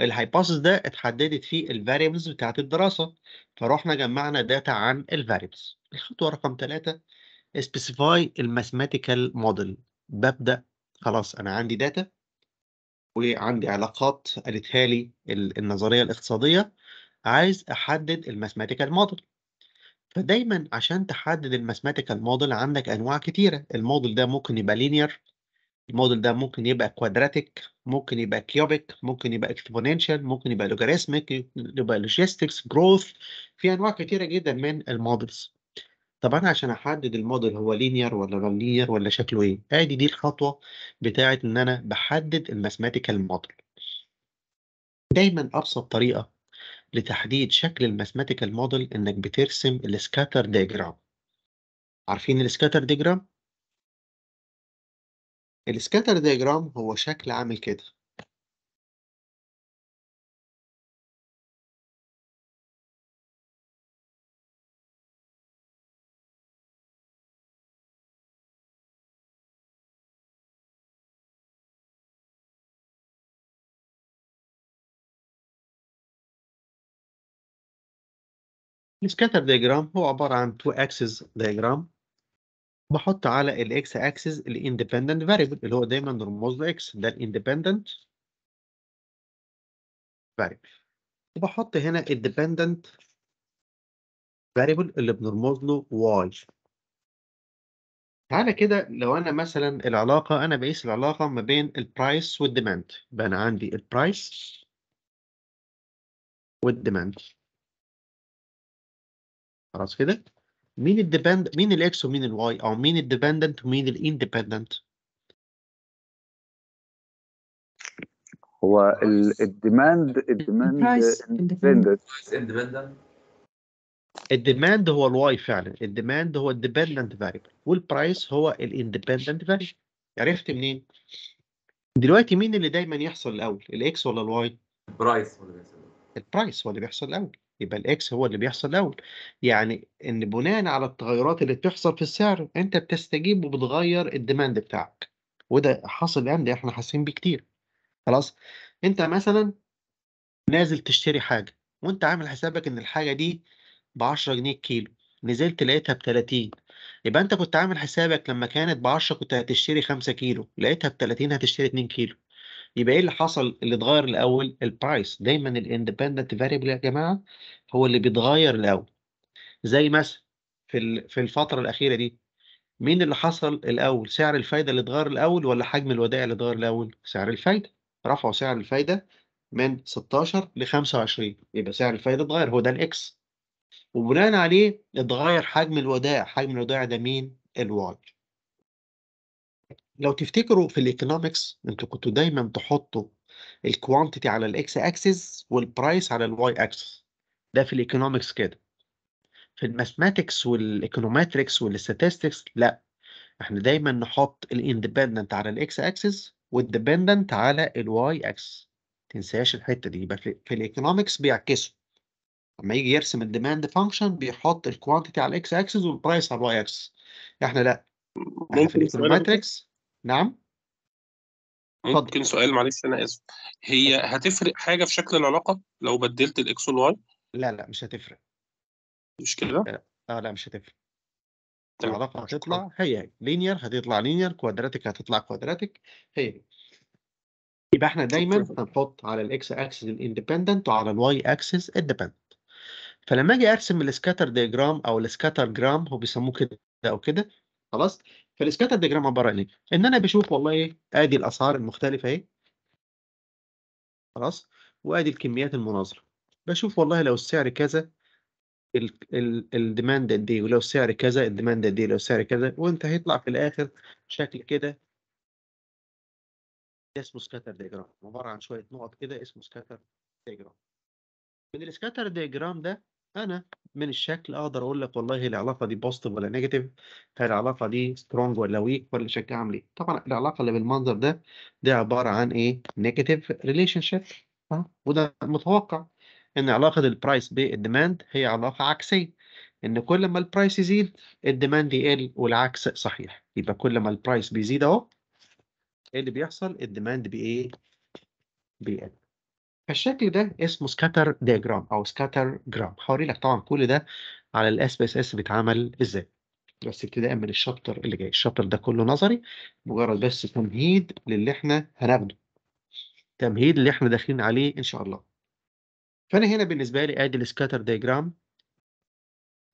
S1: الهايبوثيس ده اتحددت فيه الفاريبلز بتاعت الدراسة فروحنا جمعنا داتا عن الفاريبلز الخطوة رقم ثلاثة سبيسيفاي الماثماتيكال موديل ببدأ خلاص أنا عندي داتا وعندي علاقات قالتها لي النظرية الاقتصادية عايز أحدد الماثماتيكال موديل فدايما عشان تحدد الماثماتيكال موديل عندك انواع كتيره الموديل ده ممكن يبقى لينير الموديل ده ممكن يبقى كوادراتيك ممكن يبقى كيوبيك ممكن يبقى اكسبوننشال ممكن يبقى لوغاريثميك يبقى لوجيستكس جروث في انواع كتيره جدا من المودلز طب انا عشان احدد الموديل هو لينير ولا لينير ولا شكله ايه ادي دي الخطوه بتاعه ان انا بحدد الماثيماتيكال موديل دايما ابسط طريقه لتحديد شكل الماثيماتيكال موديل انك بترسم السكاتر ديجرام عارفين السكاتر ديجرام السكاتر ديجرام هو شكل عامل كده السكاتر ديجرام هو عبارة عن تو اكسس دايجرام بحط على الإكس أكسس الاندبندنت variable اللي هو دايما رموز له إكس ده الاندبندنت variable وبحط هنا الديبندنت variable اللي بنرمز له واي تعالى كده لو انا مثلا العلاقه انا بقيس العلاقه ما بين البرايس والديماند يبقى انا عندي البرايس والديماند خلاص كده مين الديبند مين الاكس ومين الواي او مين الديبندنت ومين الاندبندنت
S2: هو آه، الديماند الديماند
S3: اندبندنت
S1: الديماند هو الواي فعلا الديماند هو الديبندنت فاريبل والبرايس هو الاندبندنت فاريبل عرفت منين؟ دلوقتي مين اللي دايما يحصل الاول الاكس ولا الواي؟ البرايس هو اللي بيحصل البرايس هو اللي بيحصل الاول يبقى الاكس هو اللي بيحصل الاول يعني ان بناء على التغيرات اللي بتحصل في السعر انت بتستجيب وبتغير الديماند بتاعك وده حاصل الان يعني ده احنا حاسين بيه كتير خلاص انت مثلا نازل تشتري حاجه وانت عامل حسابك ان الحاجه دي ب 10 جنيه الكيلو نزلت لقيتها ب 30 يبقى انت كنت عامل حسابك لما كانت ب 10 كنت هتشتري 5 كيلو لقيتها ب 30 هتشتري 2 كيلو يبقى ايه اللي حصل اللي اتغير الاول البرايس دايما الاندبندنت فاريبل يا جماعه هو اللي بيتغير الاول زي مثلا في في الفتره الاخيره دي مين اللي حصل الاول سعر الفايده اللي اتغير الاول ولا حجم الودائع اللي اتغير الاول سعر الفايده رفعوا سعر الفايده من 16 ل 25 يبقى سعر الفايده اتغير هو ده الاكس وبناء عليه اتغير حجم الودائع حجم الودائع ده مين الواي لو تفتكروا في الايكونومكس انتوا كنتوا دايما تحطوا الكوانتيتي على الاكس اكسس والبرايس على الواي اكسس ده في الايكونومكس كده في الماثماتكس والايكونومتركس والاستاتستكس لا احنا دايما نحط الاندبندنت على الاكس اكسس والديبندنت على الواي اكسس تنساش الحته دي يبقى في الايكونومكس بيعكسوا لما يجي يرسم الديماند فانكشن بيحط الكوانتيتي على الاكس اكسس والبرايس على الواي اكسس احنا لا احنا في الايكونومتركس نعم
S4: ممكن فضل. سؤال معلش انا اسف هي هتفرق حاجه في شكل العلاقه لو بدلت الاكس والواي
S1: لا لا مش هتفرق مش كده لا آه لا مش هتفرق طيب. العلاقه هتطلع هي هي لينير هتطلع لينير كوادراتيك هتطلع كوادراتيك هي يبقى احنا دايما هنحط على الاكس اكسس الاندبندنت وعلى الواي اكسس الديبندنت فلما اجي ارسم الاسكاتر ديجرام او الاسكاتر جرام هو بيسموه كده او كده خلاص فالسكاتر ديجرام عباره عن ايه؟ ان انا بشوف والله ايه ادي الاسعار المختلفه اهي خلاص وادي الكميات المناظره بشوف والله لو السعر كذا الديماند قد ايه ولو السعر كذا الديماند قد ايه لو السعر كذا وانت هيطلع في الاخر شكل كده اسمه سكاتر ديجرام عباره عن شويه نقط كده اسمه سكاتر ديجرام من السكاتر ديجرام ده أنا من الشكل أقدر أقول لك والله العلاقة دي ولا نيجاتيف هل العلاقة دي سترونج ولا ويك ولا شكلها عامل إيه. طبعًا العلاقة اللي بالمنظر ده، دي عبارة عن إيه نيجاتيف relationship آه، وده متوقع إن علاقة البرايس بالديماند هي علاقة عكسية، إن كل ما البرايس يزيد الديماند يقل والعكس صحيح، يبقى كل ما البرايس بيزيد أهو، إيه اللي بيحصل الديماند بإيه بيقل. فالشكل ده اسمه سكاتر ديجرام او سكاتر جرام هوري لك طبعا كل ده على الاس بي اس اس بيتعمل ازاي بس ابتداء من الشابتر اللي جاي الشابتر ده كله نظري مجرد بس تمهيد للي احنا هناخده تمهيد اللي احنا داخلين عليه ان شاء الله فانا هنا بالنسبه لي ادي السكاتر ديجرام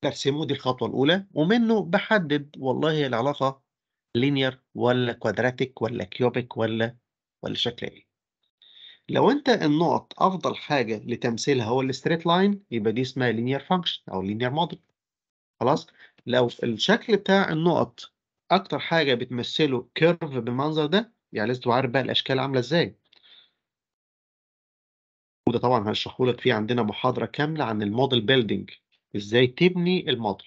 S1: برسمه دي الخطوه الاولى ومنه بحدد والله العلاقه لينير ولا كوادراتيك ولا كيوبيك ولا ولا شكل ايه لو انت النقط افضل حاجه لتمثيلها هو الستريت لاين يبقى دي اسمها لينير فانكشن او لينير موديل خلاص لو الشكل بتاع النقط اكتر حاجه بتمثله كيرف بالمنظر ده يعني لازم عارف بقى الاشكال عامله ازاي وده طبعا هشرحه لك في عندنا محاضره كامله عن الموديل بيلدينج ازاي تبني الموديل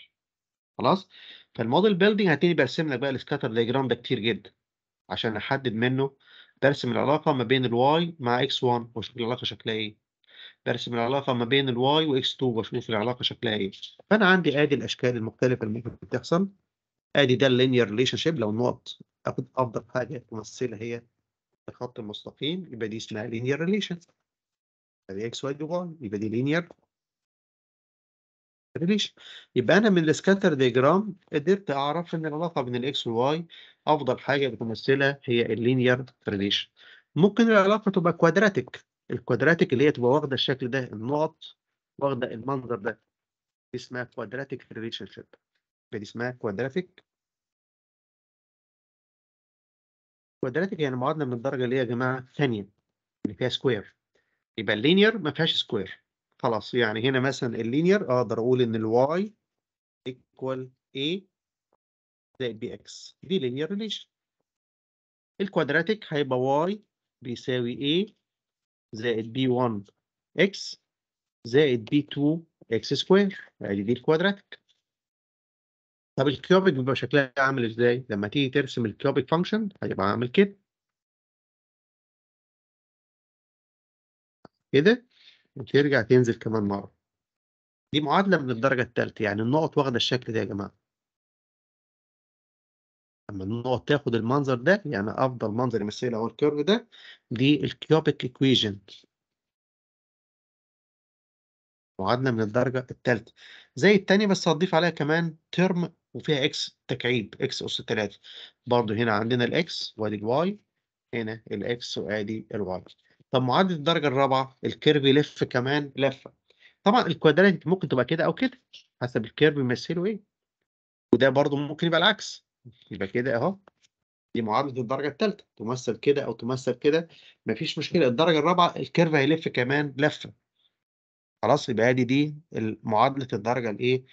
S1: خلاص فالموديل بيلدينج هتبقى برسم لك بقى السكاتر دايجرام ده كتير جدا عشان احدد منه برسم العلاقة ما بين الواي مع اكس 1 واشوف العلاقة شكلها ايه برسم العلاقة ما بين الواي واكس 2 واشوف العلاقة شكلها ايه فأنا عندي ادي الأشكال المختلفة اللي ممكن تحصل. ادي ده اللينير ريليشن شيب لو النقط اخد افضل حاجة تمثلها هي الخط المستقيم يبقى دي اسمها لينير ريليشن ادي اكس واي دي واي يبقى دي لينير ليش؟ يبقى أنا من السكاتر ديجرام قدرت أعرف إن العلاقة بين الإكس والواي أفضل حاجة بتمثلها هي اللينير ريليشن ممكن العلاقة تبقى كوادراتيك الكوادراتيك اللي هي تبقى واخدة الشكل ده النقط واخدة المنظر ده دي اسمها كوادراتيك ريليشن شيب دي اسمها كوادراتيك كوادراتيك يعني معادلة من الدرجة اللي هي يا جماعة ثانية اللي فيها سكوير يبقى اللينير ما فيهاش سكوير خلاص يعني هنا مثلا اللينير اقدر اقول ان الواي ايكوال a زائد بي اكس دي لينير ريليشن الكوادراتيك هيبقى y بيساوي a زائد b1 x زائد b2 x سكوير ادي دي الكوادراتيك طب الكيوبيك بيبقى شكلها عامل ازاي؟ لما تيجي ترسم الكيوبيك
S2: فانكشن هيبقى عامل كده
S1: كده وترجع تنزل كمان مرة دي معادلة من الدرجة الثالثة يعني النقط واخدة الشكل ده يا جماعة لما النقط تاخد المنظر ده يعني أفضل منظر يمثله هو الكيرف ده دي الكيوبيك إيكويجن معادلة من الدرجة الثالثة زي الثانية بس هتضيف عليها كمان ترم وفيها اكس تكعيب اكس أس 3 برضه هنا عندنا الاكس وادي الواي هنا الاكس وادي الواي طب معادله الدرجه الرابعه الكيرف يلف كمان لفه طبعا الكوادرنت ممكن تبقى كده او كده حسب الكيرف بيمثله ايه وده برضو ممكن يبقى العكس يبقى كده اهو دي معادله الدرجه الثالثه تمثل كده او تمثل كده مفيش مشكله الدرجه الرابعه الكيرف هيلف كمان لفه خلاص يبقى ادي دي معادله الدرجه الايه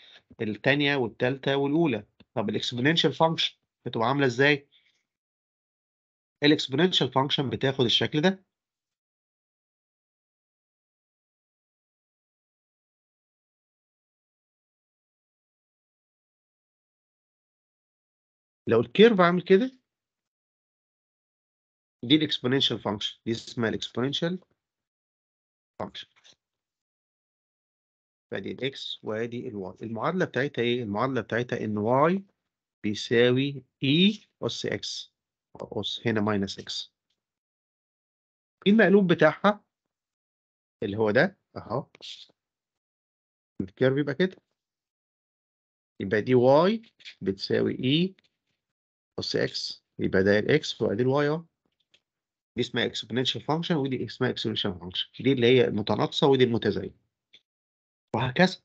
S1: الثانيه والثالثه والاولى طب الاكسبوننشال فانكشن بتبقى عامله ازاي الاكسبوننشال فانكشن بتاخد الشكل ده
S2: لو الكيرف عامل كده دي الاكسبوننشال فانكشن دي اسمها الاكسبوننشال
S1: فانكشن فادي الاكس وادي الواي المعادله بتاعتها ايه المعادله بتاعتها ان واي بيساوي اي اس اكس اس هنا ماينس اكس المقلوب بتاعها
S2: اللي هو ده اهو الكيرف يبقى كده
S1: يبقى دي واي بتساوي اي e اس اكس يبقى ده الاكس وادي الواي دي اسمها اكسبوننشال فانكشن ودي اسمها اكسبوننشال فانكشن دي اللي هي المتناقصه ودي المتزايده وهكذا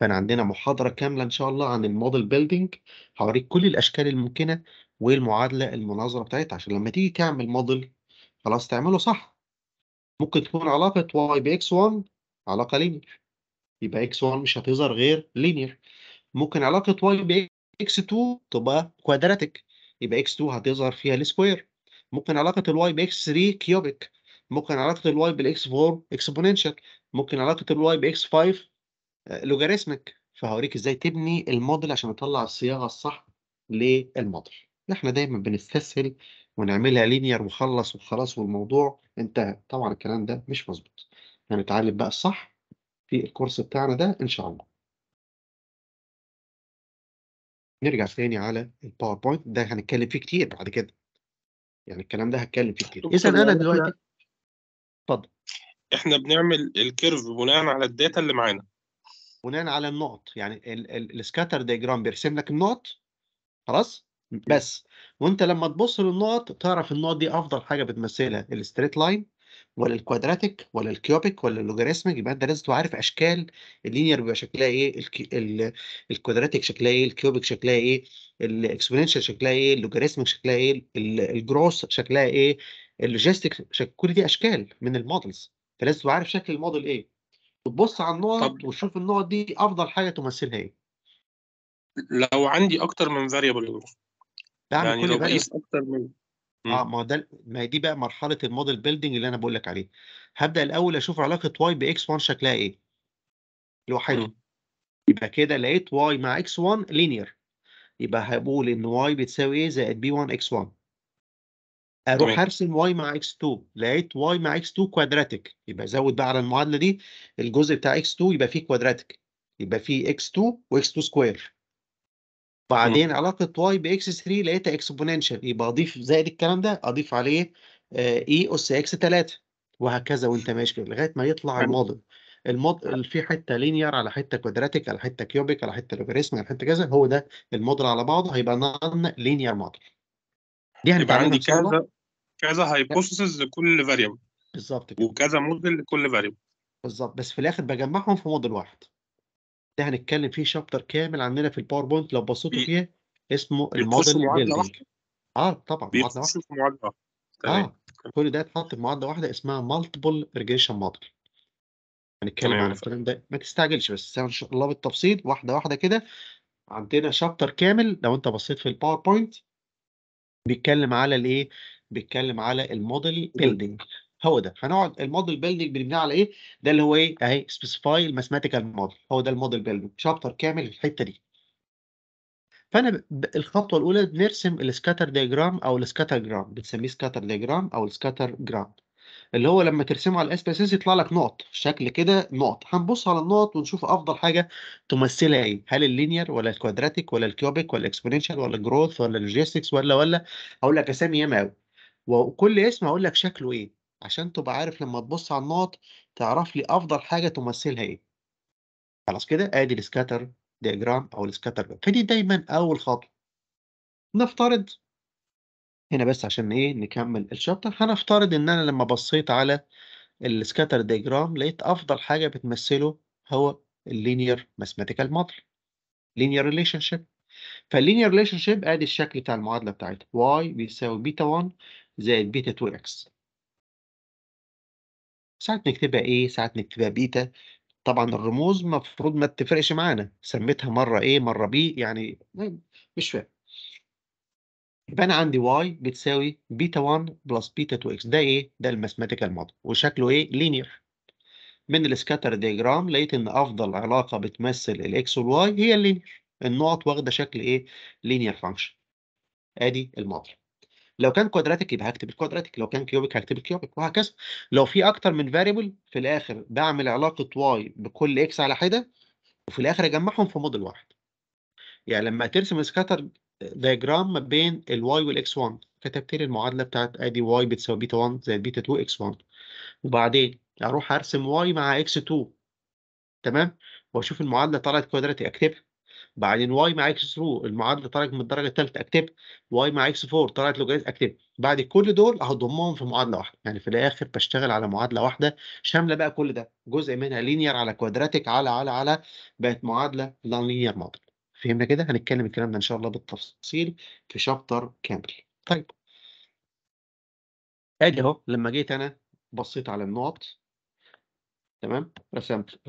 S1: فانا عندنا محاضره كامله ان شاء الله عن الموديل بيلدينج هوريك كل الاشكال الممكنه والمعادله المناظره بتاعتها عشان لما تيجي تعمل موديل خلاص تعمله صح ممكن تكون علاقه y باكس 1 علاقه لينير يبقى اكس 1 مش هتظهر غير لينير ممكن علاقه y باكس 2 تبقى كوادراتيك يبقى اكس 2 هتظهر فيها السكوير ممكن علاقه الواي باكس 3 كيوبيك ممكن علاقه الواي بالاكس 4 اكسبوننشال ممكن علاقه الواي باكس 5 لوجاريثمك فهوريك ازاي تبني الموديل عشان تطلع الصياغه الصح للموديل احنا دايما بنستسهل ونعملها لينير وخلص وخلاص والموضوع انتهى طبعا الكلام ده مش مظبوط هنتعلم بقى الصح في الكورس بتاعنا ده ان شاء الله نرجع تاني على الباوربوينت ده هنتكلم فيه كتير بعد كده يعني الكلام ده هتكلم فيه كتير اذا انا دلوقتي اتفضل احنا
S4: بنعمل الكيرف بناء على الداتا اللي معانا
S1: بناء على النقط يعني السكاتر ديجرام بيرسم لك النقط خلاص بس وانت لما تبص للنقط تعرف النقط دي افضل حاجه بتمثلها الستريت لاين ولا الكوادراتيك ولا الكيوبيك ولا اللوجاريثميك يبقى انت لازم تبقى عارف اشكال اللينير بيبقى شكلها ايه الكوادراتيك شكلها ايه الكيوبيك شكلها ايه الاكسبوننشال شكلها ايه اللوجاريثميك شكلها ايه الجروس شكلها ايه اللوجيستيك شك... كل دي اشكال من المودلز فلازم تبقى عارف شكل الموديل ايه وتبص على النقط وتشوف النقط دي افضل حاجه تمثلها ايه
S4: لو عندي اكتر من فاريبل
S1: يعني لو بقيس اكتر من آه ما هو ده ما هي دي بقى مرحلة الموديل بيلدنج اللي أنا بقول لك عليه، هبدا الأول أشوف علاقة واي باكس 1 شكلها إيه؟ لوحده يبقى كده لقيت واي مع اكس 1 لينير يبقى هقول إن واي بتساوي إيه بي 1 اكس X1. أروح أرسم واي مع اكس 2 لقيت واي مع اكس 2 كوادراتيك يبقى زود بقى على المعادلة دي الجزء بتاع اكس 2 يبقى فيه كوادراتيك يبقى فيه اكس 2 واكس 2 سكوير إمم. بعدين علاقه واي باكس 3 لقيتها اكسبوننشال يبقى اضيف زائد الكلام ده اضيف عليه اي آه، e اس اكس 3 وهكذا وانت ماشي كده لغايه ما يطلع الموديل الموديل في حته لينير على حته كوادراتيك على حته كيوبيك على حته لوغاريتم على حته كذا هو ده الموديل على بعضه هيبقى نون لينير موديل دي هنبقى عندي كذا
S4: كذا هايبوثيسز لكل فاريبل بالظبط كده وكذا موديل لكل
S1: فاريبل بالظبط بس في الاخر بجمعهم في موديل واحد ده هنتكلم فيه شابتر كامل عندنا في الباوربوينت لو بصيتوا فيه اسمه الموديل بيلدينج اه طبعا معادله واحده معادله واحده اه كل ده اتحط في معادله واحده اسمها مالتيبل ريجريشن موديل هنتكلم عن الكلام ده ما تستعجلش بس ان شاء الله بالتفصيل واحده واحده كده عندنا شابتر كامل لو انت بصيت في الباوربوينت بيتكلم على الايه بيتكلم على الموديل بيلدينج هو ده هنقعد الموديل بيلدنج بنبنيه على ايه ده اللي هو ايه اهي سبيسيفاي الماثماتيكال موديل هو ده الموديل بيلدنج شابتر كامل في الحته دي فانا الخطوه الاولى بنرسم السكاتر دياجرام او السكاتر جرام بنسميه سكاتر دياجرام او السكاتر جرام اللي هو لما ترسمه على الاس اس يطلع لك نقط شكل كده نقط هنبص على النقط ونشوف افضل حاجه تمثلها ايه هل اللينير ولا الكوادراتيك ولا الكيوبيك ولا الاكسبوننشال ولا الجروث ولا اللوجيستكس ولا ولا هقول لك اسامي ياما قوي وكل اسم هقول لك شكله ايه عشان تبقى عارف لما تبص على النقط تعرف لي أفضل حاجة تمثلها إيه خلاص كده آدي السكاتر ديجرام أو السكاتر فدي دايما أول خطوة نفترض هنا بس عشان إيه نكمل الشابتر هنفترض إن أنا لما بصيت على السكاتر ديجرام لقيت أفضل حاجة بتمثله هو اللينير ماثيماتيكال موديل لينير ريليشن شيب فاللينير ريليشن شيب ادي الشكل بتاع المعادله بتاعتها y بيساوي بيتا 1 زائد بيتا 2 x ساعات نكتبها ايه ساعات نكتبها بيتا، طبعًا الرموز مفروض ما تفرقش معانا، سميتها مرّة ايه مرّة بي يعني مش فاهم يبقى أنا عندي Y بتساوي بيتا 1 بلس بيتا 2 x ده إيه؟ ده الmathematical موديل وشكله إيه؟ لينير من الاسكاتر ديجرام لقيت إن أفضل علاقة بتمثل الاكس والواي هي اللينير النقط واخدة شكل إيه؟ لينير فانكشن آدي الموديل لو كان كوادراتيك يبقى هكتب الكوادراتيك لو كان كيوبيك هكتب الكيوبيك وهكذا لو في اكتر من فاريبل في الاخر بعمل علاقه واي بكل اكس على حده وفي الاخر اجمعهم في موديل واحد يعني لما ترسم سكاتر دايجرام ما بين الواي والاكس 1 كتبت لي المعادله بتاعت ادي واي بتساوي بيتا 1 زائد بيتا 2 اكس 1 وبعدين اروح ارسم واي مع اكس 2 تمام واشوف المعادله طلعت كوادراتيك اكتبها بعدين واي مع اكس 2 المعادله طلعت من الدرجه الثالثه اكتبها واي مع اكس 4 طلعت لوجاريتم اكتبها بعد كل دول هضمهم في معادله واحده يعني في الاخر بشتغل على معادله واحده شامله بقى كل ده جزء منها لينير على كوادراتيك على على على بقت معادله نون لينير موديل فهمنا كده هنتكلم الكلام ده ان شاء الله بالتفصيل في شابتر كامل طيب ادي اهو لما جيت انا بصيت على النقط تمام رسمت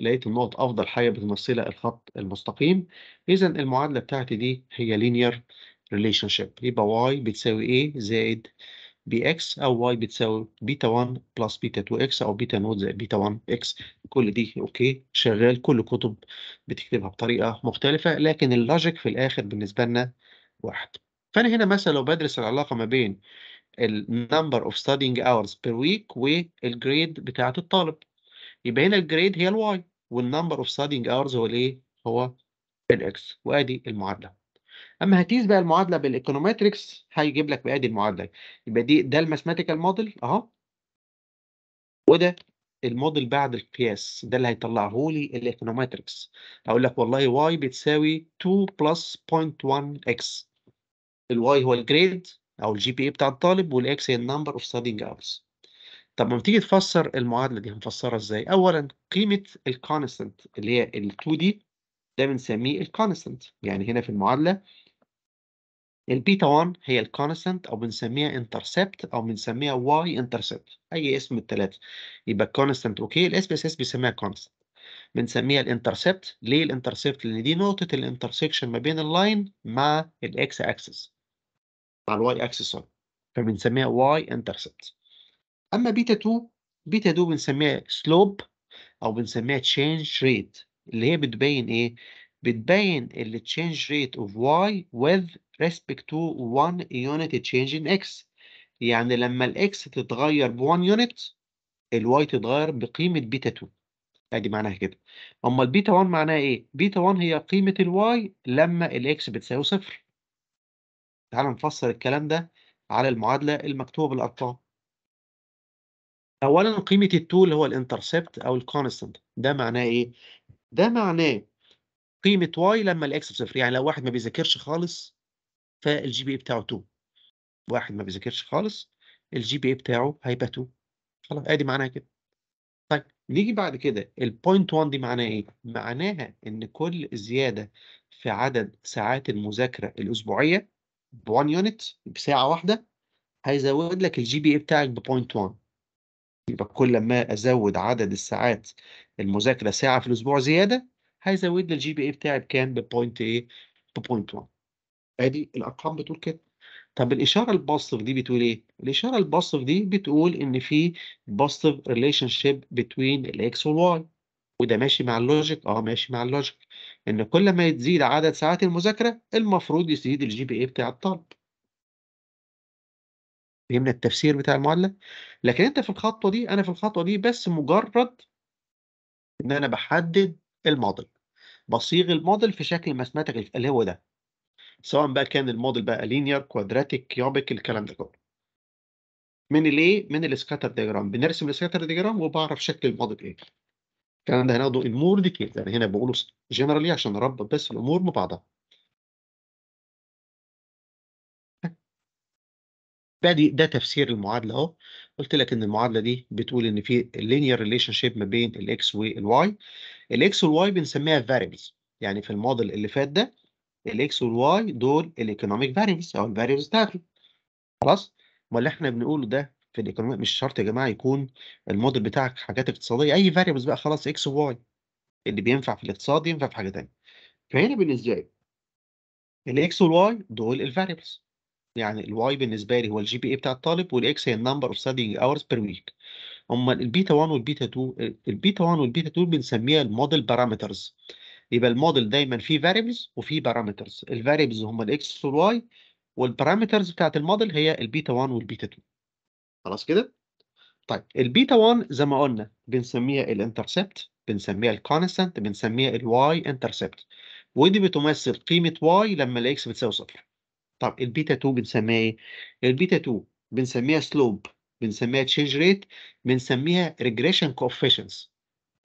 S1: لقيت النقط افضل حاجه بتمثلها الخط المستقيم اذا المعادله بتاعتي دي هي لينير ريليشن شيب يبقى y بتساوي a زائد bx او y بتساوي بيتا 1 بلس بيتا 2 x او بيتا نوت زائد بيتا 1 x كل دي اوكي شغال كل كتب بتكتبها بطريقه مختلفه لكن اللوجيك في الاخر بالنسبه لنا واحد فانا هنا مثلا لو بدرس العلاقه ما بين الـ number of studying hours per week والجريد بتاعه الطالب يبقى هنا الجريد هي الواي والنمبر اوف ستادينج اورز هو الايه؟ هو الاكس وادي المعادله. اما هتقيس بقى المعادله بالايكونومتريكس هيجيب لك بادي المعادله يبقى دي ده الماثماتيكال موديل اهو وده الموديل بعد القياس ده اللي هيطلعه لي الايكونومتريكس هقول لك والله واي بتساوي 2 بلس 0.1 اكس الواي هو الجريد او الجي بي اي بتاع الطالب والاكس هي النمبر اوف ستادينج اورز طب لما تيجي تفسر المعادله دي هنفسرها ازاي؟ اولا قيمه الكونستنت اللي هي ال 2 دي ده بنسميه الكونستنت يعني هنا في المعادله البيتا 1 هي الكونستنت او بنسميها انترسبت او بنسميها واي انترسبت اي اسم من الثلاثه يبقى الكونستنت اوكي الاس بي اس اس بيسميها كونستنت بنسميها الانترسبت ليه الانترسبت لان دي نقطه الانترسكشن ما بين اللاين مع الاكس اكسس مع الواي اكسس فبنسميها واي انترسبت اما بيتا 2 بيتا 2 بنسميها سلوب او بنسميها تشينج ريت اللي هي بتبين ايه بتبين التشينج change rate of y with respect to 1 unit change in x يعني لما الاكس تتغير ب 1 يونت الواي تتغير بقيمة بيتا 2 ادي معناها كده اما البيتا 1 معناها ايه بيتا 1 هي قيمة الواي لما الاكس بتساوي صفر تعال نفسر الكلام ده على المعادلة المكتوبة بالارقام اولا قيمه التول اللي هو الانترسبت او الكونستنت ده معناه ايه ده معناه قيمه واي لما الاكس بصفر يعني لو واحد ما بيذاكرش خالص فالجي بي اي بتاعه 2 واحد ما بيذاكرش خالص الجي بي اي بتاعه هيبقى 2 خلاص ادي معناها كده طيب نيجي بعد كده البوينت 1 دي معناها ايه معناها ان كل زياده في عدد ساعات المذاكره الاسبوعيه ب 1 يونت بساعه واحده هيزود لك الجي بي اي بتاعك بوينت 1 يبقى كل ما ازود عدد الساعات المذاكره ساعه في الاسبوع زياده هيزود لي الجي بي اي بتاعي بكام ببوينت ايه ببوينت 1 ادي الارقام بتقول كده طب الاشاره البوزيتيف دي بتقول ايه الاشاره البوزيتيف دي بتقول ان في بوزيتيف ريليشن شيب بتوين الاكس والواي وده ماشي مع اللوجيك اه ماشي مع اللوجيك ان كل ما يزيد عدد ساعات المذاكره المفروض يزيد الجي بي اي بتاع الطالب فهمنا التفسير بتاع المعادله لكن انت في الخطوه دي انا في الخطوه دي بس مجرد ان انا بحدد الموديل بصيغ الموديل في شكل ماثماتيك اللي هو ده سواء بقى كان الموديل بقى لينير كوادراتيك كيوبيك الكلام ده كله من الايه من السكاتر ديجرام بنرسم السكاتر ديجرام وبعرف شكل الموديل ايه الكلام ده هناخده المور دي كده انا هنا بقوله جنرالي عشان اربط بس الامور ببعضها ده ده تفسير المعادلة أهو، قلت لك إن المعادلة دي بتقول إن في ريليشن شيب ما بين الإكس والواي. الإكس والواي بنسميها فاريبلز يعني في الموديل اللي فات ده الإكس والواي دول الإيكونوميك فاريبلز أو الفاريبلز بتاعته. خلاص؟ ما اللي إحنا بنقوله ده في الإيكونوميك مش شرط يا جماعة يكون الموديل بتاعك حاجات اقتصادية، أي فاريبلز بقى خلاص إكس وواي. اللي بينفع في الاقتصاد ينفع في حاجة ثانيه فهنا بالنسبة لي الإكس والواي دول الفاريبلز. يعني الواي بالنسبه لي هو الجي بي اي بتاع الطالب والاكس هي النمبر اوف ستادينج اورز بير ويك اما البيتا 1 والبيتا 2 البيتا 1 والبيتا 2 بنسميها الموديل بارامترز يبقى الموديل دايما فيه فاريبلز وفيه بارامترز الفاريبلز هم الاكس والواي والبارامترز بتاعت الموديل هي البيتا 1 والبيتا 2 خلاص كده طيب البيتا 1 زي ما قلنا بنسميها الانترسبت بنسميها الكونستنت بنسميها الواي انترسبت ودي بتمثل قيمه واي لما الاكس بتساوي صفر طب البيتا 2 بنسميها ايه؟ البيتا 2 بنسميها سلوب بنسميها تشينج ريت بنسميها ريجريشن كوفيشنس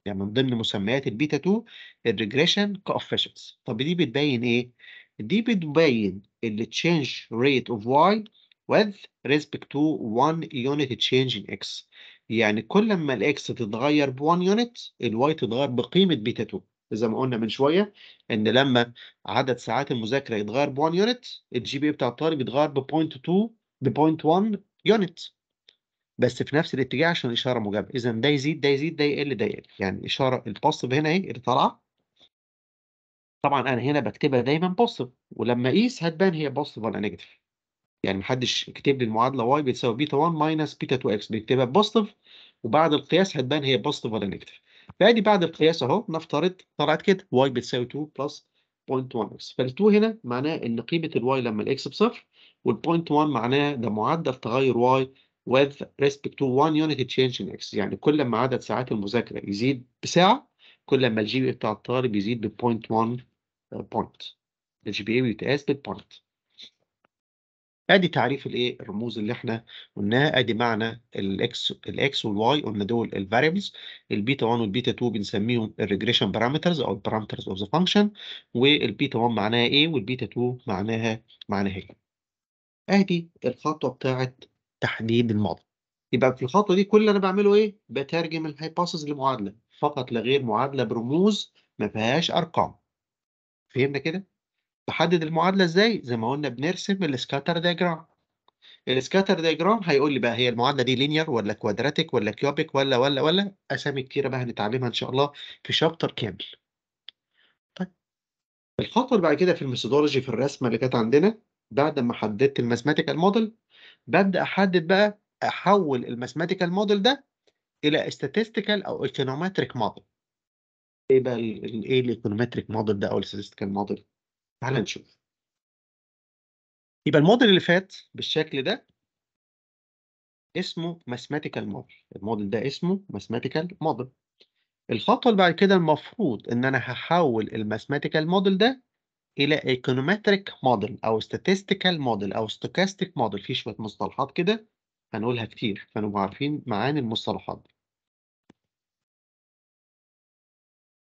S1: يعني من ضمن مسميات البيتا 2 الريجريشن كوفيشنس طب دي بتبين ايه؟ دي بتبين التشينج ريت اوف واي with respect to 1 unit change in x يعني كل ما الاكس تتغير ب 1 unit الواي تتغير بقيمه بيتا 2 زي ما قلنا من شويه ان لما عدد ساعات المذاكره يتغير ب 1 يونت الجي بي بتاع الطالب يتغير ب 0.2 ب 0.1 يونت بس في نفس الاتجاه عشان الاشاره موجبه اذا ده يزيد ده يزيد ده يقل ده يقل يعني الاشاره البوزيتيف هنا ايه اللي طالعه طبعا انا هنا بكتبها دايما بوزيتيف ولما اقيس هتبان هي بوزيتيف ولا نيجاتيف يعني محدش كتب لي المعادله واي بتساوي بيتا 1 ماينس بيتا 2 اكس بيكتبها بوزيتيف وبعد القياس هتبان هي بوزيتيف ولا نيجاتيف فادي بعد القياس اهو نفترض طلعت كده y بتساوي 2 بلس 0.1x فال2 هنا معناه ان قيمه الواي لما الاكس بصفر وال0.1 معناه ده معدل تغير واي with respect to one unit change in x يعني كل ما عدد ساعات المذاكره يزيد بساعه كل ما الجي بي إيه بتاع الطالب يزيد ب 0.1 بوينت الجي بي اي بيتقاس بالبوينت ادي تعريف الايه الرموز اللي احنا قلناها ادي معنى الاكس الاكس والواي قلنا دول الفاريبلز البيتا 1 والبيتا 2 بنسميهم الريجريشن بارامترز او البارامترز اوف ذا فانكشن والبيتا 1 معناها ايه والبيتا 2 معناها معناها ايه ادي الخطوه بتاعه تحديد الموديل يبقى في الخطوه دي كل اللي انا بعمله ايه بترجم الهايبوثيسز لمعادله فقط لا غير معادله برموز ما فيهاش ارقام فهمنا كده بحدد المعادله ازاي زي ما قلنا بنرسم السكاتر دايجرام السكاتر دايجرام هيقول لي بقى هي المعادله دي لينير ولا كوادراتيك ولا كيوبيك ولا ولا ولا اسامي كتيره بقى هنتعلمها ان شاء الله في شابتر كامل طيب الخطوه اللي بعد كده في الميثودولوجي في الرسمه اللي كانت عندنا بعد ما حددت الماثماتيكال موديل ببدا احدد بقى احول الماثماتيكال موديل ده الى statistical او econometric موديل ايه بقى ايه الايكونومتريك موديل ده او الستاتستيكال موديل تعال نشوف يبقى الموديل اللي فات بالشكل ده اسمه ماثماتيكال موديل الموديل ده اسمه ماثماتيكال موديل الخطوه اللي بعد كده المفروض ان انا هحول الماثماتيكال موديل ده الى ايكونومتريك موديل او statistical موديل او stochastic موديل في شويه مصطلحات كده هنقولها كتير فنبقى عارفين معاني المصطلحات دي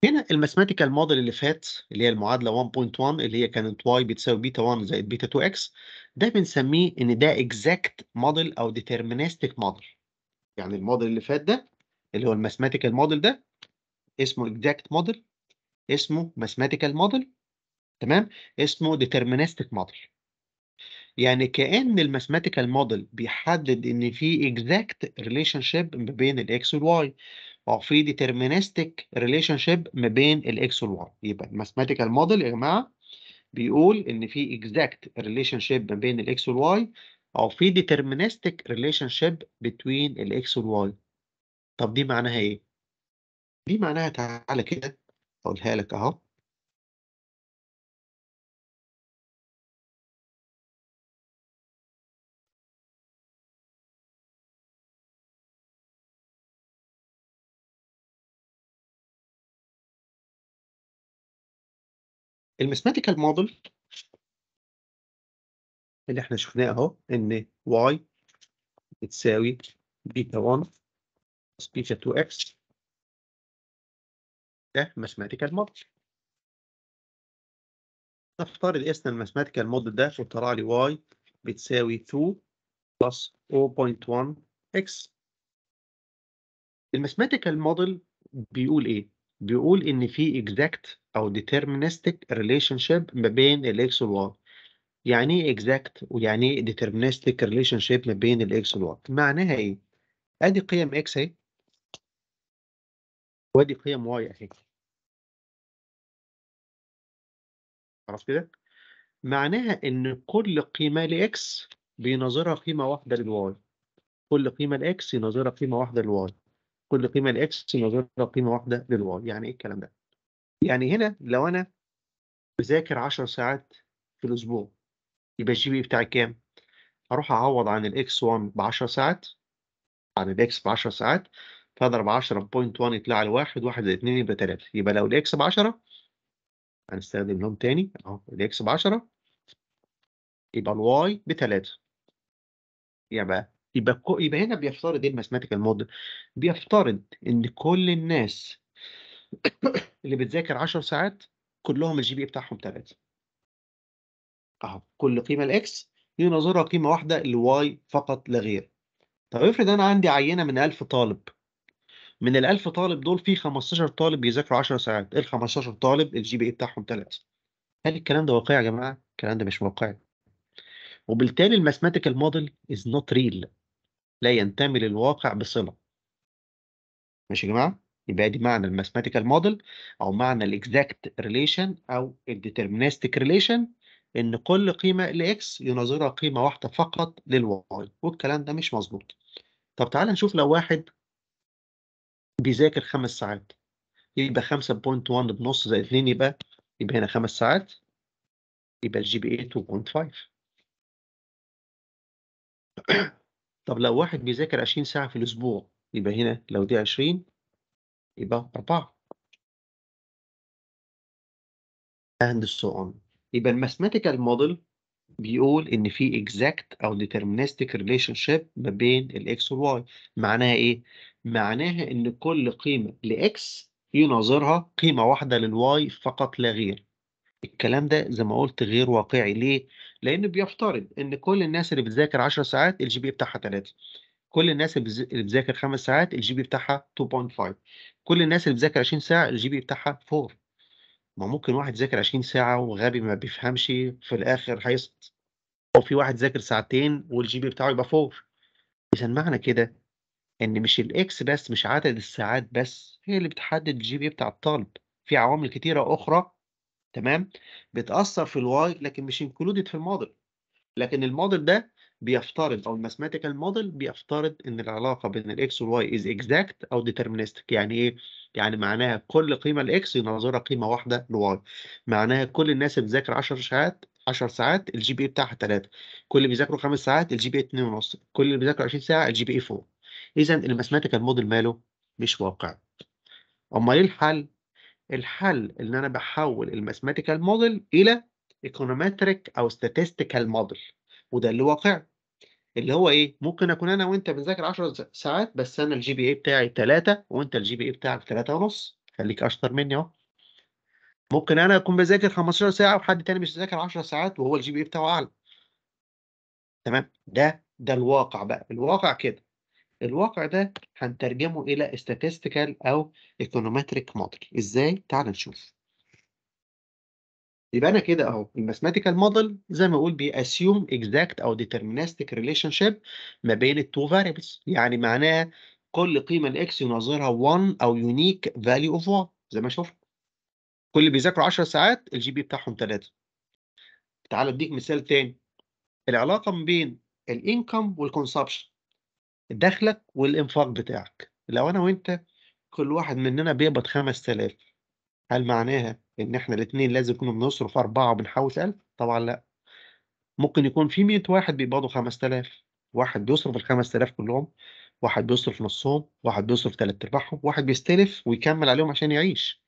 S1: هنا الماثيماتيكال موديل اللي فات اللي هي المعادله 1.1 اللي هي كانت y بتساوي بيتا 1 زائد بيتا 2 x ده بنسميه ان ده exact موديل او deterministic موديل يعني الموديل اللي فات ده اللي هو الماثيماتيكال موديل ده اسمه exact موديل اسمه mathematical موديل تمام اسمه deterministic موديل يعني كأن الماثيماتيكال موديل بيحدد ان في exact relationship ما بين الاكس والواي في ديترمينستيك ريليشن شيب ما بين الاكس والواي يبقى الماثيماتيكال موديل يا جماعه بيقول ان في اكزاكت ريليشن شيب ما بين الاكس والواي او في ديترمينستيك ريليشن شيب بتوين الاكس والواي طب دي معناها ايه دي معناها تعالى كده اقولها لك اهو الماثماتيكال موديل اللي احنا شفناه اهو ان y بتساوي بيتا 1 بلس بيتا 2x
S2: ده ماثيماتيكال موديل
S1: نفترض اسم الماثماتيكال موديل ده وطلع لي y بتساوي 2 0.1 x الماثماتيكال موديل بيقول ايه؟ بيقول إن في اكزاكت أو ريليشن شيب ما بين الإكس والواي. يعني إيه اكزاكت ويعني إيه ريليشن شيب ما بين الإكس والواي؟ معناها إيه؟ أدي قيم إكس أهي وأدي قيم واي أهي. عرفت كده؟ معناها إن كل قيمة لإكس بيناظرها قيمة واحدة للواي. كل قيمة لإكس يناظرها قيمة واحدة للواي. كل قيمه لاكس نظرها قيمه واحده للواي يعني ايه الكلام ده يعني هنا لو انا بذاكر 10 ساعات في الاسبوع يبقى الجي بي إيه بتاعي كام اروح اعوض عن الاكس 1 ب 10 ساعات عن الاكس ب 10 ساعات فاضرب 10 يطلع لي 1 1 زائد 2 يبقى 3 يبقى لو الاكس ب 10 هنستخدم لهم تاني اهو الاكس ب 10 يبقى الواي ب 3 يبقى يبقى كو... يبقى هنا بيفترض ايه الماثيماتيكال موديل بيفترض ان كل الناس اللي بتذاكر 10 ساعات كلهم الجي بي بتاعهم 3 اهو كل قيمه الاكس يناظرها قيمه واحده الواي فقط لا غير طب افرض انا عندي عينه من 1000 طالب من ال 1000 طالب دول في 15 طالب بيذاكروا 10 ساعات ال 15 طالب الجي بي اي بتاعهم 3 هل الكلام ده واقعي يا جماعه الكلام ده مش واقعي وبالتالي الماثيماتيكال موديل از نوت ريل لا ينتمي للواقع بصلة ماشي يا جماعة يبقى دي معنى الماثماتيكال موديل أو معنى الإكزاكت ريليشن أو الديترمينستيك ريليشن إن كل قيمة لإكس يناظرها قيمة واحدة فقط للواي والكلام ده مش مظبوط طب تعالى نشوف لو واحد بيذاكر خمس ساعات يبقى 5.1 بنص زائد 2 يبقى يبقى هنا خمس ساعات يبقى الجي بي اي 2.5 طب لو واحد بيذاكر 20 ساعة في الأسبوع يبقى هنا لو دي 20 يبقى 4 and so on يبقى الماثماتيكال موديل بيقول ان في اكزاكت او ريليشن شيب ما بين الاكس والواي معناها ايه معناها ان كل قيمه لاكس يناظرها قيمه واحده للواي فقط لا غير الكلام ده زي ما قلت غير واقعي ليه؟ لأنه بيفترض إن كل الناس اللي بتذاكر 10 ساعات الجي بي بتاعها 3 كل الناس اللي بتذاكر 5 ساعات الجي بي بتاعها 2.5 كل الناس اللي بتذاكر 20 ساعة الجي بي بتاعها 4 ما ممكن واحد يذاكر 20 ساعة وغبي ما بيفهمش في الآخر هيسقط أو في واحد ذاكر ساعتين والجي بي بتاعه يبقى 4 إذا معنى كده إن مش الإكس بس مش عدد الساعات بس هي اللي بتحدد الجي بي بتاع الطالب في عوامل كتيرة أخرى تمام بتاثر في الواي لكن مش انكلودد في الموديل لكن الموديل ده بيفترض او الماثماتيكال موديل بيفترض ان العلاقه بين الاكس والواي از اكزاكت او ديترمينستك يعني ايه يعني معناها كل قيمه الاكس ينظرها قيمه واحده لواي معناها كل الناس اللي بتذاكر 10 ساعات 10 ساعات الجي بي اي بتاعها 3 كل اللي بيذاكروا 5 ساعات الجي بي اي 2.5 كل اللي بيذاكروا 20 ساعه الجي بي اي 4 اذا الماثماتيكال موديل ماله مش واقع امال ايه الحل الحل ان انا بحول الماثيماتيكال موديل الى ايكونومتريك او ستاتستيكال موديل وده اللي واقعي اللي هو ايه ممكن اكون انا وانت بنذاكر 10 ساعات بس انا الجي بي اي بتاعي 3 وانت الجي بي اي بتاعك 3 ونص خليك اشطر مني اهو ممكن انا اكون بذاكر 15 ساعه وحد تاني مش بيذاكر 10 ساعات وهو الجي بي اي بتاعه اعلى تمام ده ده الواقع بقى الواقع كده الواقع ده هنترجمه إلى statistical أو econometric model إزاي؟ تعال نشوف يبقى أنا كده أهو الماثماتيكال موديل زي ما أقول بيأسيوم exact أو deterministic relationship ما بين التو variables يعني معناها كل قيمة لإكس يناظرها 1 أو unique value of 1 زي ما شفنا كل اللي بيذاكروا 10 ساعات الجي بي بتاعهم 3 تعال أديك مثال تاني العلاقة ما بين الانكم والكونسبشن دخلك والإنفاق بتاعك لو أنا وأنت كل واحد مننا بيقبض 5000 هل معناها إن إحنا الاثنين لازم يكونوا بنصرف أربعة وبنحوش 1000 طبعا لأ ممكن يكون في 100 واحد بيقبضوا 5000 واحد بيصرف ال 5000 كلهم واحد بيصرف نصهم واحد بيصرف تلات أرباعهم واحد بيستلف ويكمل عليهم عشان يعيش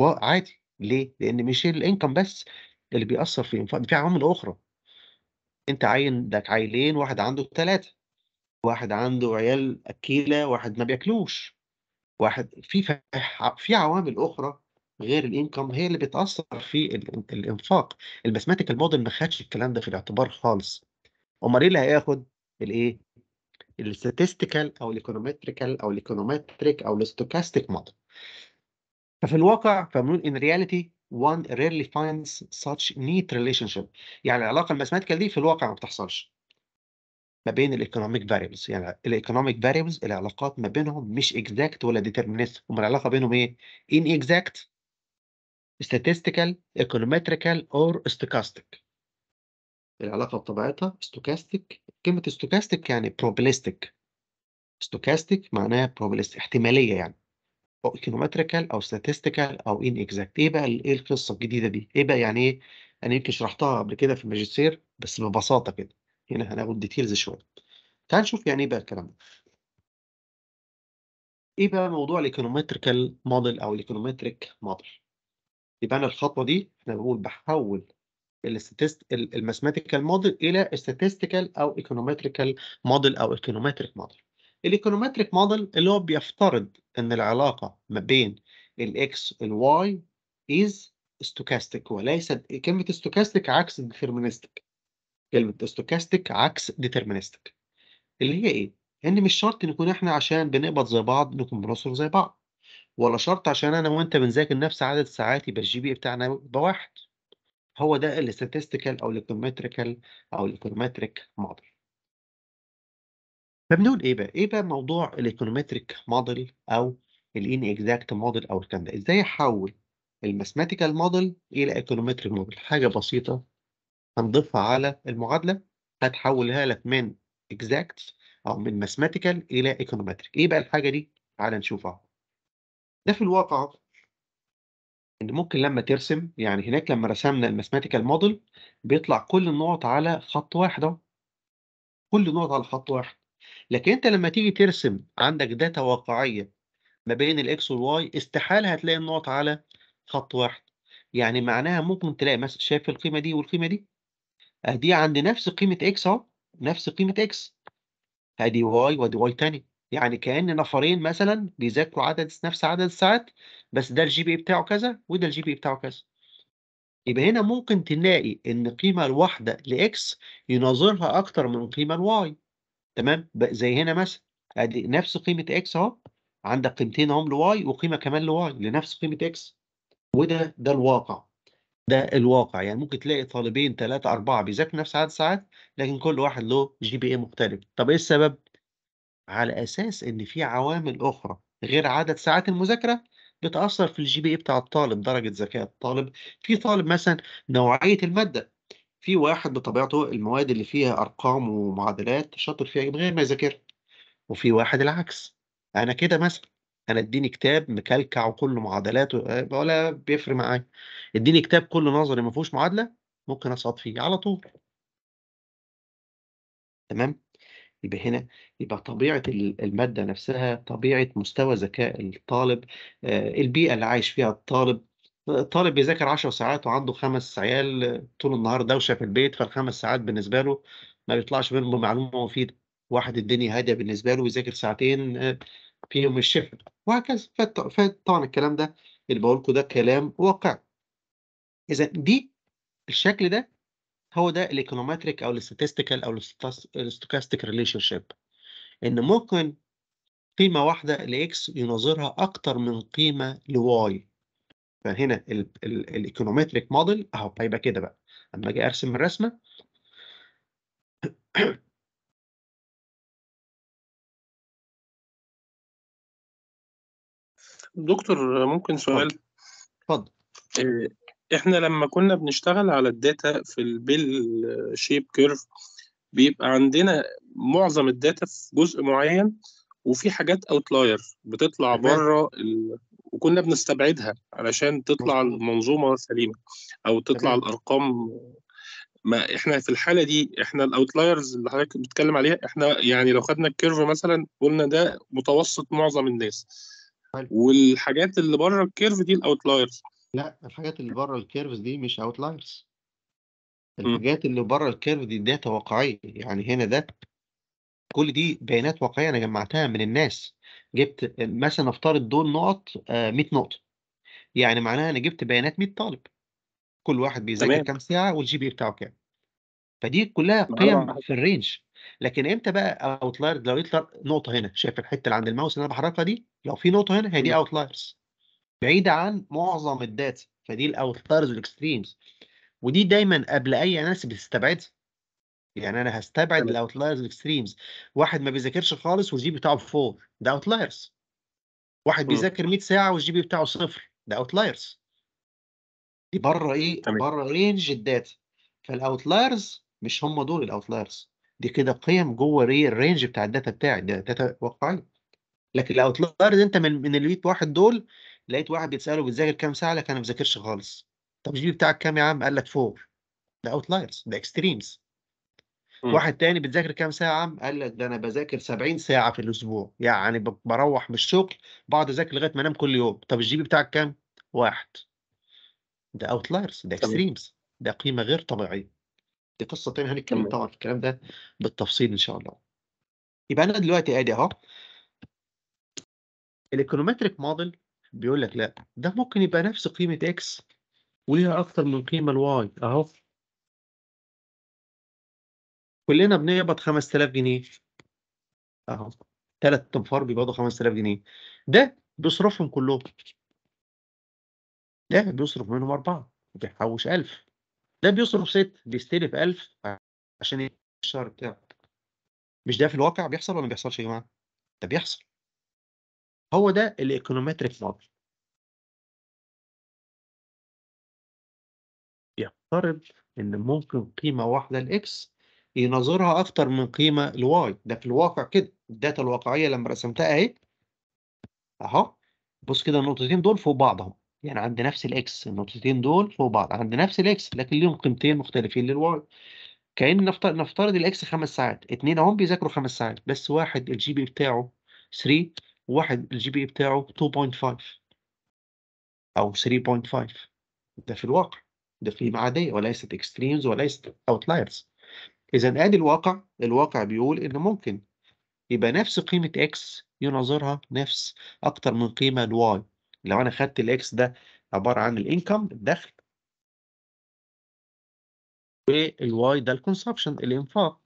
S1: وعادي ليه؟ لأن مش الإنكم بس اللي بيأثر في إنفاق في عوامل أخرى أنت عين عندك عيلين واحد عنده ثلاثة واحد عنده عيال أكيلة واحد ما بياكلوش واحد في في عوامل أخرى غير الإنكم هي اللي بتأثّر في الإنفاق الmathematical model ما خدش الكلام ده في الاعتبار خالص أمال إيه اللي هياخد الإيه الستاتستيكال أو الإيكونومتريكال أو الإيكونومتريك أو الstochastic model ففي الواقع فبنقول in reality one rarely finds such neat relationship يعني العلاقة الmathematical دي في الواقع ما بتحصلش ما بين الايكونوميك فاريبلز يعني الايكونوميك فاريبلز العلاقات ما بينهم مش اكزاكت ولا ديترمينست هم العلاقه بينهم ايه ان اكزاكت statistical econometrical or stochastic العلاقه بطبيعتها stochastic كلمه stochastic يعني probabilistic stochastic معناها probabilistic احتماليه يعني او econometrical او statistical او inexact ايه بقى ايه القصه الجديده دي ايه بقى يعني ايه انا يمكن شرحتها قبل كده في الماجستير بس ببساطه كده هنا هناخد ديتيلز شويه تعال نشوف يعني ايه بقى الكلام ده ايه بقى موضوع الايكونومتريكال موديل او الايكونومتريك موديل يبقى انا الخطوه دي احنا بنقول بحول الماثماتيكال موديل الى statistical او ايكونومتريكال موديل او ايكونومتريك موديل الايكونومتريك موديل اللي هو بيفترض ان العلاقه ما بين الاكس والواي از ستوكاستيك وليست كلمه ستوكاستيك عكس الديترمينستيك كلمة stochastic عكس deterministic اللي هي إيه؟ إن مش شرط نكون إحنا عشان بنقبض زي بعض نكون بنصرف زي بعض ولا شرط عشان أنا وأنت بنذاكر نفس عدد ساعات يبقى الجي بي بتاعنا يبقى واحد هو ده الاستاتستيكال أو الإيكونومتريكال أو الايكونومتريك موديل فبنقول إيه بقى؟ إيه بقى موضوع الايكونومتريك موديل أو الان اكزاكت موديل أو الكلام ده؟ إزاي أحول الماثماتيكال موديل إلى ايكونومتريك موديل حاجة بسيطة هنضيفها على المعادلة هتحولها لك من اكزاكت أو من ماثماتيكال إلى ايكونومتريك إيه بقى الحاجة دي؟ تعالى نشوفها ده في الواقع ان ممكن لما ترسم يعني هناك لما رسمنا الماثماتيكال موديل بيطلع كل النقط على خط واحد اهو كل النقط على خط واحد لكن انت لما تيجي ترسم عندك داتا واقعيه ما بين الاكس والواي استحاله هتلاقي النقط على خط واحد يعني معناها ممكن تلاقي مثلا شايف القيمه دي والقيمه دي ادي عند نفس قيمه اكس اهو نفس قيمه اكس ادي واي وادي واي تاني يعني كان نفرين مثلا بيذاكروا عدد نفس عدد الساعات بس ده الجي بي إيه بتاعه كذا وده الجي بي إيه بتاعه كذا يبقى هنا ممكن تلاقي ان القيمه الواحده لاكس يناظرها اكتر من القيمه الواي تمام زي هنا مثلا ادي نفس قيمه اكس اهو عندك قيمتين هم لواي وقيمه كمان لواي لنفس قيمه اكس وده ده الواقع ده الواقع يعني ممكن تلاقي طالبين ثلاثة أربعة بيذاكروا نفس عدد الساعات لكن كل واحد له جي بي اي مختلف طب ايه السبب على اساس ان في عوامل اخرى غير عدد ساعات المذاكره بتاثر في الجي بي اي بتاع الطالب درجه ذكاء الطالب في طالب مثلا نوعيه الماده في واحد بطبيعته المواد اللي فيها ارقام ومعادلات شاطر فيها من غير ما يذاكرها وفي واحد العكس انا كده مثلا انا اديني كتاب مكلكع وكله معادلات آه، ولا بيفرق معايا اديني كتاب كله نظري ما فيهوش معادله ممكن اسقط فيه على طول تمام يبقى هنا يبقى طبيعة المادة نفسها طبيعة مستوى ذكاء الطالب آه، البيئة اللي عايش فيها الطالب آه، طالب بيذاكر 10 ساعات وعنده خمس عيال طول النهار دوشة في البيت فالخمس ساعات بالنسبة له ما بيطلعش منهم معلومة مفيدة واحد الدنيا هادية بالنسبة له يذاكر ساعتين فيهم الشفر وهكذا فطبعا الكلام ده اللي بقول لكم ده كلام واقع اذا دي الشكل ده هو ده الايكونومتريك او الاستاتستيكال او الاستوكاستيك ريليشن شيب ان ممكن قيمه واحده لاكس يناظرها اكتر من قيمه لواي فهنا الايكونومتريك موديل اهو هيبقى كده بقى اما اجي ارسم الرسمه
S4: دكتور ممكن سؤال اتفضل آه، احنا لما كنا بنشتغل على الداتا في البيل شيب كيرف بيبقى عندنا معظم الداتا في جزء معين وفي حاجات اوتلاير بتطلع بره ال... وكنا بنستبعدها علشان تطلع المنظومه سليمه او تطلع الارقام ما احنا في الحاله دي احنا الاوتلايرز اللي حضرتك بتتكلم عليها احنا يعني لو خدنا الكيرف مثلا قلنا ده متوسط معظم الناس حلو. والحاجات اللي بره الكيرف دي الاوتلايرز
S1: لا الحاجات اللي بره الكيرفز دي مش اوتلايرز الحاجات اللي بره الكيرف دي داتا واقعيه يعني هنا ده كل دي بيانات واقعيه انا جمعتها من الناس جبت مثلا افترض دول نقط 100 آه، نقطه يعني معناها انا جبت بيانات 100 طالب كل واحد بيذاكر كام ساعه والجي بي إيه بتاعه كام فدي كلها قيم في الرينج لكن امتى بقى اوتلاير لو يطلع نقطه هنا شايف الحته اللي عند الماوس اللي انا بحركها دي لو في نقطه هنا هي دي اوتلايرز بعيده عن معظم الداتا فدي الاوتلايرز والاكستريمز ودي دايما قبل اي ناس بتستبعدها يعني انا هستبعد الاوتلايرز والاكستريمز واحد ما بيذاكرش خالص والجي بي بتاعه 4 ده اوتلايرز واحد بيذاكر 100 ساعه والجي بي بتاعه صفر ده اوتلايرز دي بره ايه بره رينج الداتا فالاوتلايرز مش هم دول الاوتلايرز دي كده قيم جوه ري الرينج بتاع الداتا بتاعي ده داتا واقعي لكن الاوتلايرز انت من من ال 100 واحد دول لقيت واحد بيتساله بتذاكر كام ساعه لك انا ما بذاكرش خالص طب الجي بتاعك كام يا عم قال لك 4 ده اوتلايرز ده اكستريمز واحد تاني بتذاكر كام ساعه يا عم قال لك ده انا بذاكر 70 ساعه في الاسبوع يعني بروح من الشغل بقعد اذاكر لغايه ما انام كل يوم طب الجي بي بتاعك كام واحد ده اوتلايرز ده اكستريمز ده قيمه غير طبيعيه دي قصه ثانيه هنتكلم طبعا في الكلام ده بالتفصيل ان شاء الله يبقى انا دلوقتي ادي اهو الايكونومتريك موديل بيقول لك لا ده ممكن يبقى نفس قيمه اكس وليها اكتر من قيمه الواي اهو كلنا بنقبض 5000 جنيه اهو ثلاث تنفار بيقبضوا 5000 جنيه ده بيصرفهم كلهم ده بيصرف منهم اربعه بيحوش 1000 ده بيصرف ست بيستلف 1000 عشان الشهر بتاعه مش ده في الواقع بيحصل ولا ما بيحصلش يا جماعه؟ ده بيحصل هو ده الايكونومتريك
S2: موديل يفترض
S1: ان ممكن قيمه واحده لاكس يناظرها اكتر من قيمه لواي ده في الواقع كده الداتا الواقعيه لما رسمتها اهي اهو بص كده النقطتين دول فوق بعضهم يعني عند نفس الاكس النقطتين دول فوق بعض عند نفس الاكس لكن ليهم قيمتين مختلفين للواي كأن نفترض نفترض الاكس خمس ساعات اثنين اهم بيذاكروا خمس ساعات بس واحد الجي بي e بتاعه 3 وواحد الجي بي e بتاعه 2.5 او 3.5 ده في الواقع ده قيمة عادية وليست اكستريمز وليست اوتلايرز اذا ادي الواقع الواقع بيقول ان ممكن يبقى نفس قيمة اكس يناظرها نفس اكتر من قيمة الواي لو انا خدت الاكس ده عباره عن الانكم الدخل
S2: والواي ده الكونسبشن الانفاق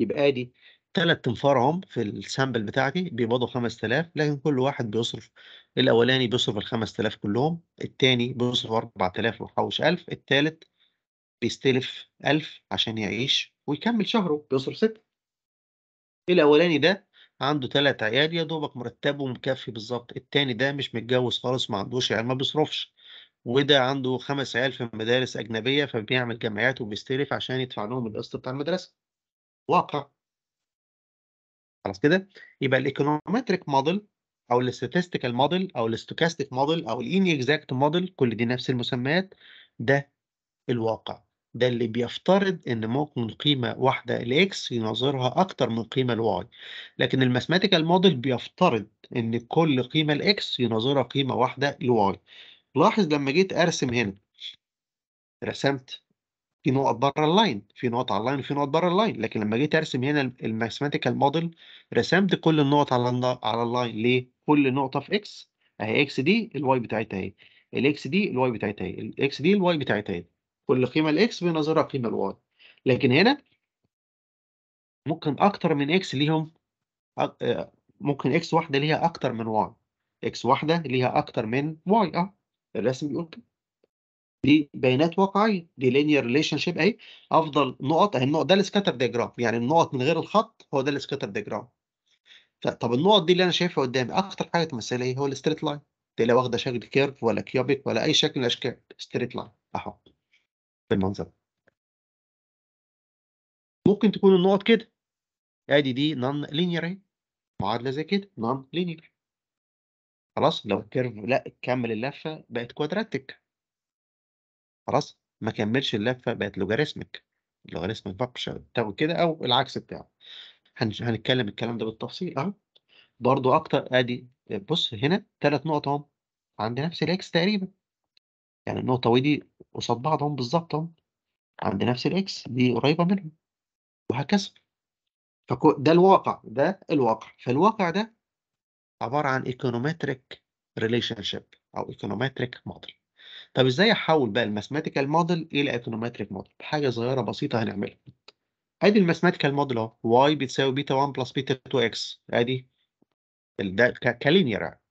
S1: يبقى ادي ثلاث انفارهم في السامبل بتاعتي بيقبضوا 5000 لكن كل واحد بيصرف الاولاني بيصرف ال 5000 كلهم الثاني بيصرف 4000 ويحوش 1000 الثالث بيستلف 1000 عشان يعيش ويكمل شهره بيصرف 6 الاولاني ده عنده تلات عيال يا دوبك مرتبه مكفي بالظبط التاني ده مش متجوز خالص ما عندوش عيال يعني، ما بيصرفش وده عنده خمس عيال في مدارس أجنبية فبيعمل جمعيات وبيستلف عشان يدفع لهم القسط بتاع المدرسة واقع خلاص كده يبقى الايكونومتريك موديل او الاستاتستيكال موديل او الاستوكاستيك موديل او الاني اكزاكت موديل كل دي نفس المسميات ده الواقع ده اللي بيفترض ان ممكن قيمه واحده الاكس يناظرها اكتر من قيمه الواي لكن الماثماتيكال موديل بيفترض ان كل قيمه الاكس يناظرها قيمه واحده الواي لاحظ لما جيت ارسم هنا رسمت في نقط بره اللاين في نقط على اللاين وفي نقط بره اللاين لكن لما جيت ارسم هنا الماثماتيكال موديل رسمت كل النقط على على اللاين ليه كل نقطه في اكس اهي اكس دي الواي بتاعتها اهي الاكس دي الواي بتاعتها اهي الاكس دي الواي بتاعتها اهي كل قيمه لاكس بينظرها قيمه لواي لكن هنا ممكن اكتر من اكس ليهم آه، ممكن اكس واحده ليها اكتر من واي اكس واحده ليها اكتر من واي اه الرسم بيقول كده دي بيانات واقعيه دي لينير ريليشن شيب اهي افضل نقط اهي النقط ده السكاتر ديجرام يعني النقط من غير الخط هو ده السكاتر ديجرام طب النقط دي اللي انا شايفها قدامي اكتر حاجه تمثلها ايه هو الستريت لاين دي لا واخده شكل كيرف ولا كيوبيك ولا اي شكل من الاشكال ستريت لاين اهو بالمنظر ممكن تكون النقط كده ادي دي نون لينير اهي معادله زي كده نون لينير خلاص لو الكيرف لا كمل اللفه بقت كوادراتيك خلاص ما كملش اللفه بقت لوجاريثميك لوغاريثميك فانكشن تاخد كده او العكس بتاعه هنتكلم الكلام ده بالتفصيل اهو برضو اكتر ادي بص هنا ثلاث نقط اهم عند نفس الاكس تقريبا يعني النقطة ودي قصاد بعضهم بالظبط عند نفس الإكس دي قريبة منهم وهكذا فده الواقع ده الواقع فالواقع ده عبارة عن ايكونومتريك ريليشن شيب أو ايكونومتريك موديل طب ازاي احول بقى الماثماتيكال موديل الى ايكونومتريك موديل حاجة صغيره بسيطه هنعملها ادي الماثماتيكال موديل اهو واي بتساوي بيتا 1 بلس بيتا 2 اكس ادي ده كلينير يعني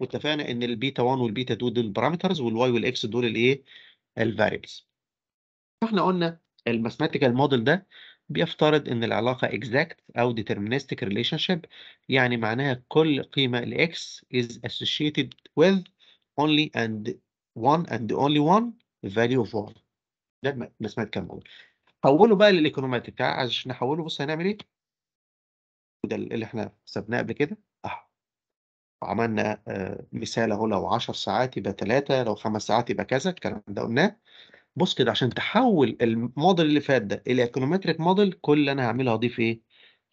S1: واتفقنا ان البيتا 1 والبيتا 2 دول البارامترز والواي والاكس دول الايه الفاريبلز فاحنا قلنا الماثماتيكال موديل ده بيفترض ان العلاقه exact او deterministic relationship يعني معناها كل قيمه الاكس is associated with only and one and only one value of 1 ده الماثماتيكال موديل حوله بقى للايكونوماتيك عشان نحوله بص هنعمل ايه وده اللي احنا سبناه قبل كده وعملنا مثال آه، اهو لو 10 ساعات يبقى 3 لو 5 ساعات يبقى كذا الكلام ده قلناه بص كده عشان تحول الموديل اللي فات ده الى ايكونومتريك موديل كل اللي انا هعمله هضيف ايه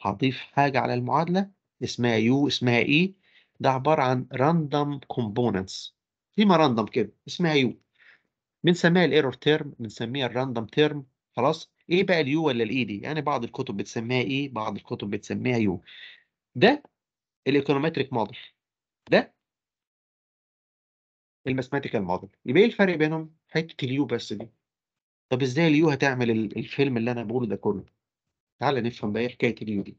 S1: هضيف حاجه على المعادله اسمها يو اسمها اي e. ده عباره عن راندوم كومبوننتس دي ما راندوم كده اسمها يو بنسميها الايرور تيرم بنسميها الراندوم تيرم خلاص ايه بقى اليو ولا الاي e دي يعني بعض الكتب بتسميها ايه بعض الكتب بتسميها يو ده الايكونومتريك موديل ده الماثماتيكال موديل يبقى ايه الفرق بينهم حته اليو بس دي طب ازاي اليو هتعمل الفيلم اللي انا بقوله ده كله تعال نفهم بقى ايه حكايه اليو دي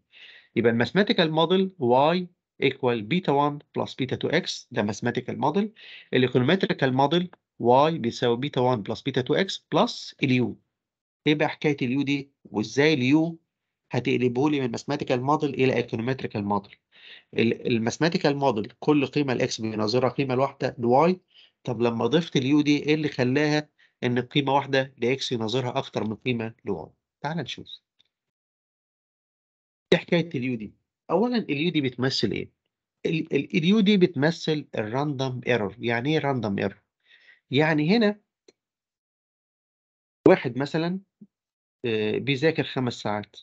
S1: يبقى الماثماتيكال موديل واي ايكوال بيتا 1 بلس بيتا 2 x ده ماثماتيكال موديل الايكونومتريكال موديل واي بيساوي بيتا 1 بلس بيتا 2 x بلس اليو يبقى إيه حكايه اليو دي وازاي اليو هتقلبه لي من ماثماتيكال موديل الى ايكونومتريكال موديل الماثماتيكال موديل كل قيمه الاكس بيناظرها قيمه لوحده لواي طب لما ضفت اليو دي ايه اللي خلاها ان قيمه واحده لاكس يناظرها اكتر من قيمه لواي تعال نشوف ايه حكايه اليو دي اولا اليو دي بتمثل ايه اليو دي بتمثل الراندوم ايرور يعني ايه راندوم ايرور يعني هنا واحد مثلا آه، بيذاكر خمس ساعات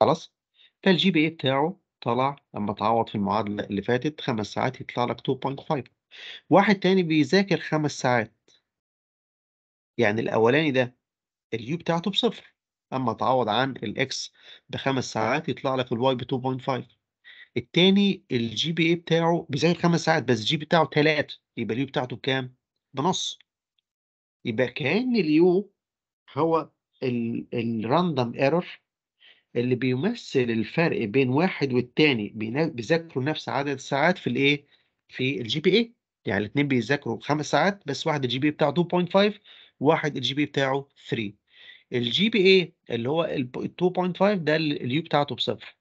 S1: خلاص فالجي بي اي بتاعه طلع لما تعوض في المعادلة اللي فاتت خمس ساعات يطلع لك 2.5 واحد تاني بيذاكر خمس ساعات يعني الأولاني ده اليو بتاعته بصفر أما تعوض عن الإكس بخمس ساعات يطلع لك الواي ب 2.5 التاني الجي بي اي بتاعه بيذاكر خمس ساعات بس الجي بي بتاعه 3 يبقى اليو بتاعته بكام؟ بنص يبقى كأن اليو هو الراندوم ايرور اللي بيمثل الفرق بين واحد والتاني بيذاكروا نفس عدد الساعات في الايه في الجي بي اي يعني الاثنين بيذاكروا خمس ساعات بس واحد الجي بي بتاعه 2.5 واحد الجي بي بتاعه 3 الجي بي اي اللي هو ال 2.5 ده اليو بتاعته بصفر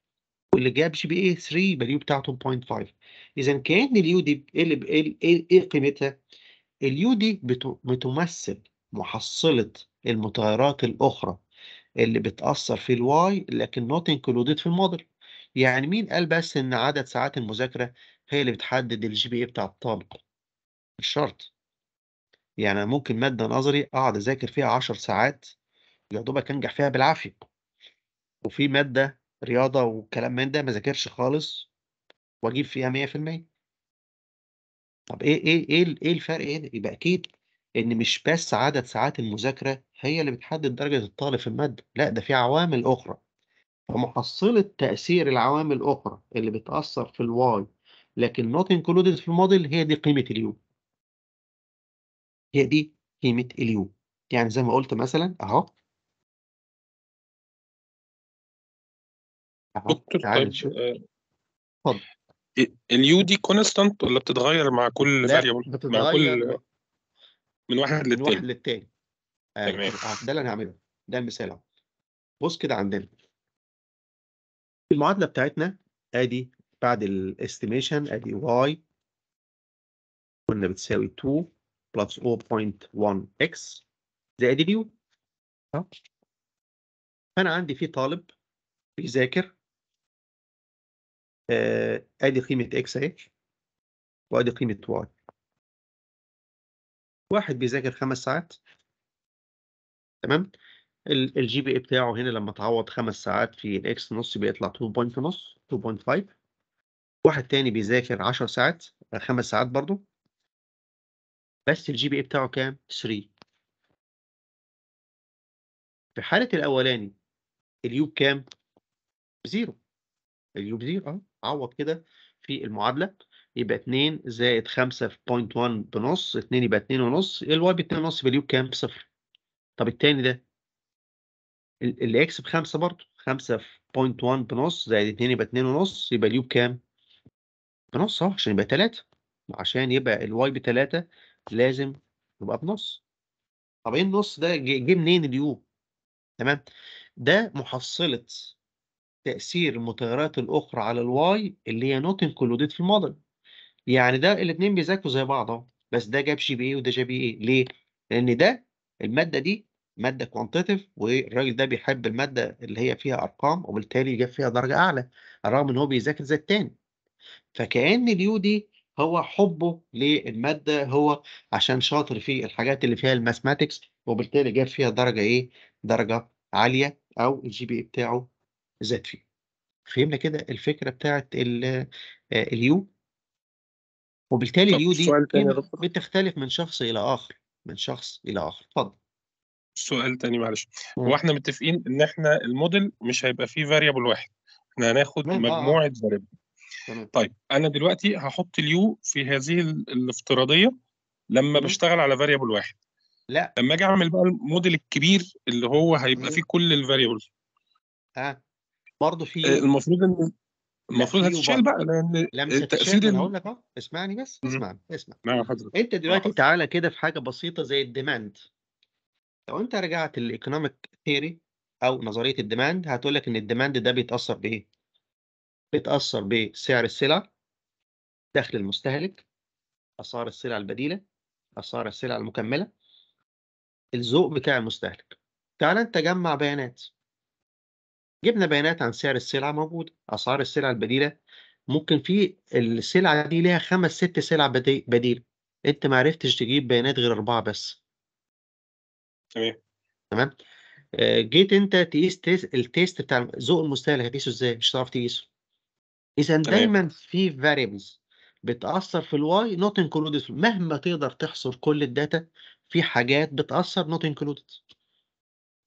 S1: واللي جاب جي بي اي 3 باليو اليو بتاعته 0.5 اذا كان اليو دي ايه قيمتها؟ اليو دي بتمثل محصلة المتغيرات الأخرى اللي بتأثر في الواي لكن not included في الموديل يعني مين قال بس إن عدد ساعات المذاكرة هي اللي بتحدد الجي بي اي بتاع الطالب مش شرط يعني أنا ممكن مادة نظري أقعد أذاكر فيها 10 ساعات يا دوبك أنجح فيها بالعافية وفي مادة رياضة وكلام من ده ما ذاكرش خالص وأجيب فيها 100% طب إيه إيه إيه إيه الفرق هنا؟ إيه يبقى أكيد إن مش بس عدد ساعات المذاكرة هي اللي بتحدد درجة الطالب في المادة، لأ ده في عوامل أخرى. فمحصلة تأثير العوامل الأخرى اللي بتأثر في الواي لكن not included في الموديل هي دي قيمة اليو. هي دي قيمة اليو. يعني زي ما قلت مثلا أهو
S2: دكتور تعالى طيب نشوف آه، اتفضل.
S4: اليو دي كونستانت ولا بتتغير مع كل لا بتتغير مع كل
S1: من واحد للتاني من واحد للتاني آه تمام آه، ده اللي هنعمله ده المثال اهو بص كده عندنا المعادله بتاعتنا ادي بعد الاستيميشن ادي y قلنا بتساوي 2 بلس 0.1x زائد اليو فانا عندي في طالب بيذاكر آه،
S2: ادي قيمه x اهي وادي قيمه y
S1: واحد بيذاكر خمس ساعات تمام الجي بي اي بتاعه هنا لما تعوض خمس ساعات في الاكس نص بيطلع 2.5 2.5 واحد تاني بيذاكر 10 ساعات آه، خمس ساعات برضه بس الجي بي اي بتاعه كام 3 في حالة الأولاني اليوب كام؟ زيرو اليوب زيرو اه عوض كده في المعادلة يبقى 2 زائد 5 في 0.1 بنص 2 يبقى 2 ونص الواي ب 2 ونص فاليو كام؟ صفر طب الثاني ده الاكس ب 5 برضه 5 في 0.1 بنص زائد 2 يبقى 2 ونص يبقى اليو بكام؟ بنص اهو عشان يبقى 3 عشان يبقى الواي ب 3 لازم يبقى بنص طب ايه النص ده جه منين اليو؟ تمام ده محصله تاثير المتغيرات الاخرى على الواي اللي هي نوت انكلودد في الموديل يعني ده الاثنين بيذاكروا زي بعض اهو بس ده جاب جي بي ايه وده جاب بي e ايه ليه؟ لأن ده المادة دي مادة كوانتيتيف والراجل ده بيحب المادة اللي هي فيها أرقام وبالتالي جاب فيها درجة أعلى رغم إن هو بيذاكر زي الثاني فكأن اليو دي هو حبه للمادة هو عشان شاطر في الحاجات اللي فيها الماثماتكس وبالتالي جاب فيها درجة إيه؟ درجة عالية أو الجي بي بتاعه زاد فيه. فهمنا كده الفكرة بتاعت آه، اليو وبالتالي اليو دي بتختلف من شخص الى اخر من شخص الى اخر اتفضل سؤال تاني معلش هو احنا متفقين ان
S4: احنا الموديل مش هيبقى فيه فاريبل واحد احنا هناخد آه، آه. مجموعه آه. فاريبل طيب انا دلوقتي هحط اليو في هذه الافتراضيه لما مم. بشتغل على فاريبل واحد لا لما اجي اعمل بقى الموديل الكبير اللي هو هيبقى فيه كل الفاريبلز
S1: آه. ها برضه في المفروض ان
S4: المفروض هتتشال بقى
S1: لان لما التاثير انا هقول لك اهو اسمعني بس اسمعني اسمع مع نعم، حضرتك انت دلوقتي تعالى كده في حاجه بسيطه زي الديماند لو انت رجعت للايكونوميك ثيوري او نظريه الديماند هتقول لك ان الديماند ده بيتاثر بايه؟ بيتاثر بسعر السلع دخل المستهلك اسعار السلع البديله اسعار السلع المكمله الذوق بتاع المستهلك تعالى انت جمع بيانات جبنا بيانات عن سعر السلعة موجود أسعار السلع البديلة ممكن في السلعة دي ليها خمس ست سلع بديلة أنت ما عرفتش تجيب بيانات غير أربعة بس تمام تمام آه، جيت أنت تقيس تيست التيست بتاع ذوق المستهلك هتقيسه إزاي مش هتعرف تقيسه إذا دايما في فاريبلز بتأثر في الواي نوت انكلودد مهما تقدر تحصر كل الداتا في حاجات بتأثر نوت انكلودد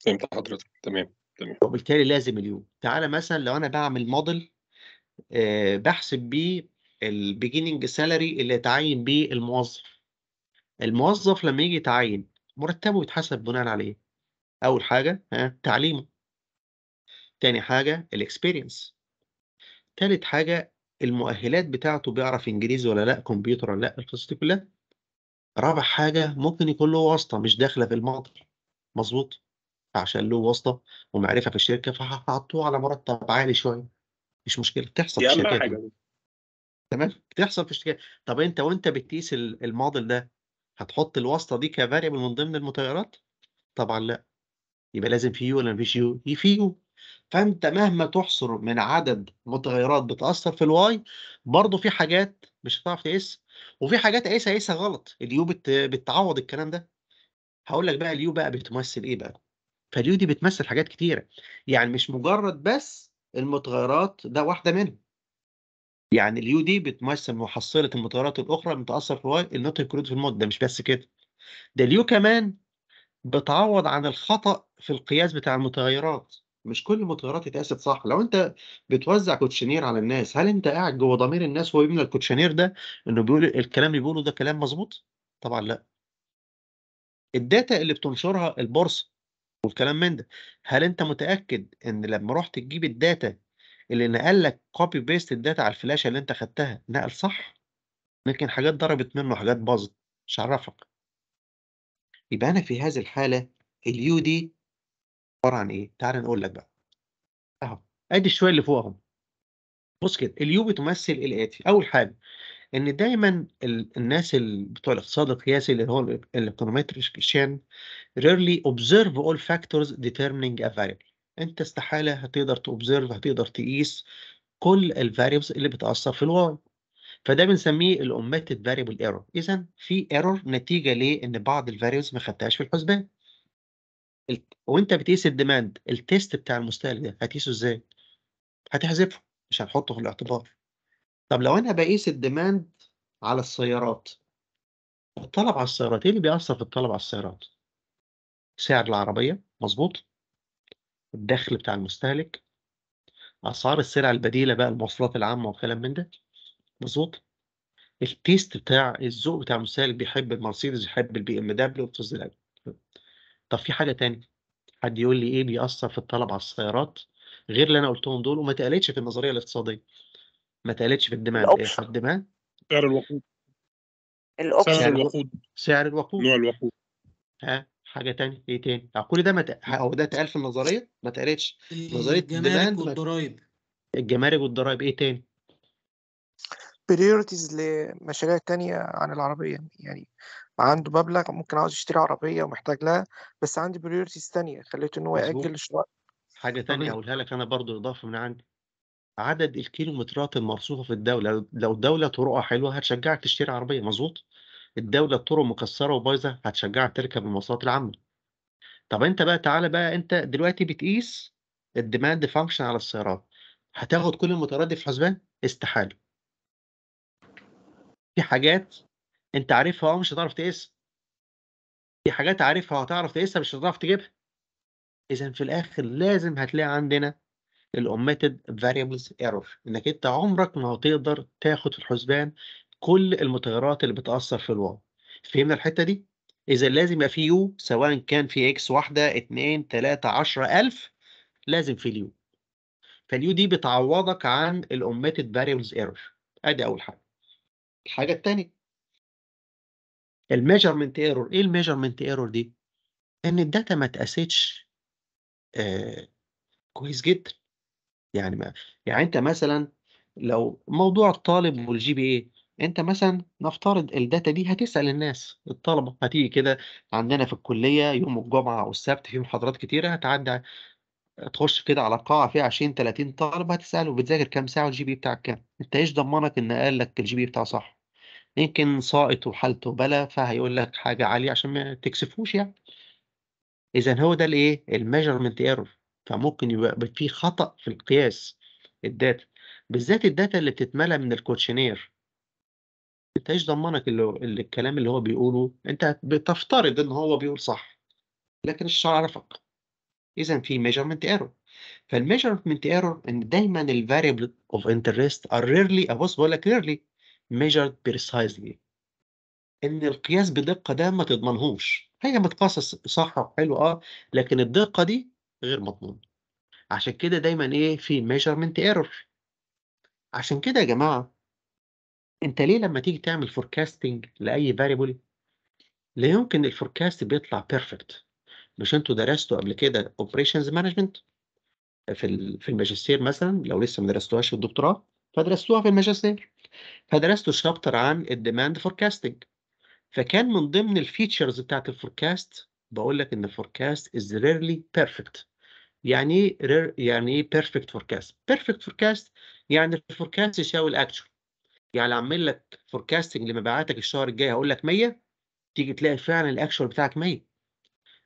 S1: فهمت حضرتك تمام تمام وبالتالي لازم اليو تعالى مثلا لو انا بعمل موديل آه، بحسب بيه البيجيننج سالاري اللي يتعين بيه الموظف الموظف لما يجي يتعين مرتبه يتحسب بناء على ايه اول حاجه ها تعليمه تاني حاجه الاكسبيرينس تالت حاجه المؤهلات بتاعته بيعرف انجليزي ولا لا كمبيوتر ولا لا القصص دي كلها رابع حاجه ممكن يكون له واسطه مش داخله في الموضوع مظبوط عشان له واسطه ومعرفه في الشركه فهحطوه على مرتب عالي شويه مش مشكله تحصل في الشركات تمام بتحصل في الشركات طب انت وانت بتقيس الموديل ده هتحط الواسطه دي كفاريبل من ضمن المتغيرات طبعا لا يبقى لازم في يو ولا مفيش يو في يو فانت مهما تحصر من عدد متغيرات بتاثر في الواي برضه في حاجات مش هتعرف تقيس وفي حاجات قيسها قيسها غلط اليو بت... بتعوض الكلام ده هقول لك بقى اليو بقى بتمثل ايه بقى فاليو دي بتمثل حاجات كتيرة يعني مش مجرد بس المتغيرات ده واحدة منهم يعني اليو دي بتمثل محصلة المتغيرات الأخرى المتأثر في النوت كرود في المود ده مش بس كده ده اليو كمان بتعوض عن الخطأ في القياس بتاع المتغيرات مش كل المتغيرات اتقاست صح لو انت بتوزع كوتشنير على الناس هل انت قاعد جوه ضمير الناس وهو بيملى الكوتشنير ده انه بيقول الكلام اللي بيقوله ده كلام مظبوط طبعا لا الداتا اللي بتنشرها البورصه والكلام من ده هل انت متأكد ان لما رُحت تجيب الداتا اللي نقل لك كوبي بيست الداتا على الفلاشة اللي أنت خدتها نقل صح؟ لكن حاجات ضربت منه حاجات باظت، مش عرفك يبقى أنا في هذه الحالة اليو دي عبارة عن إيه؟ تعالَ نقول لك بقى. أهو، أدي الشوية اللي فوقهم بُص كده اليو بتمثل الآتي، أول حاجة إن دايمًا الناس بتوع الاقتصاد القياسي اللي هو الاكونومتريشن rarely observe all factors determining a variable انت استحالة هتقدر تobserve هتقدر تقيس كل الفاريبلز اللي بتأثر في الواي فده بنسميه الاوميتد فاريبل ايرور اذا في ايرور نتيجه لان بعض الفاريبلز ما خدتهاش في الحسبان وانت بتقيس الديماند التيست بتاع المستهلك ده هتقيسه ازاي هتحذفه مش هنحطه في الاعتبار طب لو انا بقيس الديماند على السيارات الطلب على السيارات ايه اللي بيأثر في الطلب على السيارات سعر العربية مظبوط الدخل بتاع المستهلك أسعار السلع البديلة بقى المواصلات العامة وكلام من ده مظبوط التيست بتاع الذوق بتاع المستهلك بيحب المرسيدس يحب البي ام دبليو طب في حاجة تاني حد يقول لي إيه بيأثر في الطلب على السيارات غير اللي أنا قلتهم دول وما تقلتش في النظرية الاقتصادية ما تقلتش في الدماء إيه؟ الدماء سعر الوقود سعر الوقود سعر الوقود نوع الوقود ها حاجه تاني ايه تاني يعني كل ده مت... او ده اتقال في النظريه ما اتقالتش نظريه الجمارك والضرايب الجمارك والضرايب ايه تاني بريورتيز لمشاريع تانية عن العربية يعني عنده مبلغ ممكن عاوز يشتري عربية ومحتاج لها بس عندي بريورتيز تانية خليته إن هو يأجل شوية حاجة تانية هقولها لك أنا برضو إضافة من عندي عدد الكيلومترات المرصوفة في الدولة لو الدولة طرقها حلوة هتشجعك تشتري عربية مظبوط الدولة الطرق مكسرة وبايظة هتشجعك تركب المواصلات العامة طب أنت بقى تعالى بقى أنت دلوقتي بتقيس الديماند فانكشن على السيارات هتاخد كل المتردد في الحسبان؟ استحالة في حاجات أنت عارفها أه مش هتعرف تقيسها في حاجات عارفها وهتعرف تقيسها مش هتعرف تجيبها إذا في الآخر لازم هتلاقي عندنا الاوميتد فاريبلز ايرور انك انت عمرك ما هتقدر تاخد في الحسبان كل المتغيرات اللي بتأثر في الواو فهمنا الحتة دي؟ إذا لازم يبقى في يو سواء كان في إكس واحدة اتنين تلاتة عشرة ألف لازم في اليو فاليو دي بتعوضك عن الأوميتد فاريبلز ايرور أدي أول حاجة الحاجة التانية الميجرمنت ايرور إيه الميجرمنت ايرور دي؟ إن الداتا ما اتقاستش آه كويس جدا يعني ما يعني أنت مثلا لو موضوع الطالب والجي بي اي أنت مثلًا نفترض الداتا دي هتسأل الناس، الطلبة هتيجي كده عندنا في الكلية يوم الجمعة أو السبت في محاضرات كتيرة هتعدي تخش كده على قاعة فيها 20 30 طالب هتسأله بتذاكر كام ساعة والجي بي بتاعك كام؟ أنت إيش ضمنك إن قال لك الجي بي بتاعه صح؟ يمكن ساقط وحالته بلا فهيقول لك حاجة عالية عشان ما تكسفوش يعني. إذًا هو ده الإيه الميجرمنت ايرور فممكن يبقى في خطأ في القياس الداتا بالذات الداتا اللي بتتملى من الكوتشنير. انت ايش ضمنك اللي, اللي الكلام اللي هو بيقوله انت بتفترض ان هو بيقول صح لكن الشرع عرفك اذا في measurement error فالميجرمنت ايرور ان دايما الفاريبل اوف انترست ار ريرلي ابص بقول لك ريرلي ميجرد بريسايزلي ان القياس بدقه ده ما تضمنهوش هي متقاسه صح وحلو اه لكن الدقه دي غير مضمونه عشان كده دايما ايه في ميجرمنت ايرور عشان كده يا جماعه أنت ليه لمّا تيجي تعمل فوركاستنج لأي فاريبل لا يمكن الفوركاست بيطلع بيرفكت مش انتوا درستوا قبل كده اوبريشنز مانجمنت في في الماجستير مثلًا لو لسه ما درستوهاش في الدكتوراه فدرستوها في الماجستير، فدرستوا شابتر عن الديماند فوركاستنج فكان من ضمن الفيتشرز بتاعت الفوركاست بقول لك إن الفوركاست is rarely perfect يعني إيه يعني إيه perfect forecast perfect forecast يعني الفوركاست يساوي الاكشوال يعني اعمل لك فوركاستنج لمبيعاتك الشهر الجاي هقول لك 100 تيجي تلاقي فعلا الاكشوال بتاعك 100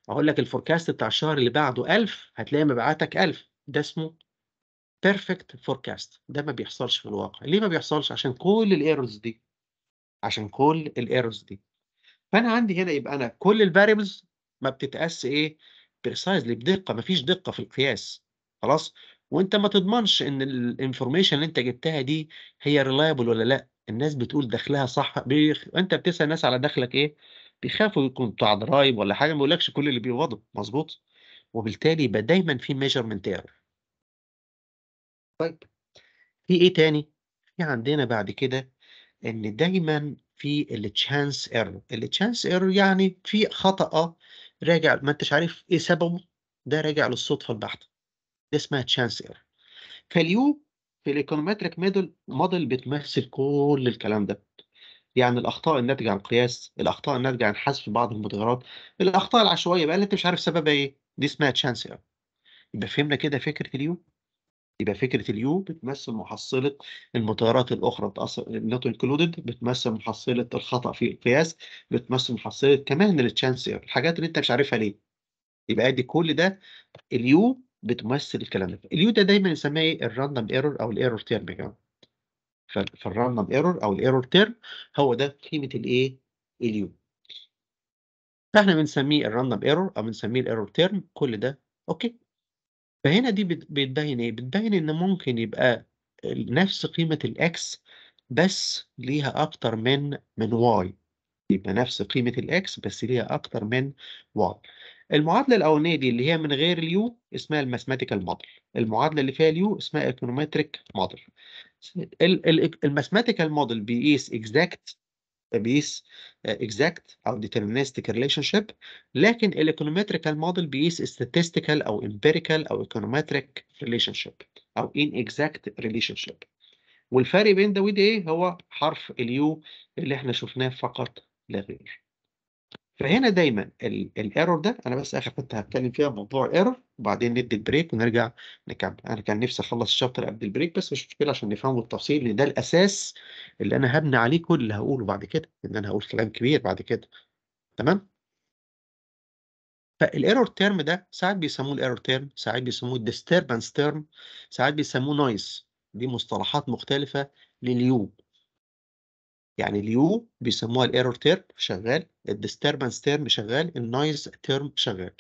S1: اقول لك الفوركاست بتاع الشهر اللي بعده 1000 هتلاقي مبيعاتك 1000 ده اسمه بيرفكت فوركاست ده ما بيحصلش في الواقع ليه ما بيحصلش عشان كل الايرورز دي عشان كل الايرورز دي فانا عندي هنا يبقى انا كل الفاريبلز ما بتتقاس ايه بريسايزلي بدقه ما فيش دقه في القياس خلاص وانت ما تضمنش ان الانفورميشن اللي انت جبتها دي هي ريلايبل ولا لا الناس بتقول دخلها صح بيخ... انت بتسال الناس على دخلك ايه بيخافوا يكون بتاع ضرايب ولا حاجه ما بيقولكش كل اللي بيقبضه مظبوط وبالتالي يبقى دايما في ميجرمنت ايرور طيب في ايه تاني في عندنا بعد كده ان دايما في التشانس ايرور التشانس ايرور يعني في خطأ راجع ما انتش عارف ايه سببه ده راجع للصدفه البحته اسمها تشانس ايرور فاليو في الايكونومتريك ميدل موديل بتمثل كل الكلام ده يعني الاخطاء الناتجه عن قياس الاخطاء الناتجه عن حذف بعض المتغيرات الاخطاء العشوائيه بقى اللي انت مش عارف سببها ايه دي اسمها تشانس ايرور يبقى فهمنا كده فكره اليو يبقى فكره اليو بتمثل محصله المتغيرات الاخرى نوت انكلودد بتمثل محصله الخطا في القياس بتمثل محصله كمان التشانس ايرور الحاجات اللي انت مش عارفها ليه يبقى ادي كل ده اليو بتمثل الكلام ده اليو ده دايما نسميه ايه الراندم ايرور او الايرور تيرم يا جماعه فالراندم ايرور او الايرور تيرم هو ده قيمه الايه اليو فاحنا بنسميه الراندم ايرور او بنسميه الايرور تيرم كل ده اوكي فهنا دي بتبين ايه بتبين ان ممكن يبقى نفس قيمه الاكس بس ليها اكتر من من واي يبقى نفس قيمه الاكس بس ليها اكتر من واي المعادله الاولانيه دي اللي هي من غير اليو اسمها الماثماتيكال موديل المعادله اللي فيها اليو اسمها ايكونومتريك موديل الماثماتيكال موديل بيقيس اكزاكت بيقيس اكزاكت او ديترمينستيك ريليشن شيب لكن الايكونومتريكال موديل بيقيس statistical او امبيريكال او ايكونومتريك ريليشن شيب او ان اكزاكت ريليشن شيب والفرق بين ده وده ايه هو حرف اليو اللي احنا شفناه فقط لا غير فهنا دايما الايرور ده انا بس اخر حته هتكلم فيها موضوع الايرور وبعدين ندي البريك ونرجع نكمل انا كان نفسي اخلص الشابتر قبل البريك بس مش مشكله عشان نفهمه بالتفصيل لان ده الاساس اللي انا هبني عليه كل اللي هقوله بعد كده ان انا هقول كلام كبير بعد كده تمام فالايرور تيرم ده ساعات بيسموه الايرور تيرم ساعات بيسموه الديستربنس تيرم ساعات بيسموه نويز دي مصطلحات مختلفه لليوب يعني اليو بيسموها الايرور تيرم شغال الديستربنس تيرم شغال النويز تيرم شغال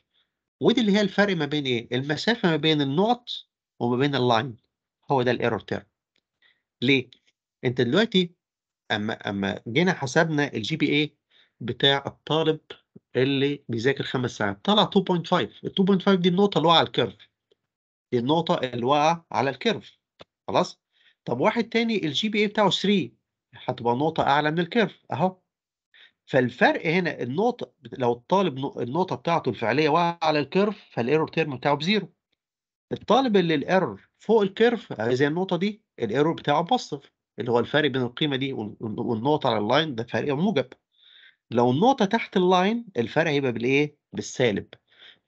S1: ودي اللي هي الفرق ما بين ايه المسافه ما بين النقط وما بين اللاين هو ده الايرور تيرم ليه انت دلوقتي اما اما جينا حسبنا الجي بي اي بتاع الطالب اللي بيذاكر خمس ساعات طلع 2.5 ال 2.5 دي النقطه اللي واقعه على الكيرف دي النقطه اللي واقعه على الكيرف خلاص طب واحد تاني الجي بي اي بتاعه 3 هتبقى نقطة أعلى من الكيرف أهو فالفرق هنا النقطة لو الطالب النقطة بتاعته الفعلية على الكيرف فالايرور تيرم بتاعه بزيرو الطالب اللي الايرور فوق الكيرف زي النقطة دي الايرور بتاعه بوصف اللي هو الفرق بين القيمة دي والنقطة على اللاين ده فرق موجب لو النقطة تحت اللاين الفرق هيبقى بالايه؟ بالسالب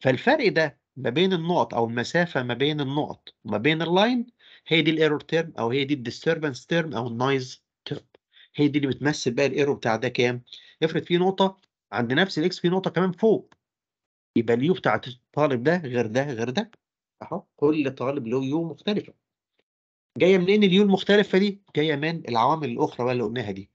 S1: فالفرق ده ما بين النقط او المسافة ما بين النقط وما بين اللاين هي دي الايرور تيرم او هي دي الديستربنس تيرم او النايز هي دي اللي بتمثل بقى الايرور بتاع ده كام افرض في نقطه عند نفس الاكس في نقطه كمان فوق يبقى اليو بتاع الطالب ده غير ده غير ده اهو كل طالب له يو مختلفه جايه منين اليو المختلفه دي جايه من العوامل الاخرى بقى اللي قلناها دي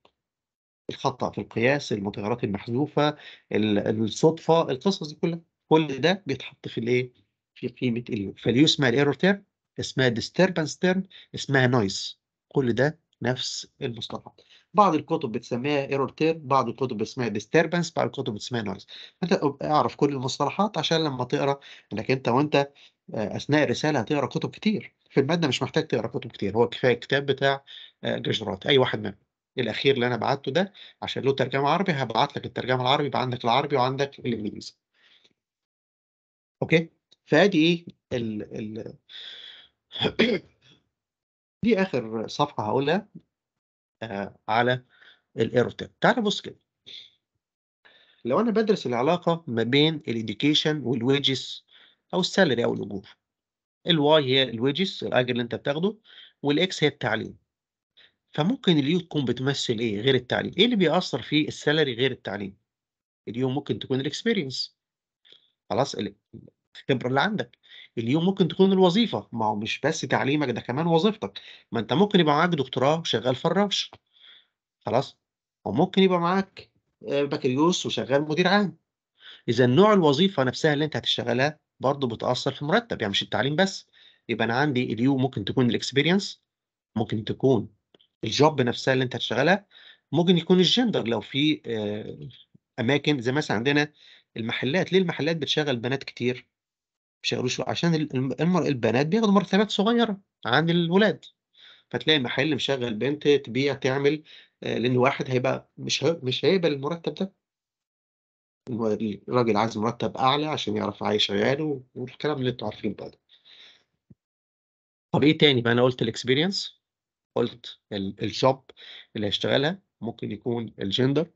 S1: الخطا في القياس المتغيرات المحذوفه الصدفه القصص دي كلها كل ده بيتحط في الايه في قيمه اليو فاليو اسمها الايرور تيرم اسمها ديستربنس تيرم اسمها نويز كل ده نفس المصطلحات بعض الكتب بتسميها ايرور تيرم بعض الكتب بتسميها ديستربنس بعض الكتب بتسميها نويز انت اعرف كل المصطلحات عشان لما تقرا انك انت وانت آه، اثناء الرساله هتقرا كتب كتير في الماده مش محتاج تقرا كتب كتير هو كفايه الكتاب بتاع آه، جرجرات اي واحد منهم الاخير اللي انا بعته ده عشان له ترجمه عربي هبعت لك الترجمه العربي يبقى عندك العربي وعندك الانجليزي اوكي فادي ايه ال ال دي اخر صفحه هقولها آه، على الايروتاب تعال بص كده لو انا بدرس العلاقه ما بين الايديوكيشن والويجز او السالري او الاجور الواي هي الويجز الاجر اللي انت بتاخده والاكس هي التعليم فممكن اليو تكون بتمثل ايه غير التعليم ايه اللي بيأثر في السالري غير التعليم اليوم ممكن تكون الاكسبيرينس خلاص الخبرة اللي عندك، اليوم ممكن تكون الوظيفة، ما هو مش بس تعليمك ده كمان وظيفتك، ما أنت ممكن يبقى معاك دكتوراه وشغال فراش، خلاص؟ وممكن يبقى معاك آه، بكالوريوس وشغال مدير عام، إذًا نوع الوظيفة نفسها اللي أنت هتشتغلها برضه بتأثّر في مرتب يعني مش التعليم بس، يبقى أنا عندي اليوم ممكن تكون الاكسبيرينس ممكن تكون الجوب نفسها اللي أنت هتشتغلها، ممكن يكون الجندر لو في آه، أماكن زي مثلًا عندنا المحلات، ليه المحلات بتشغّل بنات كتير؟ مش شو عشان المر... البنات بياخدوا مرتبات صغيره عن الولاد فتلاقي محل مشغل بنت تبيع تعمل آه، لان واحد هيبقى مش ه... مش هيقبل المرتب ده الراجل عايز مرتب اعلى عشان يعرف يعيش عياله والكلام اللي انتوا عارفينه بقى ده طب ايه تاني بقى انا قلت الاكسبيرينس قلت الجوب اللي هيشتغلها ممكن يكون الجندر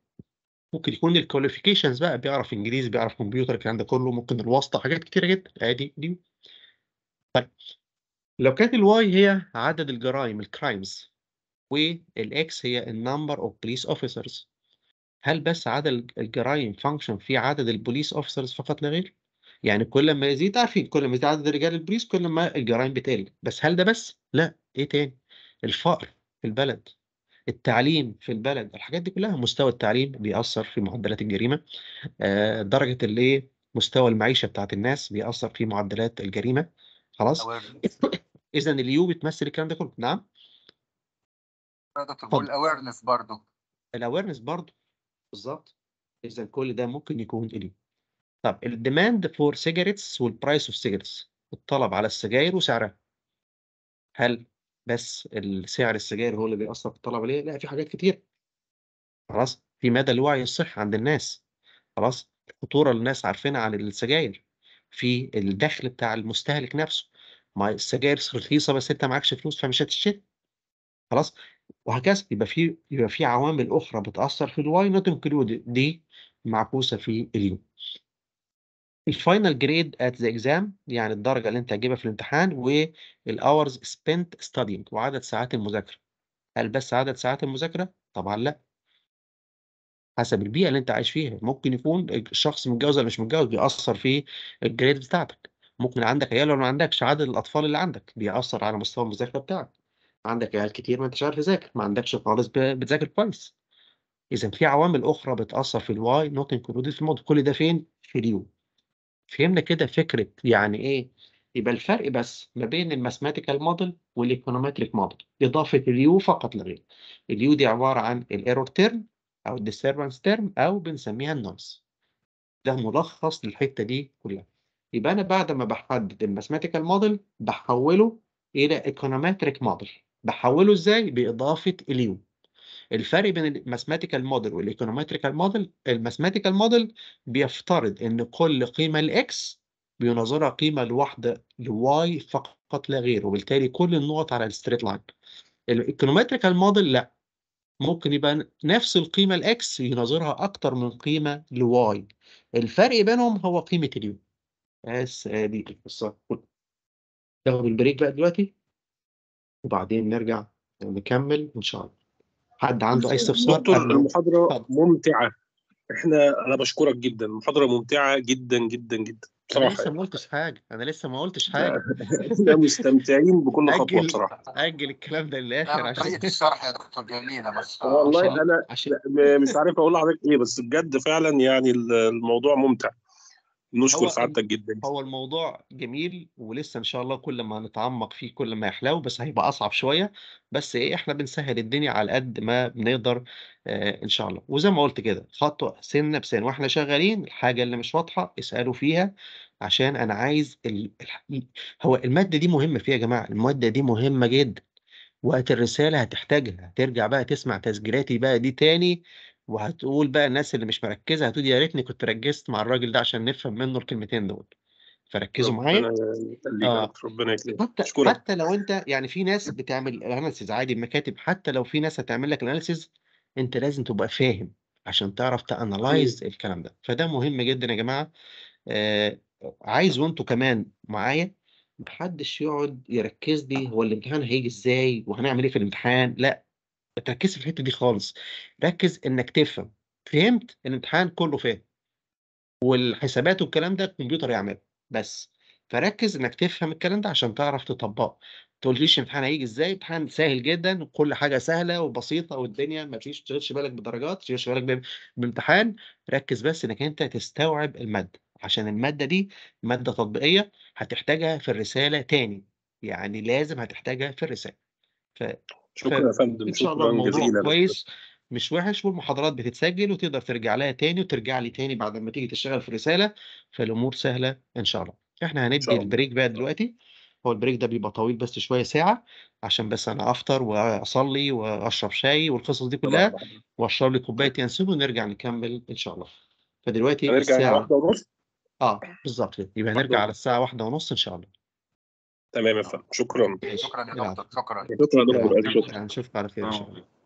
S1: ممكن يكون الكواليفيكيشنز بقى بيعرف انجليزي بيعرف كمبيوتر الكلام ده كله ممكن الواسطه حاجات كتيره جدا عادي دي طيب لو كانت الواي هي عدد الجرائم الكرايمز والاكس هي النمبر اوف بوليس اوفيسرز هل بس عدد الجرائم فانكشن في عدد البوليس اوفيسرز فقط لا غير؟ يعني كل ما يزيد عارفين كل ما يزيد عدد رجال البوليس كل ما الجرائم بتقل بس هل ده بس؟ لا ايه تاني؟ الفقر في البلد التعليم في البلد الحاجات دي كلها مستوى التعليم بيأثر في معدلات الجريمة آه، درجة اللي مستوى المعيشة بتاعت الناس بيأثر في معدلات الجريمة خلاص إذا اليو بتمثل الكلام ده كله نعم الأويرنس برضو الاويرنس برضو بالظبط اذا كل ده ممكن يكون اليو طب الديماند فور سيجاريتس والبرايس اوف سيجاريتس الطلب على السجاير وسعرها هل بس السعر السجاير هو اللي بيأثر في الطلب عليه لا في حاجات كتير خلاص في مدى الوعي الصحي عند الناس خلاص الخطورة الناس عارفينها عن السجاير في الدخل بتاع المستهلك نفسه ما السجاير رخيصة بس انت معكش فلوس فمش هتشتري خلاص وهكذا يبقى في يبقى في عوامل اخرى بتأثر في الواي نوت انكلود دي معكوسة في اليوم الفاينل جريد ات ذا اكزام يعني الدرجه اللي انت هتجيبها في الامتحان والاورز سبنت ستادينج وعدد ساعات المذاكره هل بس عدد ساعات المذاكره طبعا لا حسب البيئه اللي انت عايش فيها ممكن يكون الشخص متجوز ولا مش متجوز بيأثر في الجريد بتاعتك ممكن عندك عيال ولا ما عندكش عدد الاطفال اللي عندك بيأثر على مستوى المذاكره بتاعك عندك عيال كتير ما انتش عارف تذاكر ما عندكش خالص بتذاكر كويس اذا في عوامل اخرى بتأثر في الواي نوت انكلودد في الموديل كل ده فين في اليو فهمنا كده فكرة يعني إيه؟ يبقى الفرق بس ما بين الماثماتيكال موديل والايكونومتريك موديل إضافة اليو فقط لا غير. اليو دي عبارة عن الايرور تيرم أو الديستربنس تيرم أو بنسميها النويز. ده ملخص للحتة دي كلها. يبقى أنا بعد ما بحدد الماثماتيكال موديل بحوله إلى ايكونومتريك موديل. بحوله إزاي؟ بإضافة اليو. الفرق بين الماثماتيكال موديل والايكونومتريكال موديل الماثماتيكال موديل بيفترض ان كل قيمه لاكس بيناظرها قيمه الواحده لواي فقط لا غير وبالتالي كل النقط على الستريت لاين الايكونومتريكال موديل لا ممكن يبقى نفس القيمه الاكس يناظرها اكتر من قيمه لواي الفرق بينهم هو قيمه اليو بس ادي القصه ناخد البريك بقى دلوقتي وبعدين نرجع نكمل ان شاء الله حد عنده اي استفسار دكتور
S4: المحاضره ممتعه احنا انا بشكرك جدا المحاضره ممتعه جدا جدا جدا بصراحه انا لسه يعني.
S1: ما قلتش حاجه انا لسه ما قلتش حاجه احنا
S4: مستمتعين بكل خطوه بصراحه
S1: اجل الكلام ده للاخر عشان الشرح يا دكتور جميله بس آه، والله
S4: انا مش عارف اقول لحضرتك ايه بس بجد فعلا يعني الموضوع ممتع
S1: نشكر سعادتك جدا هو الموضوع جميل ولسه ان شاء الله كل ما هنتعمق فيه كل ما يحلو بس هيبقى اصعب شويه بس ايه احنا بنسهل الدنيا على قد ما بنقدر آه ان شاء الله وزي ما قلت كده خطوه سنه بسنه واحنا شغالين الحاجه اللي مش واضحه اسالوا فيها عشان انا عايز ال... ال... هو الماده دي مهمه فيها يا جماعه الماده دي مهمه جدا وقت الرساله هتحتاجها هترجع بقى تسمع تسجيلاتي بقى دي تاني وهتقول بقى الناس اللي مش مركزة هتقول يا ريتني كنت ركزت مع الراجل ده عشان نفهم منّه الكلمتين دول، فركّزوا معايا. ربنا
S4: يخلّيك آه، ربنا يخلّيك،
S1: حتى أشكرك. حتى لو أنت يعني في ناس بتعمل اناليسز عادي بمكاتب، حتى لو في ناس هتعمل لك اناليسز أنت لازم تبقى فاهم عشان تعرف تانلايز الكلام ده، فده مهم جدًا يا جماعة آه عايز وأنتم كمان معايا ما حدّش يقعد يركّز لي هو الامتحان هيجي إزاي وهنعمل إيه في الامتحان، لأ. ما تركزش في الحتة دي خالص، ركز إنك تفهم، فهمت الامتحان كله فاهم، والحسابات والكلام ده الكمبيوتر يعمله بس، فركز إنك تفهم الكلام ده عشان تعرف تطبّقه، ما تقوليش الامتحان هيجي إزاي، امتحان سهل جدًا وكل حاجة سهلة وبسيطة والدنيا ما فيش تشغلش بالك بدرجات، تشغلش بالك بامتحان، ركز بس إنك أنت تستوعب المادة، عشان المادة دي مادة تطبيقية هتحتاجها في الرسالة تاني، يعني لازم هتحتاجها في الرسالة. ف شكرا يا فندم ان شاء الله الموضوع كويس مش وحش والمحاضرات بتتسجل وتقدر ترجع لها تاني وترجع لي تاني بعد ما تيجي تشتغل في الرساله فالامور سهله ان شاء الله احنا هندي البريك بقى دلوقتي هو البريك ده بيبقى طويل بس شويه ساعه عشان بس انا افطر واصلي واشرب شاي والقصص دي كلها واشرب لي كوبايه ينسب ونرجع نكمل ان شاء الله فدلوقتي الساعه اه بالظبط يبقى هنرجع على الساعه واحدة ونص ان شاء الله
S4: تمام يا فندم شكرا شكرا يا دكتور شكرا شكرا يا شكرا نشوفك على خير ان شاء الله